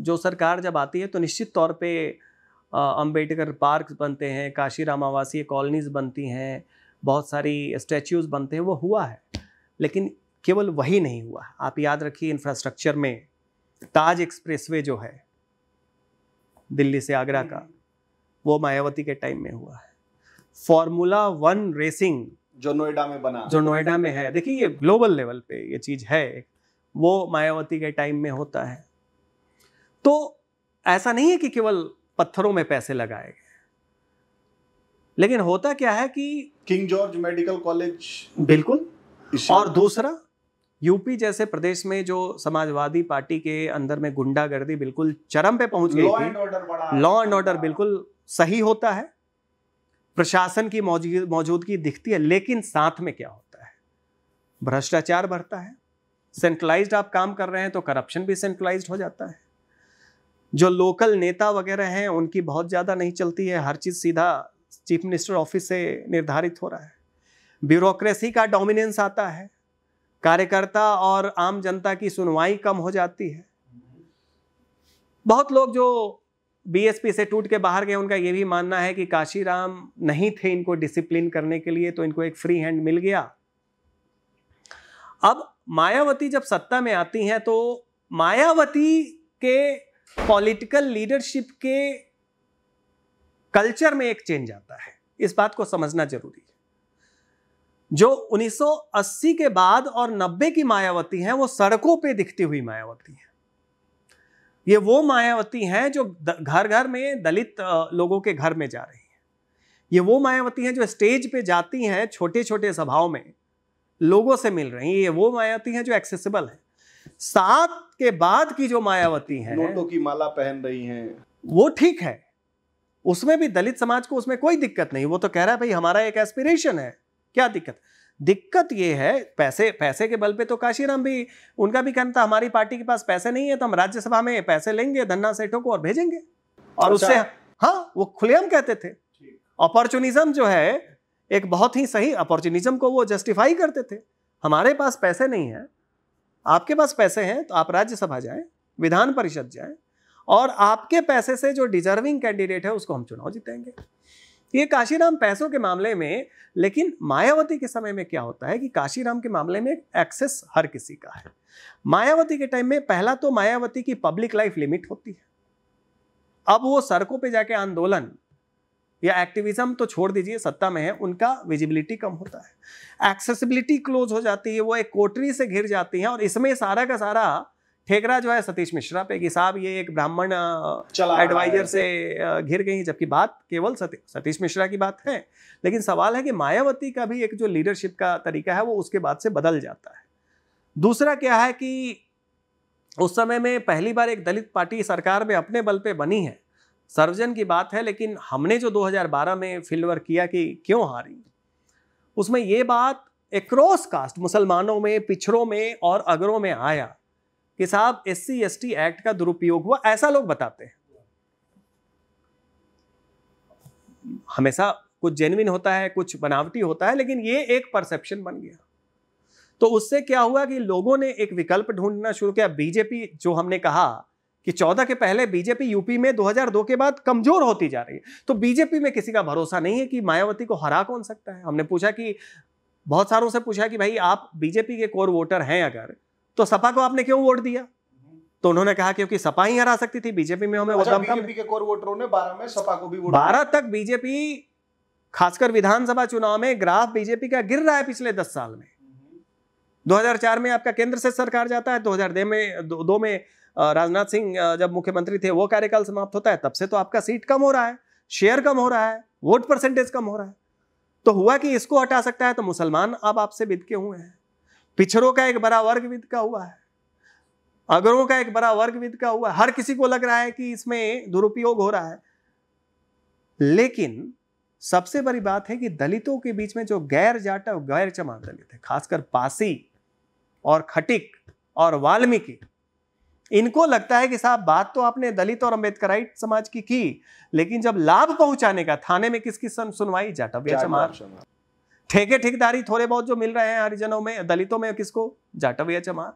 [SPEAKER 1] जो सरकार जब आती है तो निश्चित तौर पे अंबेडकर पार्क बनते हैं काशी रामावासीय कॉलोनीज़ बनती हैं बहुत सारी स्टैचूज बनते हैं वो हुआ है लेकिन केवल वही नहीं हुआ आप याद रखिए इंफ्रास्ट्रक्चर में ताज एक्सप्रेसवे जो है दिल्ली से आगरा का हम्म। वो मायावती के टाइम में हुआ है फॉर्मूला वन रेसिंग
[SPEAKER 2] जो नोएडा में बना जो
[SPEAKER 1] नोएडा में है देखिए ये ग्लोबल लेवल पे ये चीज़ है वो मायावती के टाइम में होता है तो ऐसा नहीं है कि केवल पत्थरों में पैसे लगाए गए लेकिन होता क्या है कि किंग जॉर्ज मेडिकल कॉलेज बिल्कुल और दूसरा यूपी जैसे प्रदेश में जो समाजवादी पार्टी के अंदर में गुंडागर्दी बिल्कुल चरम पे पहुंच गई
[SPEAKER 2] थी
[SPEAKER 1] लॉ एंड ऑर्डर बिल्कुल सही होता है प्रशासन की मौजूदगी दिखती है लेकिन साथ में क्या होता है भ्रष्टाचार बढ़ता है सेंट्रलाइज्ड आप काम कर रहे हैं तो करप्शन भी सेंट्रलाइज्ड हो जाता है जो लोकल नेता वगैरह हैं उनकी बहुत ज़्यादा नहीं चलती है हर चीज़ सीधा चीफ मिनिस्टर ऑफिस से निर्धारित हो रहा है ब्यूरोक्रेसी का डोमिनेंस आता है कार्यकर्ता और आम जनता की सुनवाई कम हो जाती है बहुत लोग जो बीएसपी से टूट के बाहर गए उनका ये भी मानना है कि काशीराम नहीं थे इनको डिसिप्लिन करने के लिए तो इनको एक फ्री हैंड मिल गया अब मायावती जब सत्ता में आती हैं तो मायावती के पॉलिटिकल लीडरशिप के कल्चर में एक चेंज आता है इस बात को समझना जरूरी है जो 1980 के बाद और 90 की मायावती हैं वो सड़कों पे दिखती हुई मायावती हैं ये वो मायावती हैं जो घर घर में दलित लोगों के घर में जा रही हैं ये वो मायावती हैं जो स्टेज पे जाती हैं छोटे छोटे सभाओं में लोगों से मिल रही हैं ये वो मायावती हैं जो एक्सेसिबल है सात के बाद की जो मायावती हैं नोटों की माला पहन रही हैं वो ठीक है उसमें भी दलित समाज को उसमें कोई दिक्कत नहीं वो तो कह रहा है भाई हमारा एक एस्पिरेशन है क्या दिक्कत दिक्कत ये है पैसे पैसे के बल पे तो काशीराम भी उनका भी कहना था हमारी पार्टी के पास पैसे नहीं है तो हम राज्यसभा में पैसे लेंगे धन्ना सेठों को और भेजेंगे और अच्छा। उससे हाँ वो खुलेआम कहते थे अपॉर्चुनिज्म जो है एक बहुत ही सही अपॉर्चुनिज्म को वो जस्टिफाई करते थे हमारे पास पैसे नहीं है आपके पास पैसे हैं तो आप राज्यसभा जाएं विधान परिषद जाएं और आपके पैसे से जो डिजर्विंग कैंडिडेट है उसको हम चुनाव जीतेंगे ये काशीराम पैसों के मामले में लेकिन मायावती के समय में क्या होता है कि काशीराम के मामले में एक्सेस हर किसी का है मायावती के टाइम में पहला तो मायावती की पब्लिक लाइफ लिमिट होती है अब वो सड़कों पे जाके आंदोलन या एक्टिविज्म तो छोड़ दीजिए सत्ता में है उनका विजिबिलिटी कम होता है एक्सेसिबिलिटी क्लोज हो जाती है वो एक कोटरी से घिर जाती है और इसमें सारा का सारा ठेकरा जो है सतीश मिश्रा पे कि साहब ये एक ब्राह्मण एडवाइजर से घिर गई जबकि बात केवल सतीश मिश्रा की बात है लेकिन सवाल है कि मायावती का भी एक जो लीडरशिप का तरीका है वो उसके बाद से बदल जाता है दूसरा क्या है कि उस समय में पहली बार एक दलित पार्टी सरकार में अपने बल पे बनी है सर्वजन की बात है लेकिन हमने जो 2012 में फील्ड वर्क किया कि क्यों हारी उसमें ये बात एक्रॉस कास्ट मुसलमानों में पिछड़ों में और अगरों में आया कि साहब एस सी एक्ट का दुरुपयोग हुआ ऐसा लोग बताते हैं हमेशा कुछ जेनविन होता है कुछ बनावटी होता है लेकिन ये एक परसेप्शन बन गया तो उससे क्या हुआ कि लोगों ने एक विकल्प ढूंढना शुरू किया बीजेपी जो हमने कहा कि 14 के पहले बीजेपी यूपी में 2002 के बाद कमजोर होती जा रही है तो बीजेपी में किसी का भरोसा नहीं है कि मायावती को हरा कौन सकता है हमने पूछा कि बहुत सारों से पूछा कि भाई आप बीजेपी के कोर वोटर हैं अगर तो सपा को आपने क्यों वोट दिया तो उन्होंने कहा क्योंकि सपा ही हरा सकती थी बीजेपी में हमें अच्छा, बीजेपी
[SPEAKER 2] के कोर वोटरों ने बारह में सपा को भी वोट बारह
[SPEAKER 1] तक बीजेपी खासकर विधानसभा चुनाव में ग्राफ बीजेपी का गिर रहा है पिछले दस साल में 2004 में आपका केंद्र से सरकार जाता है 2002 में दो, दो में राजनाथ सिंह जब मुख्यमंत्री थे वो कार्यकाल समाप्त होता है तब से तो आपका सीट कम हो रहा है शेयर कम हो रहा है वोट परसेंटेज कम हो रहा है तो हुआ कि इसको हटा सकता है तो मुसलमान अब आपसे बिद के हुए हैं पिछड़ों का एक बड़ा वर्ग विद का हुआ है अगरों का एक बड़ा वर्ग विद का हुआ है हर किसी को लग रहा है कि इसमें दुरुपयोग हो रहा है लेकिन सबसे बड़ी बात है कि दलितों के बीच में जो गैर जाटव गैर चमार दलित है खासकर पासी और खटिक और वाल्मीकि इनको लगता है कि साहब बात तो आपने दलित और अम्बेडकर समाज की की लेकिन जब लाभ पहुंचाने का थाने में किसकी सुनवाई जाटव या चमार ठेके ठेकेदारी थोड़े बहुत जो मिल रहे हैं हरिजनों में दलितों में किसको जाटव या चमार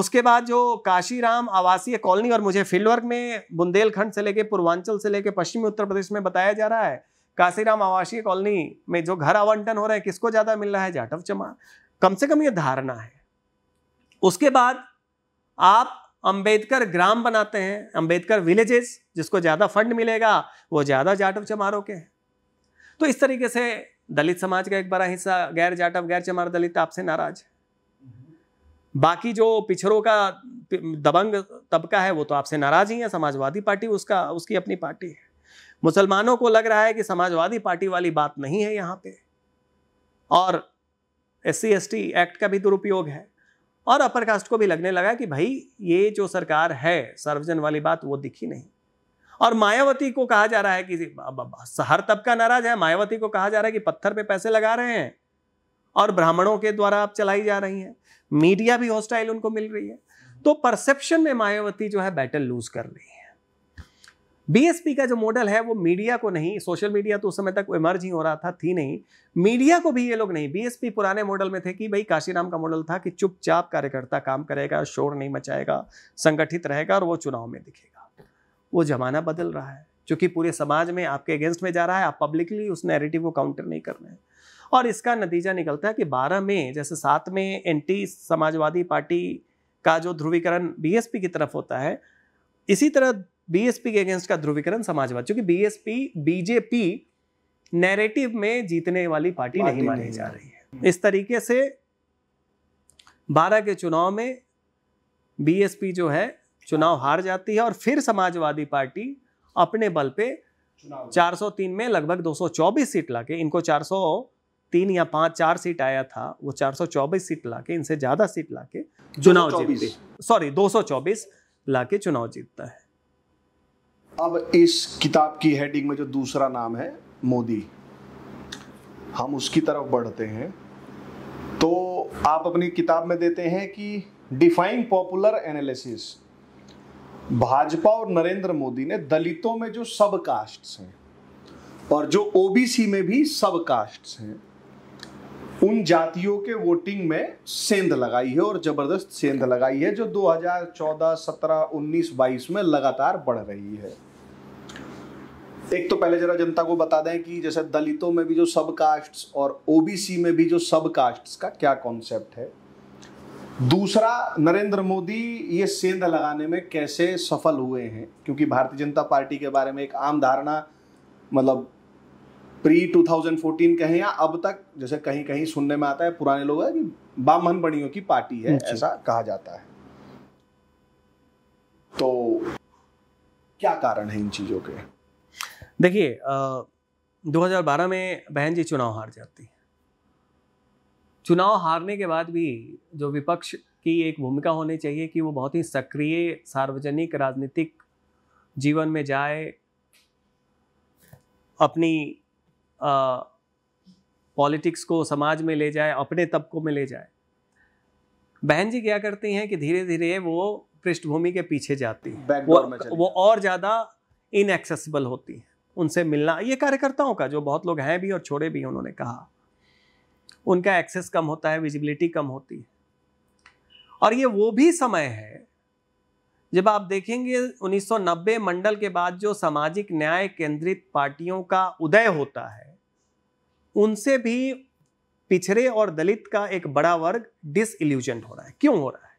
[SPEAKER 1] उसके बाद जो काशीराम आवासीय कॉलोनी और मुझे वर्क में बुंदेलखंड से लेके पूर्वांचल से लेके पश्चिमी उत्तर प्रदेश में बताया जा रहा है काशीराम आवासीय कॉलोनी में जो घर आवंटन हो रहे हैं किसको ज्यादा मिल रहा है जाटव चमार कम से कम ये धारणा है उसके बाद आप अंबेडकर ग्राम बनाते हैं अंबेडकर विलेजेस जिसको ज्यादा फंड मिलेगा वो ज्यादा जाटव चमारों के हैं तो इस तरीके से दलित समाज का एक बड़ा हिस्सा गैर जाटव गैर चमार दलित आपसे नाराज बाकी जो पिछड़ों का दबंग तबका है वो तो आपसे नाराज ही है समाजवादी पार्टी उसका उसकी अपनी पार्टी है मुसलमानों को लग रहा है कि समाजवादी पार्टी वाली बात नहीं है यहाँ पे और S C S T act का भी दुरुपयोग है और अपर कास्ट को भी लगने लगा कि भाई ये जो सरकार है सर्वजन वाली बात वो दिखी नहीं और मायावती को कहा जा रहा है कि हर तबका नाराज है मायावती को कहा जा रहा है कि पत्थर पे पैसे लगा रहे हैं और ब्राह्मणों के द्वारा आप चलाई जा रही हैं मीडिया भी हॉस्टाइल उनको मिल रही है तो परसेप्शन में मायावती जो है बैटल लूज कर रही है बीएसपी का जो मॉडल है वो मीडिया को नहीं सोशल मीडिया तो उस समय तक इमर्ज ही हो रहा था थी नहीं मीडिया को भी ये लोग नहीं बीएसपी पुराने मॉडल में थे कि भाई काशीराम का मॉडल था कि चुपचाप कार्यकर्ता काम करेगा शोर नहीं मचाएगा संगठित रहेगा और वो चुनाव में दिखेगा वो ज़माना बदल रहा है क्योंकि पूरे समाज में आपके अगेंस्ट में जा रहा है आप पब्लिकली उस नैरेटिव को काउंटर नहीं कर रहे हैं और इसका नतीजा निकलता है कि बारह में जैसे सात में एंटी समाजवादी पार्टी का जो ध्रुवीकरण बीएसपी की तरफ होता है इसी तरह बीएसपी के अगेंस्ट का ध्रुवीकरण समाजवाद क्योंकि बीएसपी बीजेपी नैरेटिव में जीतने वाली पार्टी, पार्टी नहीं मानी जा रही है इस तरीके से बारह के चुनाव में बीएसपी जो है चुनाव हार जाती है और फिर समाजवादी पार्टी अपने बल पे 403 में लगभग 224 सीट लाके इनको 403 या पाँच चार सीट आया था वो 424 सीट लाके इनसे ज़्यादा सीट लाके चुनाव जीतती सॉरी
[SPEAKER 2] 224 लाके चुनाव जीतता है अब इस किताब की हेडिंग में जो दूसरा नाम है मोदी हम उसकी तरफ बढ़ते हैं तो आप अपनी किताब में देते हैं कि डिफाइंग पॉपुलर एनालिसिस भाजपा और नरेंद्र मोदी ने दलितों में जो सब कास्ट हैं और जो ओबीसी में भी सब कास्ट हैं उन जातियों के वोटिंग में सेंध लगाई है और जबरदस्त सेंध लगाई है जो 2014, 17, 19, 22 में लगातार बढ़ रही है एक तो पहले जरा जनता को बता दें कि जैसे दलितों में भी जो सब कास्ट और ओबीसी में भी जो सब कास्ट का क्या कॉन्सेप्ट है दूसरा नरेंद्र मोदी ये सेंध लगाने में कैसे सफल हुए हैं क्योंकि भारतीय जनता पार्टी के बारे में एक आम धारणा मतलब प्री 2014 कहें या अब तक जैसे कहीं कहीं सुनने में आता है पुराने लोग है कि बामहन बणियों की पार्टी है ऐसा कहा जाता है तो क्या कारण है इन चीज़ों के
[SPEAKER 1] देखिए 2012 में बहन जी चुनाव हार जाती है चुनाव हारने के बाद भी जो विपक्ष की एक भूमिका होनी चाहिए कि वो बहुत ही सक्रिय सार्वजनिक राजनीतिक जीवन में जाए अपनी पॉलिटिक्स को समाज में ले जाए अपने तबकों में ले जाए बहन जी क्या करती हैं कि धीरे धीरे वो पृष्ठभूमि के पीछे जाती है वो, वो और ज़्यादा इनएक्सेसिबल होती है उनसे मिलना ये कार्यकर्ताओं का जो बहुत लोग हैं भी और छोड़े भी उन्होंने कहा उनका एक्सेस कम होता है विजिबिलिटी कम होती है और ये वो भी समय है जब आप देखेंगे 1990 मंडल के बाद जो सामाजिक न्याय केंद्रित पार्टियों का उदय होता है उनसे भी पिछड़े और दलित का एक बड़ा वर्ग डिसइल्यूजन हो रहा है क्यों हो रहा है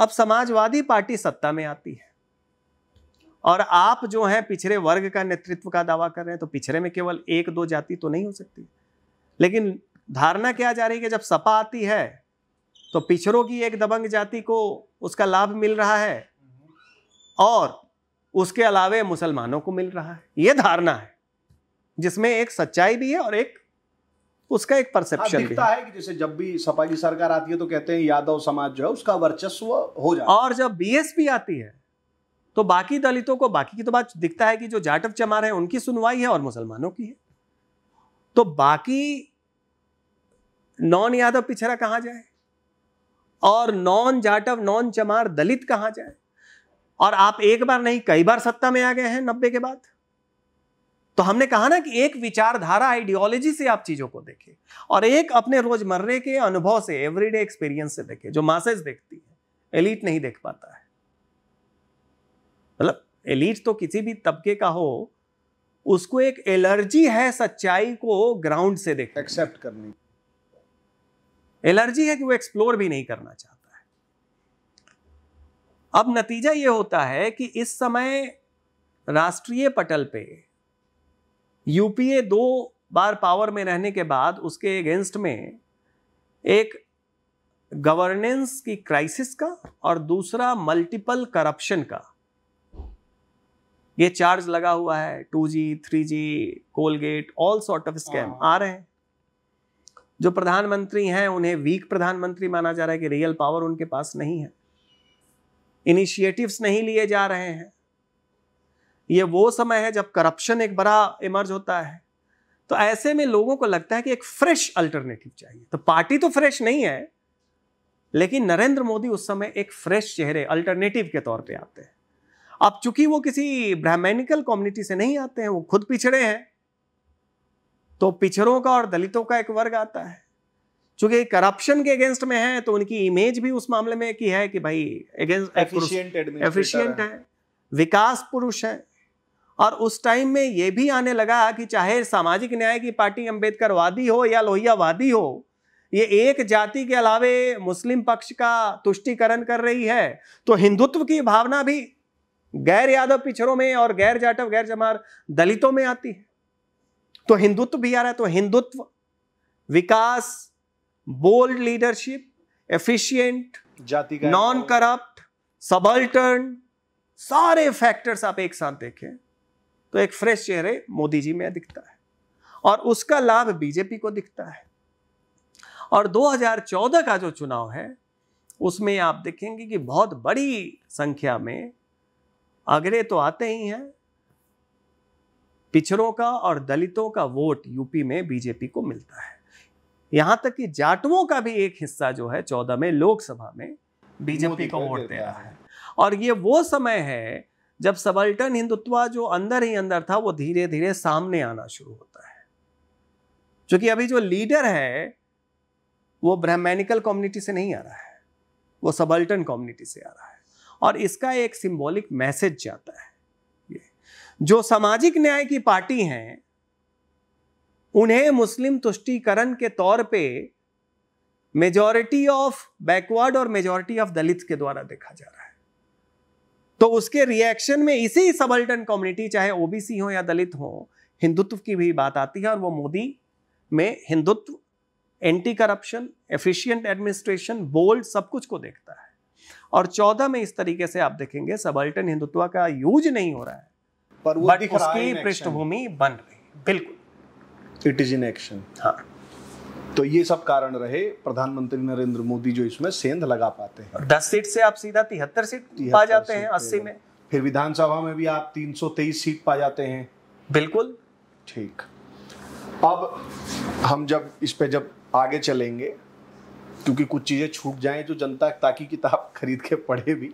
[SPEAKER 1] अब समाजवादी पार्टी सत्ता में आती है और आप जो है पिछड़े वर्ग का नेतृत्व का दावा कर रहे हैं तो पिछड़े में केवल एक दो जाति तो नहीं हो सकती लेकिन धारणा क्या जा रही है कि जब सपा आती है तो पिछड़ों की एक दबंग जाति को उसका लाभ मिल रहा है और उसके अलावे मुसलमानों को मिल रहा है यह धारणा है जिसमें एक सच्चाई भी है और एक उसका एक परसेप्शन हाँ, दिखता है।,
[SPEAKER 2] है कि जैसे जब भी सपा की सरकार आती है तो कहते हैं यादव समाज जो है उसका वर्चस्व हो जाए और
[SPEAKER 1] जब बीएसपी आती है तो बाकी दलितों को बाकी की तो बात दिखता है कि जो जाटव चमार है उनकी सुनवाई है और मुसलमानों की है तो बाकी नॉन यादव पिछड़ा कहाँ जाए और नॉन जाटव नॉन चमार दलित कहाँ जाए और आप एक बार नहीं कई बार सत्ता में आ गए हैं नब्बे के बाद तो हमने कहा ना कि एक विचारधारा आइडियोलॉजी से आप चीजों को देखें और एक अपने रोजमर्रे के अनुभव से एवरीडे एक्सपीरियंस से देखें जो मासेज देखती है एलिट नहीं देख पाता है मतलब एलिट तो किसी भी तबके का हो उसको एक एलर्जी है सच्चाई को ग्राउंड से देख एक्सेप्ट करने एलर्जी है कि वो एक्सप्लोर भी नहीं करना चाहता है अब नतीजा ये होता है कि इस समय राष्ट्रीय पटल पे यूपीए दो बार पावर में रहने के बाद उसके अगेंस्ट में एक गवर्नेंस की क्राइसिस का और दूसरा मल्टीपल करप्शन का ये चार्ज लगा हुआ है two G three G Coalgate all sort of scam आ रहे हैं जो प्रधानमंत्री हैं उन्हें वीक प्रधानमंत्री माना जा रहा है कि रियल पावर उनके पास नहीं है इनिशिएटिव्स नहीं लिए जा रहे हैं ये वो समय है जब करप्शन एक बड़ा इमर्ज होता है तो ऐसे में लोगों को लगता है कि एक फ्रेश अल्टरनेटिव चाहिए तो पार्टी तो फ्रेश नहीं है लेकिन नरेंद्र मोदी उस समय एक फ्रेश चेहरे अल्टरनेटिव के तौर पे आते हैं अब चूंकि वो किसी ब्राह्मणिकल कम्युनिटी से नहीं आते हैं वो खुद पिछड़े हैं तो पिछड़ों का और दलितों का एक वर्ग आता है चूंकि करप्शन के अगेंस्ट में है तो उनकी इमेज भी उस मामले में की है कि भाई अगेंस्ट एफिशिएंट है विकास पुरुष है और उस टाइम में यह भी आने लगा कि चाहे सामाजिक न्याय की पार्टी अंबेडकर वादी हो या लोहिया वादी हो ये एक जाति के अलावे मुस्लिम पक्ष का तुष्टिकरण कर रही है तो हिंदुत्व की भावना भी गैर यादव पिछड़ों में और गैर जाटव गैर जमार दलितों में आती है तो हिंदुत्व भी आ रहा है तो हिंदुत्व विकास बोल्ड लीडरशिप एफिशिएंट जाति नॉन करप्ट सबल्टर्न सारे फैक्टर्स आप एक साथ देखें तो एक फ्रेश चेहरे मोदी जी में दिखता है और उसका लाभ बीजेपी को दिखता है और 2014 का जो चुनाव है उसमें आप देखेंगे कि बहुत बड़ी संख्या में आगरे तो आते ही हैं पिछड़ों का और दलितों का वोट यूपी में बीजेपी को मिलता है यहां तक कि जाटवों का भी एक हिस्सा जो है चौदह में लोकसभा में बीजेपी को वोट दे रहा है और ये वो समय है जब सबल्टन हिंदुत्व जो अंदर ही अंदर था वो धीरे धीरे सामने आना शुरू होता है क्योंकि अभी जो लीडर है वो ब्रह्मेनिकल कम्युनिटी से नहीं आ रहा है वो सबल्टन कम्युनिटी से आ रहा है और इसका एक सिंबॉलिक मैसेज जाता है जो सामाजिक न्याय की पार्टी हैं उन्हें मुस्लिम तुष्टीकरण के तौर पे मेजॉरिटी ऑफ बैकवर्ड और मेजॉरिटी ऑफ दलित के द्वारा देखा जा रहा है तो उसके रिएक्शन में इसी सबल्टन कम्युनिटी चाहे ओबीसी हो या दलित हो हिंदुत्व की भी बात आती है और वो मोदी में Hindutva anti corruption efficient administration bold सब कुछ को देखता है और चौदह में इस तरीके से आप देखेंगे सबल्टन हिंदुत्व का यूज नहीं हो रहा है पर वो बट उसकी पृष्ठभूमि
[SPEAKER 2] बन रही बिल्कुल इट इज इन एक्शन हाँ तो ये सब कारण रहे प्रधानमंत्री नरेंद्र मोदी जो इसमें सेंध लगा पाते हैं दस सीट से आप सीधा तिहत्तर सीट पा जाते हैं अस्सी में फिर विधानसभा में भी आप तीन सौ तेईस सीट पा जाते हैं बिल्कुल ठीक अब हम जब इस पे जब आगे चलेंगे क्योंकि कुछ चीजें छूट जाएं जो जनता ताकि किताब खरीद के पढ़े भी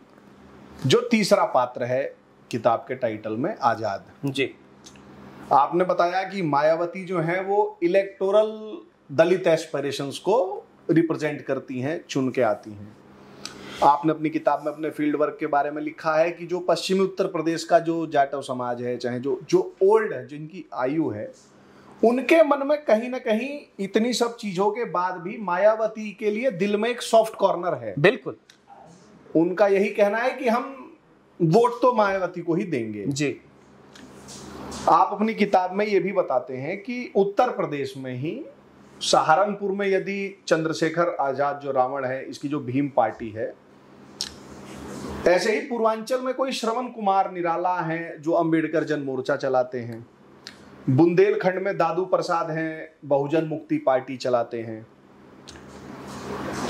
[SPEAKER 2] जो तीसरा पात्र है किताब के टाइटल में आजाद जी आपने बताया कि मायावती जो है वो इलेक्टोरल दलित एस्पिरेशंस को रिप्रेजेंट करती हैं चुन के आती हैं आपने अपनी किताब में अपने फील्ड वर्क के बारे में लिखा है कि जो पश्चिमी उत्तर प्रदेश का जो जाटव समाज है चाहे जो जो ओल्ड है जिनकी आयु है उनके मन में कहीं ना कहीं इतनी सब चीजों के बाद भी मायावती के लिए दिल में एक सॉफ्ट कॉर्नर है बिल्कुल उनका यही कहना है कि हम वोट तो मायावती को ही देंगे जी आप अपनी किताब में ये भी बताते हैं कि उत्तर प्रदेश में ही सहारनपुर में यदि चंद्रशेखर आजाद जो रावण है इसकी जो भीम पार्टी है ऐसे ही पूर्वांचल में कोई श्रवण कुमार निराला है जो अंबेडकर जन मोर्चा चलाते हैं बुंदेलखंड में दादू प्रसाद हैं बहुजन मुक्ति पार्टी चलाते हैं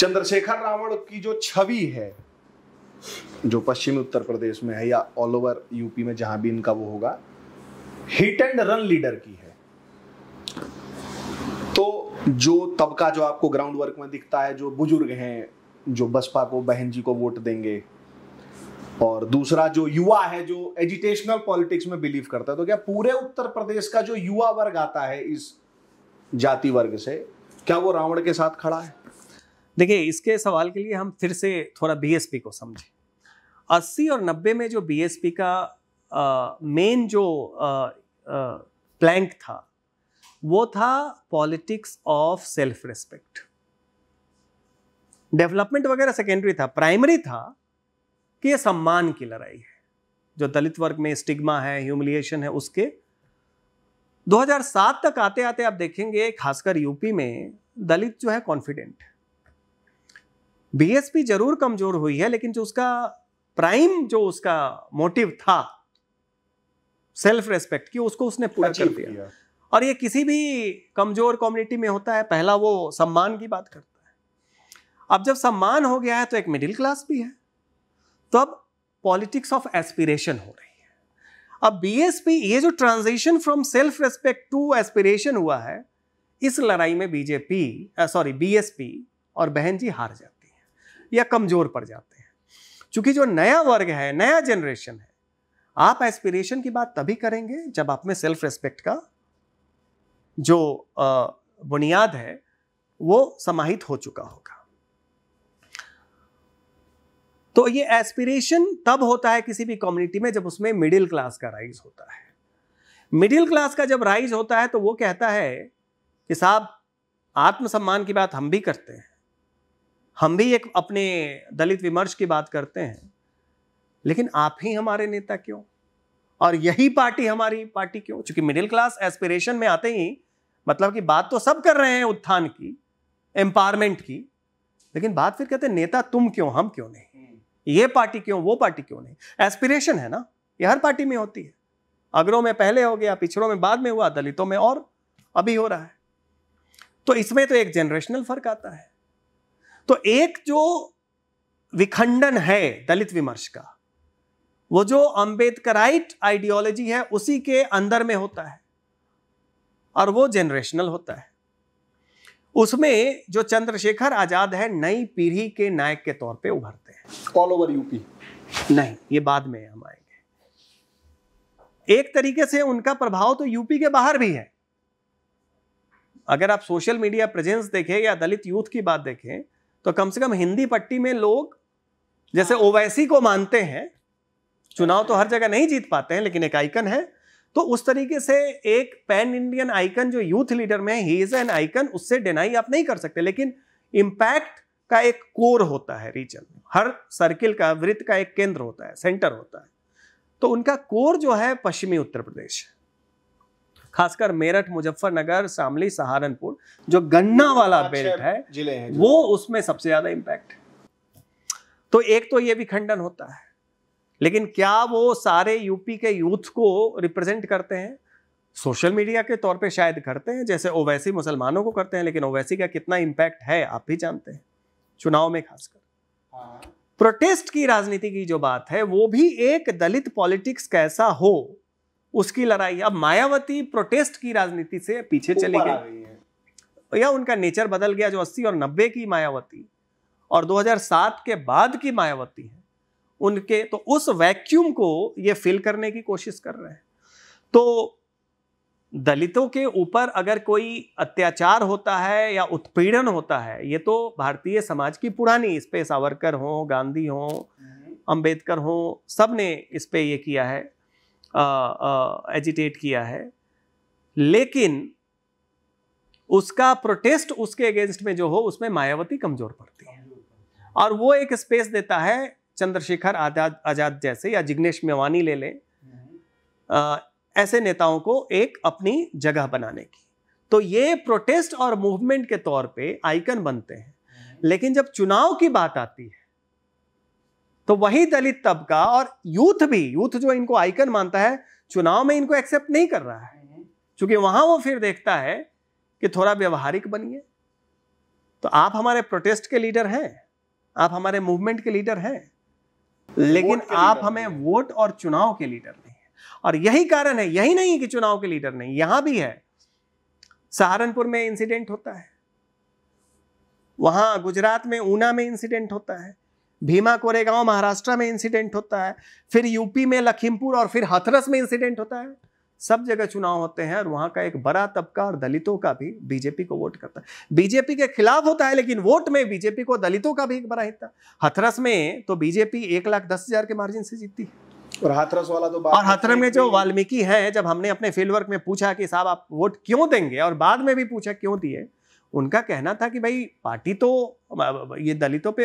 [SPEAKER 2] चंद्रशेखर रावण की जो छवि है जो पश्चिमी उत्तर प्रदेश में है या ऑल ओवर यूपी में जहां भी इनका वो होगा हिट एंड रन लीडर की है तो जो तबका जो आपको ग्राउंड वर्क में दिखता है जो बुजुर्ग हैं जो बसपा को बहन जी को वोट देंगे और दूसरा जो युवा है जो एजुटेशनल पॉलिटिक्स में बिलीव करता है तो क्या पूरे उत्तर प्रदेश का जो युवा वर्ग आता है इस जाति वर्ग से क्या वो रावण के साथ खड़ा है
[SPEAKER 1] देखिए इसके सवाल के लिए हम फिर से थोड़ा
[SPEAKER 2] बीएसपी को समझें
[SPEAKER 1] अस्सी और नब्बे में जो बीएसपी का मेन जो प्लैंक था वो था politics of self respect development वगैरह सेकेंडरी था प्राइमरी था कि ये सम्मान की लड़ाई है जो दलित वर्ग में स्टिग्मा है ह्यूमिलिएशन है उसके 2007 तक आते आते आप देखेंगे खासकर यूपी में दलित जो है कॉन्फिडेंट है बीएसपी जरूर कमजोर हुई है लेकिन जो उसका प्राइम जो उसका मोटिव था सेल्फ रेस्पेक्ट की उसको उसने पूरा कर दिया और ये किसी भी कमजोर कम्युनिटी में होता है पहला वो सम्मान की बात करता है अब जब सम्मान हो गया है तो एक मिडिल क्लास भी है तो अब पॉलिटिक्स ऑफ एस्पिरेशन हो रही है अब बीएसपी ये जो transition from self respect to aspiration हुआ है इस लड़ाई में बीजेपी सॉरी बीएसपी और बहन जी हार जाती या कमज़ोर पड़ जाते हैं चूंकि जो नया वर्ग है नया जनरेशन है आप एस्पिरेशन की बात तभी करेंगे जब आप में सेल्फ रेस्पेक्ट का जो बुनियाद है वो समाहित हो चुका होगा तो ये एस्पिरेशन तब होता है किसी भी कम्युनिटी में जब उसमें मिडिल क्लास का राइज होता है मिडिल क्लास का जब राइज होता है तो वो कहता है कि साहब आत्मसम्मान की बात हम भी करते हैं हम भी एक अपने दलित विमर्श की बात करते हैं लेकिन आप ही हमारे नेता क्यों और यही पार्टी हमारी पार्टी क्यों चूंकि मिडिल क्लास एस्पिरेशन में आते ही मतलब कि बात तो सब कर रहे हैं उत्थान की एम्पावरमेंट की लेकिन बात फिर कहते हैं नेता तुम क्यों हम क्यों नहीं ये पार्टी क्यों वो पार्टी क्यों नहीं एस्पिरेशन है ना ये हर पार्टी में होती है अग्रों में पहले हो गया पिछड़ों में बाद में हुआ दलितों में और अभी हो रहा है तो इसमें तो एक जनरेशनल फर्क आता है तो एक जो विखंडन है दलित विमर्श का वो जो अंबेडकराइट आइडियोलॉजी है उसी के अंदर में होता है और वो जनरेशनल होता है उसमें जो चंद्रशेखर आजाद है नई पीढ़ी के नायक के तौर पे उभरते हैं ऑल ओवर यूपी नहीं ये बाद में हम आएंगे एक तरीके से उनका प्रभाव तो
[SPEAKER 2] यूपी के बाहर भी है
[SPEAKER 1] अगर आप सोशल मीडिया प्रेजेंस देखें या दलित यूथ की बात देखें तो कम से कम हिंदी पट्टी में लोग जैसे हाँ। ओवैसी को मानते हैं चुनाव तो हर जगह नहीं जीत पाते हैं लेकिन एक आइकन है तो उस तरीके से एक पैन इंडियन आइकन जो यूथ लीडर में ही इज एन आइकन उससे डिनाई आप नहीं कर सकते लेकिन इम्पैक्ट का एक कोर होता है रीजन हर सर्किल का वृत्त का एक केंद्र होता है सेंटर होता है तो उनका कोर जो है पश्चिमी उत्तर प्रदेश है खासकर मेरठ मुजफ्फरनगर शामली सहारनपुर जो गन्ना वाला बेल्ट है जिले हैं वो उसमें सबसे ज्यादा इम्पैक्ट तो एक तो ये भी खंडन होता है लेकिन क्या वो सारे यूपी के यूथ को रिप्रेजेंट करते हैं सोशल मीडिया के तौर पे शायद करते हैं जैसे ओवैसी मुसलमानों को करते हैं लेकिन ओवैसी का कितना इम्पैक्ट है आप भी जानते हैं चुनाव में खासकर प्रोटेस्ट हाँ, हाँ। की राजनीति की जो बात है वो भी एक दलित पॉलिटिक्स कैसा हो उसकी लड़ाई अब मायावती प्रोटेस्ट की राजनीति से पीछे चली गई या उनका नेचर बदल गया जो 80 और 90 की मायावती और 2007 के बाद की मायावती है उनके तो उस वैक्यूम को ये फिल करने की कोशिश कर रहे हैं तो दलितों के ऊपर अगर कोई अत्याचार होता है या उत्पीड़न होता है ये तो भारतीय समाज की पुरानी इस पे सावरकर हों गांधी हों हम्म। अंबेडकर हों सब ने इस पे ये किया है एजिटेट किया है लेकिन उसका प्रोटेस्ट उसके अगेंस्ट में जो हो उसमें मायावती कमजोर पड़ती है और वो एक स्पेस देता है चंद्रशेखर आजाद आजाद जैसे या जिग्नेश मेवानी ले लें ऐसे नेताओं को एक अपनी जगह बनाने की तो ये प्रोटेस्ट और मूवमेंट के तौर पे आइकन बनते हैं लेकिन जब चुनाव की बात आती है तो वही दलित तबका और यूथ भी यूथ जो इनको आइकन मानता है चुनाव में इनको एक्सेप्ट नहीं कर रहा है क्योंकि वहां वो फिर देखता है कि थोड़ा व्यवहारिक बनिए तो आप हमारे प्रोटेस्ट के लीडर हैं आप हमारे मूवमेंट के लीडर हैं लेकिन आप हमें वोट और चुनाव के लीडर नहीं है और यही कारण है यही नहीं कि चुनाव के लीडर नहीं यहां भी है सहारनपुर में इंसिडेंट होता है वहां गुजरात में ऊना में इंसिडेंट होता है भीमा कोरेगांव महाराष्ट्र में इंसिडेंट होता है फिर यूपी में लखीमपुर और फिर हथरस में इंसिडेंट होता है सब जगह चुनाव होते हैं और वहां का एक बड़ा तबका और दलितों का भी बीजेपी को वोट करता है बीजेपी के खिलाफ होता है लेकिन वोट में बीजेपी को दलितों का भी एक बड़ा हिस्सा हथरस में तो बीजेपी एक लाख दस हजार के मार्जिन से
[SPEAKER 2] जीतती है और हाथरस वाला तो और
[SPEAKER 1] हाथरस में जो वाल्मीकि है जब हमने अपने फील्ड वर्क में पूछा कि साहब आप वोट क्यों देंगे और बाद में भी पूछा क्यों दिए उनका कहना था कि भाई पार्टी तो ये दलितों पे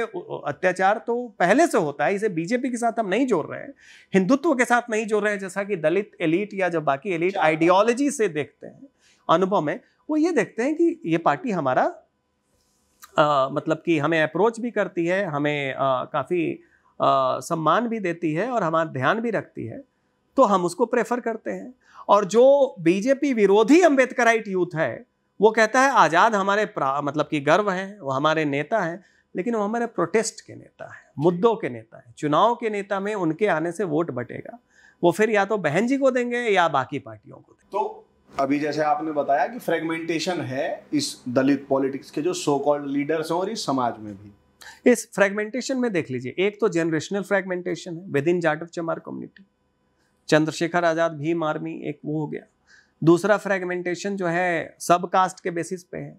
[SPEAKER 1] अत्याचार तो पहले से होता है इसे बीजेपी के साथ हम नहीं जोड़ रहे हैं हिंदुत्व के साथ नहीं जोड़ रहे हैं जैसा कि दलित एलिट या जब बाकी एलिट आइडियोलॉजी से देखते हैं अनुभव में वो ये देखते हैं कि ये पार्टी हमारा आ, मतलब कि हमें अप्रोच भी करती है हमें काफ़ी सम्मान भी देती है और हमारा ध्यान भी रखती है तो हम उसको प्रेफर करते हैं और जो बीजेपी विरोधी अम्बेडकराइट यूथ है वो कहता है आज़ाद हमारे मतलब कि गर्व हैं वो हमारे नेता हैं लेकिन वो हमारे प्रोटेस्ट के नेता हैं मुद्दों के नेता हैं चुनाव के नेता में उनके आने से वोट बटेगा वो फिर या तो बहन जी को देंगे या बाकी पार्टियों को
[SPEAKER 2] देंगे तो अभी जैसे आपने बताया कि फ्रेगमेंटेशन है इस दलित पॉलिटिक्स के जो सो कॉल्ड लीडर्स हैं और इस समाज में भी
[SPEAKER 1] इस फ्रेगमेंटेशन में देख लीजिए एक तो जनरेशनल फ्रेगमेंटेशन है within Jat of Chamar community Chandrashekhar Azad Bhim army एक वो हो गया दूसरा फ्रेगमेंटेशन जो है सब कास्ट के बेसिस पे है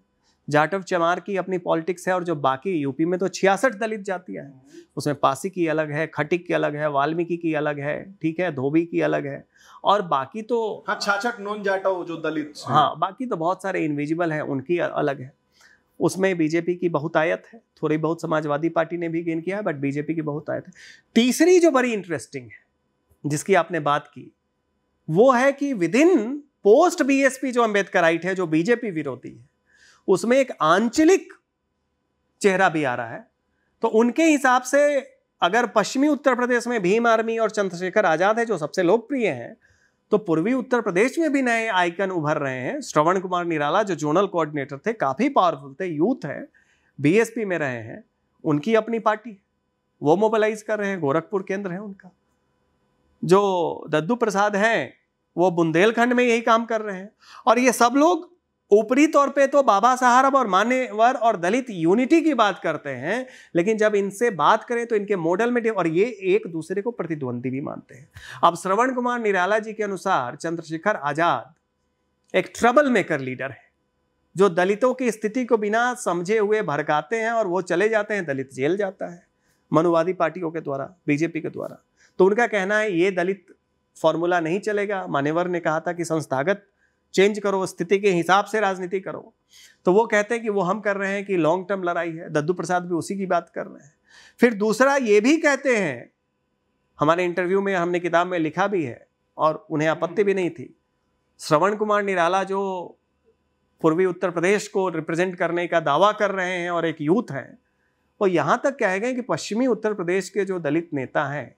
[SPEAKER 1] जाटव चमार की अपनी पॉलिटिक्स है और जो बाकी यूपी में तो छियासठ दलित जातियाँ हैं उसमें पासी की अलग है खटिक की अलग है वाल्मीकि की अलग है ठीक है धोबी की अलग है और बाकी तो हाँ छाछठ नॉन जाटव
[SPEAKER 2] जो दलित हाँ
[SPEAKER 1] बाकी तो बहुत सारे इनविजिबल हैं उनकी अलग है उसमें बीजेपी की बहुत आयत है थोड़ी बहुत समाजवादी पार्टी ने भी गेन किया है बट बीजेपी की बहुत आयत है तीसरी जो बड़ी इंटरेस्टिंग है जिसकी आपने बात की वो है कि विद इन पोस्ट बीएसपी जो आइट है जो बीजेपी विरोधी है उसमें एक आंचलिक चेहरा भी आ रहा है तो उनके हिसाब से अगर पश्चिमी उत्तर प्रदेश में भीम आर्मी और चंद्रशेखर आजाद है जो सबसे लोकप्रिय हैं तो पूर्वी उत्तर प्रदेश में भी नए आइकन उभर रहे हैं श्रवण कुमार निराला जो जोनल कोऑर्डिनेटर थे काफ़ी पावरफुल थे यूथ हैं बीएसपी में रहे हैं उनकी अपनी पार्टी वो मोबिलाइज कर रहे हैं गोरखपुर केंद्र है उनका जो दद्दू प्रसाद हैं वो बुंदेलखंड में यही काम कर रहे हैं और ये सब लोग ऊपरी तौर पे तो बाबा साहब और मानेवर और दलित यूनिटी की बात करते हैं लेकिन जब इनसे बात करें तो इनके मॉडल में और ये एक दूसरे को प्रतिद्वंदी भी मानते हैं अब श्रवण कुमार निराला जी के अनुसार चंद्रशेखर आजाद एक ट्रबल मेकर लीडर है जो दलितों की स्थिति को बिना समझे हुए भड़काते हैं और वो चले जाते हैं दलित जेल जाता है मनुवादी पार्टियों के द्वारा बीजेपी के द्वारा तो उनका कहना है ये दलित फॉर्मूला नहीं चलेगा मानेवर ने कहा था कि संस्थागत चेंज करो स्थिति के हिसाब से राजनीति करो तो वो कहते हैं कि वो हम कर रहे हैं कि लॉन्ग टर्म लड़ाई है दद्दू प्रसाद भी उसी की बात कर रहे हैं फिर दूसरा ये भी कहते हैं हमारे इंटरव्यू में हमने किताब में लिखा भी है और उन्हें आपत्ति भी नहीं थी श्रवण कुमार निराला जो पूर्वी उत्तर प्रदेश को रिप्रेजेंट करने का दावा कर रहे हैं और एक यूथ हैं वो यहाँ तक कह गए कि पश्चिमी उत्तर प्रदेश के जो दलित नेता हैं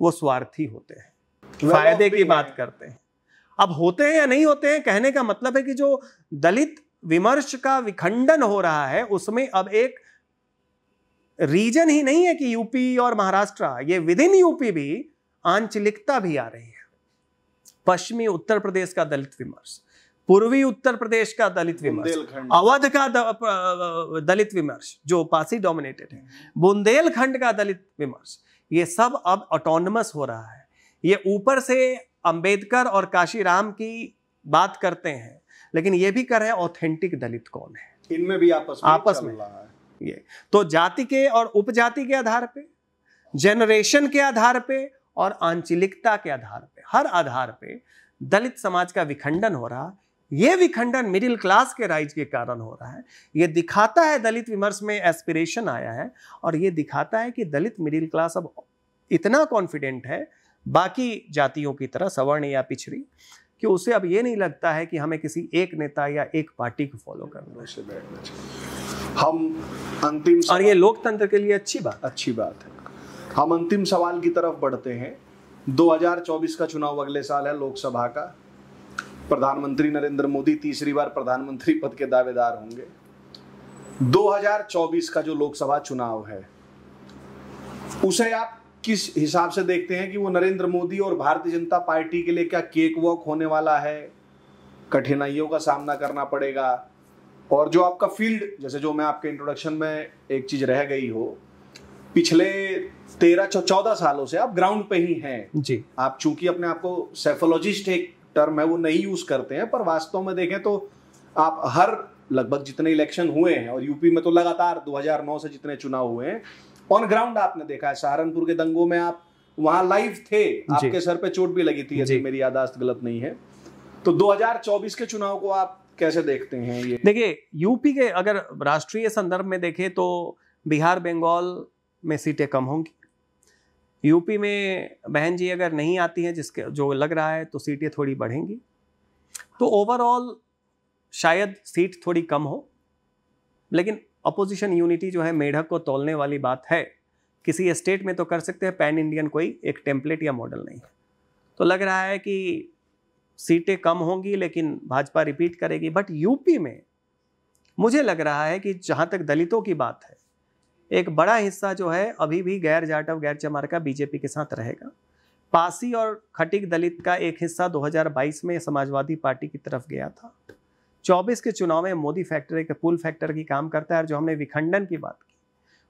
[SPEAKER 1] वो स्वार्थी होते हैं फायदे की बात करते हैं अब होते हैं या नहीं होते हैं कहने का मतलब है कि जो दलित विमर्श का विखंडन हो रहा है उसमें अब एक रीजन ही नहीं है कि यूपी और महाराष्ट्र ये विद इन यूपी भी आंचलिकता भी आ रही है पश्चिमी उत्तर प्रदेश का दलित विमर्श पूर्वी उत्तर प्रदेश का दलित विमर्श अवध का दलित विमर्श जो पासी डोमिनेटेड है बुंदेलखंड का दलित विमर्श ये सब अब ऑटोनमस हो रहा है ये ऊपर से अंबेडकर और काशीराम की बात करते हैं लेकिन ये भी कर रहे हैं ऑथेंटिक दलित कौन है
[SPEAKER 2] इनमें भी आपस में आपस में
[SPEAKER 1] ये तो जाति के और उपजाति के आधार पे जनरेशन के आधार पे और आंचलिकता के आधार पे हर आधार पे दलित समाज का विखंडन हो रहा ये विखंडन मिडिल क्लास के राइज के कारण हो रहा है ये दिखाता है दलित विमर्श में एस्पिरेशन आया है और ये दिखाता है कि दलित मिडिल क्लास अब इतना कॉन्फिडेंट है बाकी जातियों की तरह सवर्ण या पिछड़ी कि उसे अब ये नहीं लगता है कि हमें किसी एक नेता या एक पार्टी को फॉलो करना
[SPEAKER 2] हम अंतिम और ये लोकतंत्र के लिए अच्छी बात अच्छी बात है हम अंतिम सवाल की तरफ बढ़ते हैं 2024 का चुनाव अगले साल है लोकसभा का प्रधानमंत्री नरेंद्र मोदी तीसरी बार प्रधानमंत्री पद के दावेदार होंगे 2024 का जो लोकसभा चुनाव है उसे आप किस हिसाब से देखते हैं कि वो नरेंद्र मोदी और भारतीय जनता पार्टी के लिए क्या केक वॉक होने वाला है कठिनाइयों का सामना करना पड़ेगा और जो आपका फील्ड जैसे जो मैं आपके इंट्रोडक्शन में एक चीज रह गई हो पिछले तेरह चौदह सालों से आप ग्राउंड पे ही हैं जी आप चूंकि अपने आप को सेफोलॉजिस्ट एक टर्म है वो नहीं यूज करते हैं पर वास्तव में देखें तो आप हर लगभग जितने इलेक्शन हुए हैं और यूपी में तो लगातार 2009 से जितने चुनाव हुए हैं ऑन ग्राउंड आपने देखा है सहारनपुर के दंगों में आप वहां लाइव थे आपके सर पे चोट भी लगी थी यदि मेरी यादाश्त गलत नहीं है तो 2024 के चुनाव को आप कैसे देखते हैं ये देखिए यूपी के अगर राष्ट्रीय संदर्भ
[SPEAKER 1] में देखें तो बिहार बंगाल में सीटें कम होंगी यूपी में बहन जी अगर नहीं आती हैं जिसके जो लग रहा है तो सीटें थोड़ी बढ़ेंगी तो ओवरऑल शायद सीट थोड़ी कम हो लेकिन अपोजिशन यूनिटी जो है मेढक को तोलने वाली बात है किसी स्टेट में तो कर सकते हैं पैन इंडियन कोई एक टेम्पलेट या मॉडल नहीं है तो लग रहा है कि सीटें कम होंगी लेकिन भाजपा रिपीट करेगी बट यूपी में मुझे लग रहा है कि जहाँ तक दलितों की बात है एक बड़ा हिस्सा जो है अभी भी गैर जाटव गैर चमार का बीजेपी के साथ रहेगा पासी और खटिक दलित का एक हिस्सा 2022 में समाजवादी पार्टी की तरफ गया था 24 के चुनाव में मोदी फैक्टर एक पुल फैक्टर की काम करता है और जो हमने विखंडन की बात की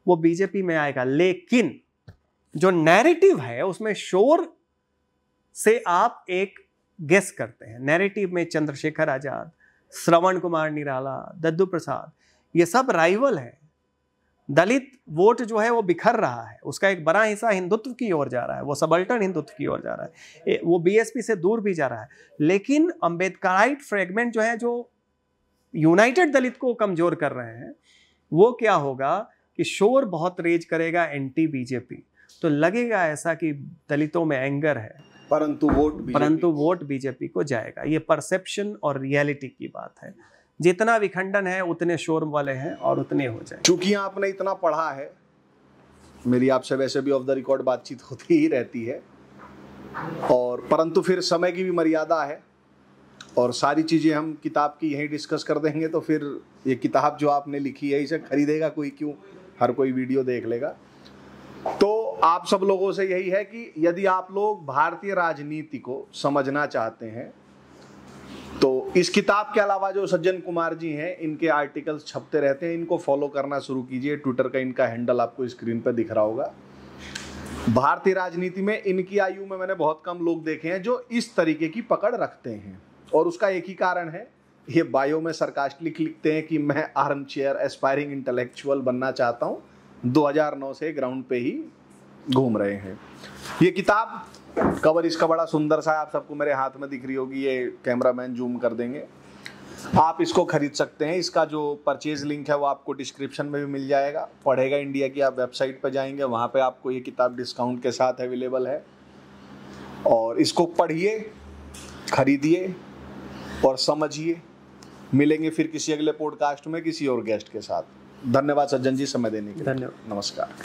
[SPEAKER 1] वो बीजेपी में आएगा लेकिन जो नैरेटिव है उसमें शोर से आप एक गेस करते हैं नैरेटिव में चंद्रशेखर आजाद श्रवण कुमार निराला दद्दू प्रसाद ये सब राइवल है दलित वोट जो है वो बिखर रहा है उसका एक बड़ा हिस्सा हिंदुत्व की ओर जा रहा है वो सबल्टन हिंदुत्व की ओर जा रहा है वो बीएसपी से दूर भी जा रहा है लेकिन अम्बेडकराइट फ्रेगमेंट जो है जो यूनाइटेड दलित को कमज़ोर कर रहे हैं वो क्या होगा कि शोर बहुत रेज करेगा एंटी बीजेपी तो लगेगा ऐसा कि दलितों में एंगर है
[SPEAKER 2] परंतु वोट परंतु
[SPEAKER 1] वोट बीजेपी को जाएगा ये परसेप्शन और रियलिटी की बात है जितना विखंडन है उतने शोर वाले हैं और उतने हो
[SPEAKER 2] जाए चूंकि आपने इतना पढ़ा है मेरी आपसे वैसे भी ऑफ द रिकॉर्ड बातचीत होती ही रहती है और परंतु फिर समय की भी मर्यादा है और सारी चीज़ें हम किताब की यहीं डिस्कस कर देंगे तो फिर ये किताब जो आपने लिखी है इसे खरीदेगा कोई क्यों हर कोई वीडियो देख लेगा तो आप सब लोगों से यही है कि यदि आप लोग भारतीय राजनीति को समझना चाहते हैं तो इस किताब के अलावा जो सज्जन कुमार जी हैं इनके आर्टिकल्स छपते रहते हैं इनको फॉलो करना शुरू कीजिए ट्विटर का इनका हैंडल आपको स्क्रीन पर दिख रहा होगा भारतीय राजनीति में इनकी आयु में मैंने बहुत कम लोग देखे हैं जो इस तरीके की पकड़ रखते हैं और उसका एक ही कारण है ये बायो में सरकास्टलिक लिखते हैं कि मैं आर्म चेयर एस्पायरिंग इंटेलेक्चुअल बनना चाहता हूँ 2009 से ग्राउंड पे ही घूम रहे हैं ये किताब कवर इसका बड़ा सुंदर सा आप सबको मेरे हाथ में दिख रही होगी ये कैमरा मैन जूम कर देंगे आप इसको खरीद सकते हैं इसका जो परचेज लिंक है वो आपको डिस्क्रिप्शन में भी मिल जाएगा पढ़ेगा इंडिया की आप वेबसाइट पर जाएंगे वहां पे आपको ये किताब डिस्काउंट के साथ अवेलेबल है और इसको पढ़िए खरीदिए और समझिए मिलेंगे फिर किसी अगले पॉडकास्ट में किसी और गेस्ट के साथ धन्यवाद सज्जन जी समय देने के लिए धन्यवाद नमस्कार